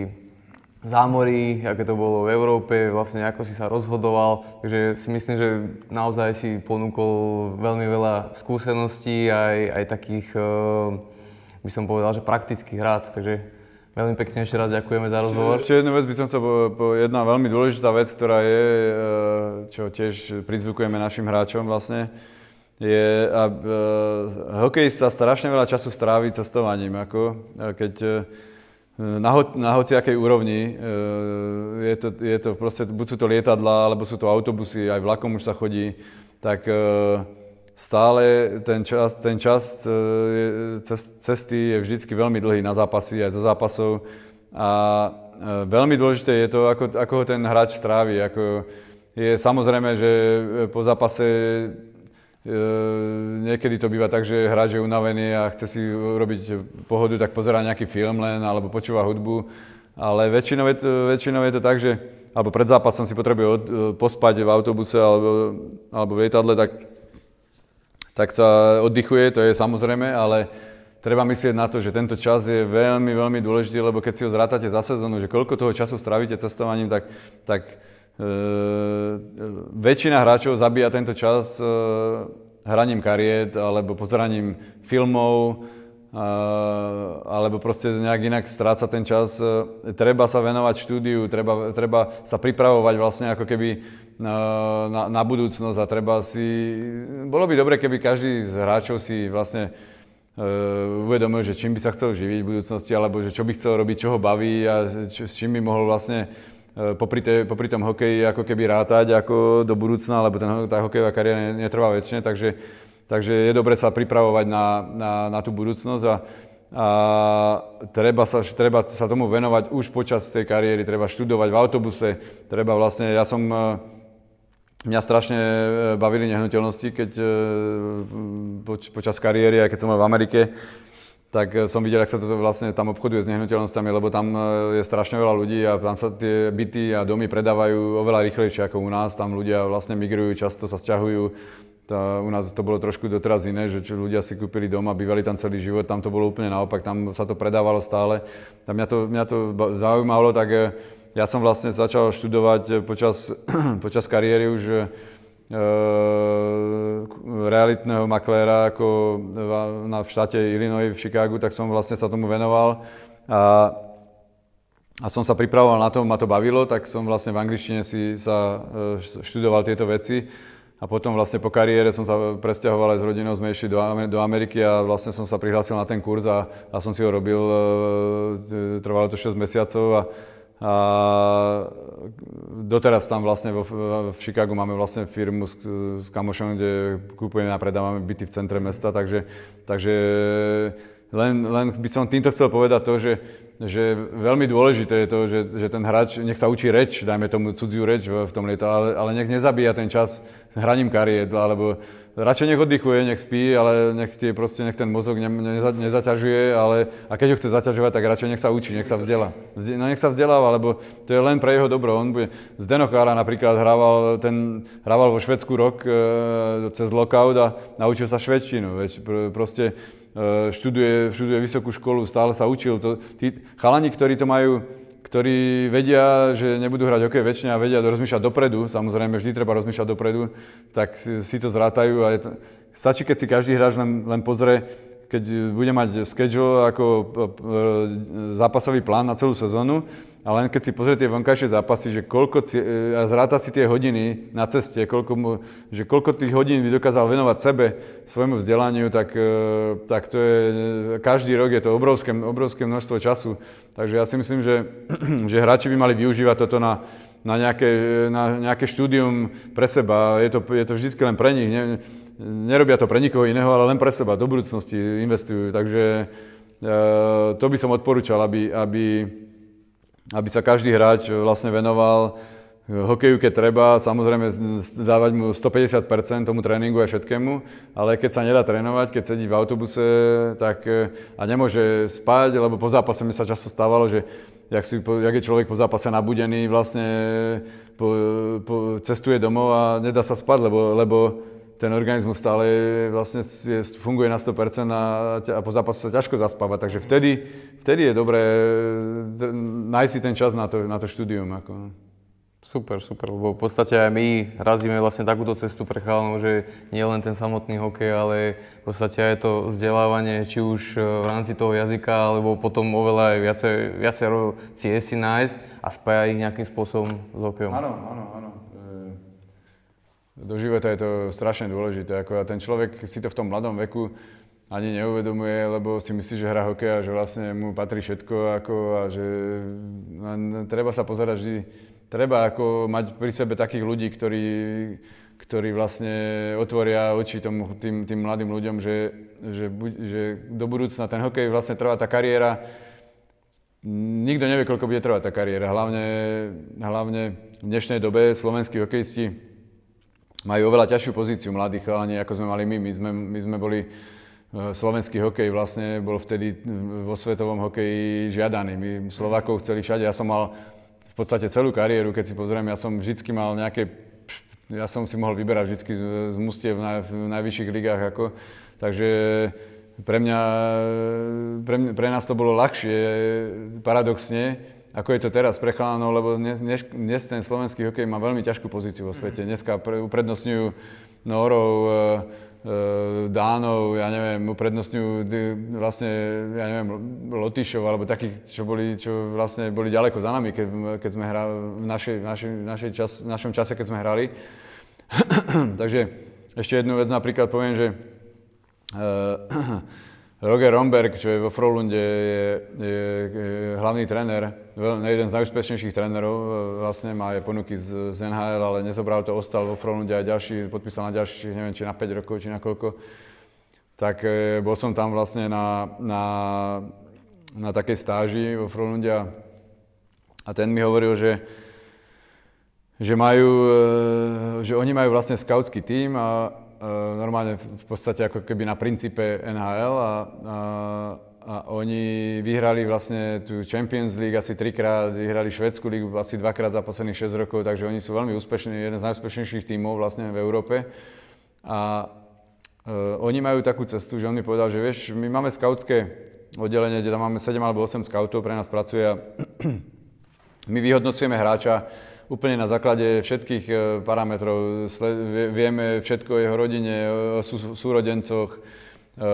v zámorí, aké to bolo v Európe, vlastne ako si sa rozhodoval. Takže si myslím, že naozaj si ponúkol veľmi veľa skúseností aj, aj takých, e, by som povedal, že praktických rád. Takže Veľmi pekne ešte raz ďakujeme za rozhovor. Ešte jednu vec by som sa po, po jedna veľmi dôležitá vec, ktorá je, e, čo tiež prizvukujeme našim hráčom vlastne, je, a, a e, hokejista strašne veľa času strávi cestovaním, ako, e, keď na, ho, na hociakej úrovni, je, to, je to proste, buď sú to lietadla, alebo sú to autobusy, aj vlakom už sa chodí, tak stále ten čas, ten čas e, cesty je vždycky veľmi dlhý na zápasy aj zo zápasov a e, veľmi dôležité je to, ako, ako ho ten hráč strávi. Ako je samozrejme, že po zápase e, niekedy to býva tak, že hráč je unavený a chce si robiť pohodu, tak pozerá nejaký film len alebo počúva hudbu. Ale väčšinou je to, väčšinou je to tak, že alebo pred zápasom si potrebuje od, pospať v autobuse alebo, alebo v lietadle, tak tak sa oddychuje, to je samozrejme, ale treba myslieť na to, že tento čas je veľmi, veľmi dôležitý, lebo keď si ho zrátate za sezónu, že koľko toho času strávite cestovaním, tak, tak e, väčšina hráčov zabíja tento čas e, hraním kariet alebo pozeraním filmov, e, alebo proste nejak inak stráca ten čas. E, treba sa venovať štúdiu, treba, treba sa pripravovať vlastne ako keby na, na budúcnosť a treba si... Bolo by dobre, keby každý z hráčov si vlastne uh, uvedomil, že čím by sa chcel živiť v budúcnosti, alebo že čo by chcel robiť, čo ho baví a čo, s čím by mohol vlastne uh, popri, te, popri tom hokeji ako keby rátať ako do budúcna, lebo ten, tá hokejová kariéra netrvá väčšine, takže, takže je dobre sa pripravovať na, na, na tú budúcnosť a a treba sa, treba sa tomu venovať už počas tej kariéry, treba študovať v autobuse, treba vlastne, ja som e, Mňa strašne e, bavili nehnuteľnosti, keď e, poč- počas kariéry, aj keď som bol v Amerike, tak e, som videl, ak sa to vlastne tam obchoduje s nehnuteľnosťami, lebo tam je strašne veľa ľudí a tam sa tie byty a domy predávajú oveľa rýchlejšie ako u nás. Tam ľudia vlastne migrujú, často sa sťahujú. Tá, u nás to bolo trošku doteraz iné, že ľudia si kúpili dom a bývali tam celý život, tam to bolo úplne naopak, tam sa to predávalo stále. Tam mňa to, mňa to zaujímalo, tak ja som vlastne začal študovať eh, počas, počas kariéry už eh, eh, realitného makléra ako na, v štáte Illinois v Chicagu, tak som vlastne sa tomu venoval a, a som sa pripravoval na to, ma to bavilo, tak som vlastne v angličtine si sa študoval tieto veci a potom vlastne po kariére som sa presťahoval aj s rodinou, sme išli do, do Ameriky a vlastne som sa prihlásil na ten kurz a, a som si ho robil, trvalo to 6 mesiacov a a doteraz tam vlastne vo, v Chicagu máme vlastne firmu s, s kamošom, kde kupujeme a predávame byty v centre mesta, takže, takže len, len by som týmto chcel povedať to, že, že veľmi dôležité je to, že, že ten hráč nech sa učí reč, dajme tomu cudziu reč v, v tom lietu, ale, ale nech nezabíja ten čas hraním kariet, alebo radšej nech oddychuje, nech spí, ale nech, tie, proste, nech ten mozog ne, ne, nezaťažuje, ale a keď ho chce zaťažovať, tak radšej nech sa učí, nech sa vzdelá. no nech sa vzdeláva, lebo to je len pre jeho dobro. On bude, Z Denokára napríklad hrával, ten, hrával vo Švedsku rok e, cez lockout a naučil sa švedčinu. Veď, pr, proste e, študuje, študuje vysokú školu, stále sa učil. To, tí chalani, ktorí to majú ktorí vedia, že nebudú hrať hokej väčšina a vedia rozmýšľať dopredu, samozrejme vždy treba rozmýšľať dopredu, tak si, si to zrátajú a je to, stačí, keď si každý hráč len, len pozrie, keď bude mať schedule ako e, e, zápasový plán na celú sezónu, a len keď si pozrie vonkajšie zápasy, že koľko, e, a zráta si tie hodiny na ceste, koľko že koľko tých hodín by dokázal venovať sebe, svojmu vzdelaniu, tak, e, tak to je, každý rok je to obrovské, obrovské množstvo času. Takže ja si myslím, že, že hráči by mali využívať toto na, na, nejaké, na nejaké štúdium pre seba. Je to, je to vždy len pre nich. Ne, nerobia to pre nikoho iného, ale len pre seba. Do budúcnosti investujú. Takže e, to by som odporúčal, aby, aby aby sa každý hráč vlastne venoval hokeju, keď treba, samozrejme dávať mu 150% tomu tréningu a všetkému, ale keď sa nedá trénovať, keď sedí v autobuse tak, a nemôže spať, lebo po zápase mi sa často stávalo, že jak, si, jak je človek po zápase nabudený, vlastne po, po, cestuje domov a nedá sa spať, lebo, lebo ten organizmus stále vlastne je, funguje na 100% a, a po zápase sa ťažko zaspáva. Takže vtedy, vtedy je dobré e, nájsť si ten čas na to, na to štúdium. Ako. No. Super, super, lebo v podstate aj my razíme vlastne takúto cestu pre chalanov, že nie len ten samotný hokej, ale v podstate aj to vzdelávanie, či už e, v rámci toho jazyka, alebo potom oveľa aj viacero viace ciesi nájsť a spájať ich nejakým spôsobom s hokejom. Áno, áno, áno do života je to strašne dôležité. Ako a ten človek si to v tom mladom veku ani neuvedomuje, lebo si myslí, že hrá hokej a že vlastne mu patrí všetko ako, a že treba sa pozerať vždy, treba ako mať pri sebe takých ľudí, ktorí, ktorí vlastne otvoria oči tomu, tým, tým mladým ľuďom, že, že, buď, že do budúcna ten hokej vlastne trvá tá kariéra, nikto nevie, koľko bude trvať tá kariéra, hlavne, hlavne v dnešnej dobe slovenskí hokejisti majú oveľa ťažšiu pozíciu mladí chalani, ako sme mali my. My sme, my sme boli e, slovenský hokej vlastne bol vtedy e, vo svetovom hokeji žiadaný. My Slovákov chceli všade. Ja som mal v podstate celú kariéru, keď si pozriem, ja som vždycky mal nejaké... Ja som si mohol vyberať vždycky z, z v najvyšších ligách. Ako, takže pre mňa, e, pre, mňa, pre nás to bolo ľahšie, paradoxne, ako je to teraz pre chalánov, lebo dnes, dnes, dnes ten slovenský hokej má veľmi ťažkú pozíciu vo svete. Dneska pre, uprednostňujú Norov, e, e Dánov, ja neviem, uprednostňujú e, vlastne, ja neviem, Lotyšov alebo takých, čo, boli, čo vlastne boli ďaleko za nami, keď, keď sme hrali v, našej, našej, našej čas, v našom čase, keď sme hrali. Takže ešte jednu vec napríklad poviem, že e, Roger Romberg, čo je vo Frolunde, je, je, je hlavný tréner, jeden z najúspešnejších trénerov, e, vlastne má aj ponuky z, z NHL, ale nezobral to, ostal vo Frolunde aj ďalší, podpísal na ďalších, neviem, či na 5 rokov, či na koľko. Tak e, bol som tam vlastne na, na, na takej stáži vo Frolunde a, a ten mi hovoril, že, že majú, e, že oni majú vlastne skautský tím a, Eh, normálne v podstate ako keby na princípe NHL a, a, a oni vyhrali vlastne tú Champions League asi trikrát, vyhrali Švedskú ligu asi dvakrát za posledných 6 rokov, takže oni sú veľmi úspešní, jeden z najúspešnejších tímov vlastne v Európe. A Uh, oni majú takú cestu, že on mi povedal, že vieš, my máme skautské oddelenie, kde tam máme 7 alebo 8 skautov, pre nás pracuje a my vyhodnocujeme hráča, úplne na základe všetkých e, parametrov. Vieme všetko o jeho rodine, o súrodencoch, e, e,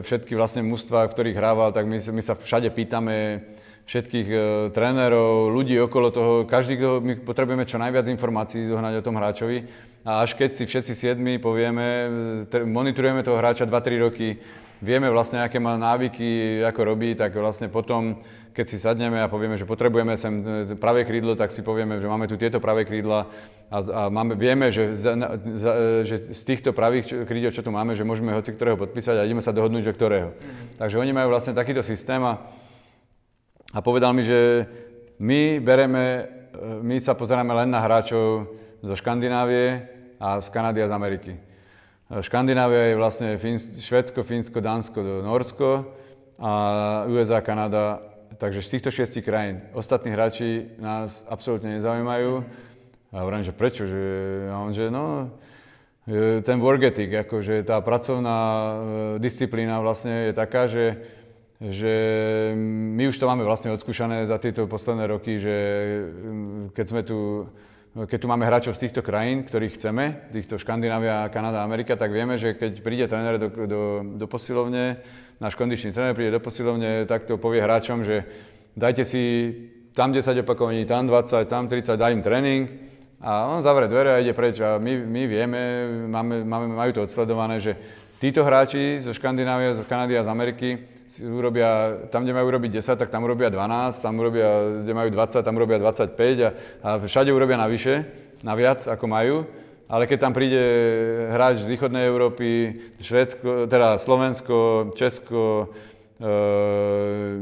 všetky vlastne mužstva, v ktorých hrával, tak my, my sa všade pýtame všetkých trénerov, ľudí okolo toho, každý, kto, my potrebujeme čo najviac informácií zohnať o tom hráčovi a až keď si všetci siedmi povieme, monitorujeme toho hráča 2-3 roky, vieme vlastne, aké má návyky, ako robí, tak vlastne potom keď si sadneme a povieme, že potrebujeme sem e, pravé krídlo, tak si povieme, že máme tu tieto pravé krídla a, a máme, vieme, že, za, za, e, že z týchto pravých krídel, čo tu máme, že môžeme hoci ktorého podpísať a ideme sa dohodnúť, že ktorého. Mm. Takže oni majú vlastne takýto systém a, a povedal mi, že my bereme, e, my sa pozeráme len na hráčov zo Škandinávie a z Kanady a z Ameriky. Škandinávia je vlastne Švedsko, Fínsko, Dánsko, Norsko a USA, Kanada takže z týchto šiestich krajín. Ostatní hráči nás absolútne nezaujímajú. A hovorím, že prečo? Že, a on, že no, e, ten work ethic, akože tá pracovná e, disciplína vlastne je taká, že, že my už to máme vlastne odskúšané za tieto posledné roky, že e, keď sme tu No, keď tu máme hráčov z týchto krajín, ktorých chceme, týchto Škandinávia, Kanada, Amerika, tak vieme, že keď príde tréner do, do, do posilovne, náš kondičný tréner príde do posilovne, tak to povie hráčom, že dajte si tam 10 opakovaní, tam 20, tam 30, daj im tréning a on zavrie dvere a ide preč. A my, my vieme, máme, máme, majú to odsledované, že títo hráči zo Škandinávia, z Kanady a z Ameriky urobia, tam, kde majú urobiť 10, tak tam urobia 12, tam urobia, kde majú 20, tam urobia 25 a, a všade urobia navyše, naviac, ako majú. Ale keď tam príde hráč z východnej Európy, Švédsko, teda Slovensko, Česko, e,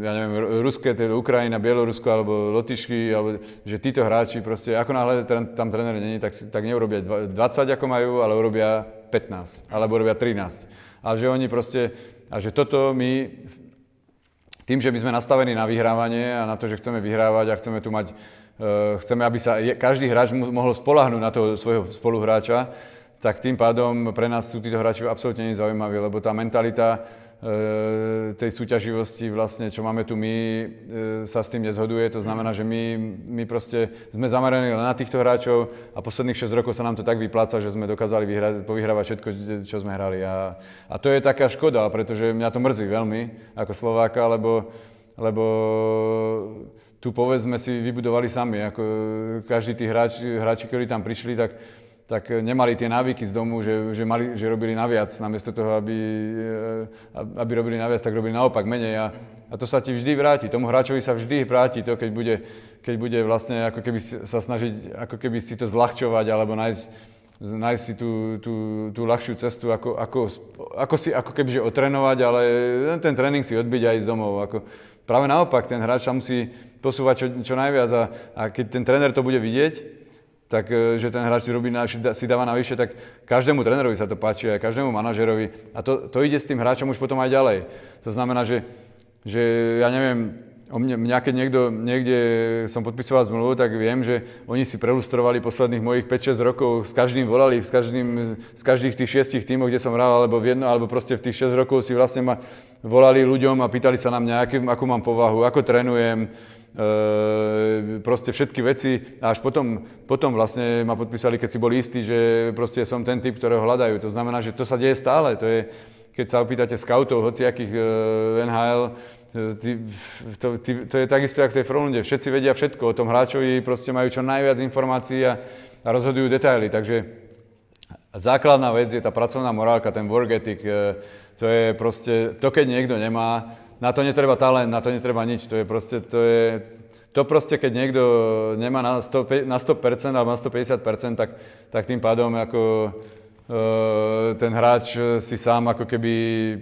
ja neviem, Ruské, teda Ukrajina, Bielorusko alebo Lotyšky, alebo, že títo hráči proste, ako náhle tam, tam tréner není, tak, tak neurobia 20, ako majú, ale urobia 15, alebo urobia 13. A že oni proste, a že toto my tým, že my sme nastavení na vyhrávanie a na to, že chceme vyhrávať a chceme tu mať, eh, chceme, aby sa každý hráč mohol spolahnúť na toho svojho spoluhráča, tak tým pádom pre nás sú títo hráči absolútne nezaujímaví, lebo tá mentalita E, tej súťaživosti vlastne, čo máme tu my, e, sa s tým nezhoduje. To znamená, že my, my proste sme zameraní len na týchto hráčov a posledných 6 rokov sa nám to tak vypláca, že sme dokázali vyhrať, povyhrávať všetko, čo sme hrali. A, a to je taká škoda, pretože mňa to mrzí veľmi ako Slováka, lebo, lebo tu povedzme si vybudovali sami. Ako e, každý tí hráči, hráči, ktorí tam prišli, tak tak e, nemali tie návyky z domu, že, že, mali, že robili naviac, namiesto toho, aby, e, aby robili naviac, tak robili naopak menej. A, a to sa ti vždy vráti, tomu hráčovi sa vždy vráti to, keď bude, keď bude vlastne ako keby sa snažiť, ako keby si to zľahčovať alebo nájsť, nájsť si tú, tú, tú ľahšiu cestu, ako, ako, ako si ako kebyže otrénovať, ale ten tréning si odbiť aj z domov. Ako, práve naopak, ten hráč sa musí posúvať čo, čo najviac a, a keď ten tréner to bude vidieť, tak e, že ten hráč si, robí, si dáva navyše, tak každému trénerovi sa to páči, aj každému manažerovi. A to, to ide s tým hráčom už potom aj ďalej. To znamená, že, že ja neviem, o mne, mňa keď niekto, niekde som podpisoval zmluvu, tak viem, že oni si prelustrovali posledných mojich 5-6 rokov, s každým volali, s každým, z každých tých 6 tímov, kde som hral, alebo v jedno, alebo proste v tých 6 rokov si vlastne ma volali ľuďom a pýtali sa na mňa, aký, akú mám povahu, ako trénujem, e, proste všetky veci a až potom, potom vlastne ma podpísali, keď si boli istí, že proste som ten typ, ktorého hľadajú. To znamená, že to sa deje stále. To je, keď sa opýtate scoutov, hociakých ehm, e, NHL, ty, to, ty, to je takisto, ako v tej Frolunde. Všetci vedia všetko o tom hráčovi, proste majú čo najviac informácií a, a rozhodujú detaily. Takže základná vec je tá pracovná morálka, ten work ethic. To je proste, to keď niekto nemá, na to netreba talent, na to netreba nič, to je proste, to je, to proste, keď niekto nemá na 100%, na 100% alebo na 150%, tak, tak tým pádom ako e, ten hráč si sám ako keby eh,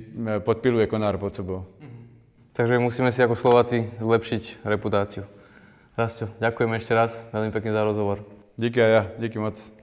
podpiluje konár pod sebou. Mhm. Takže musíme si ako Slováci zlepšiť reputáciu. Rasto, ďakujem ešte raz veľmi pekne za rozhovor. Díky aj ja, díky moc.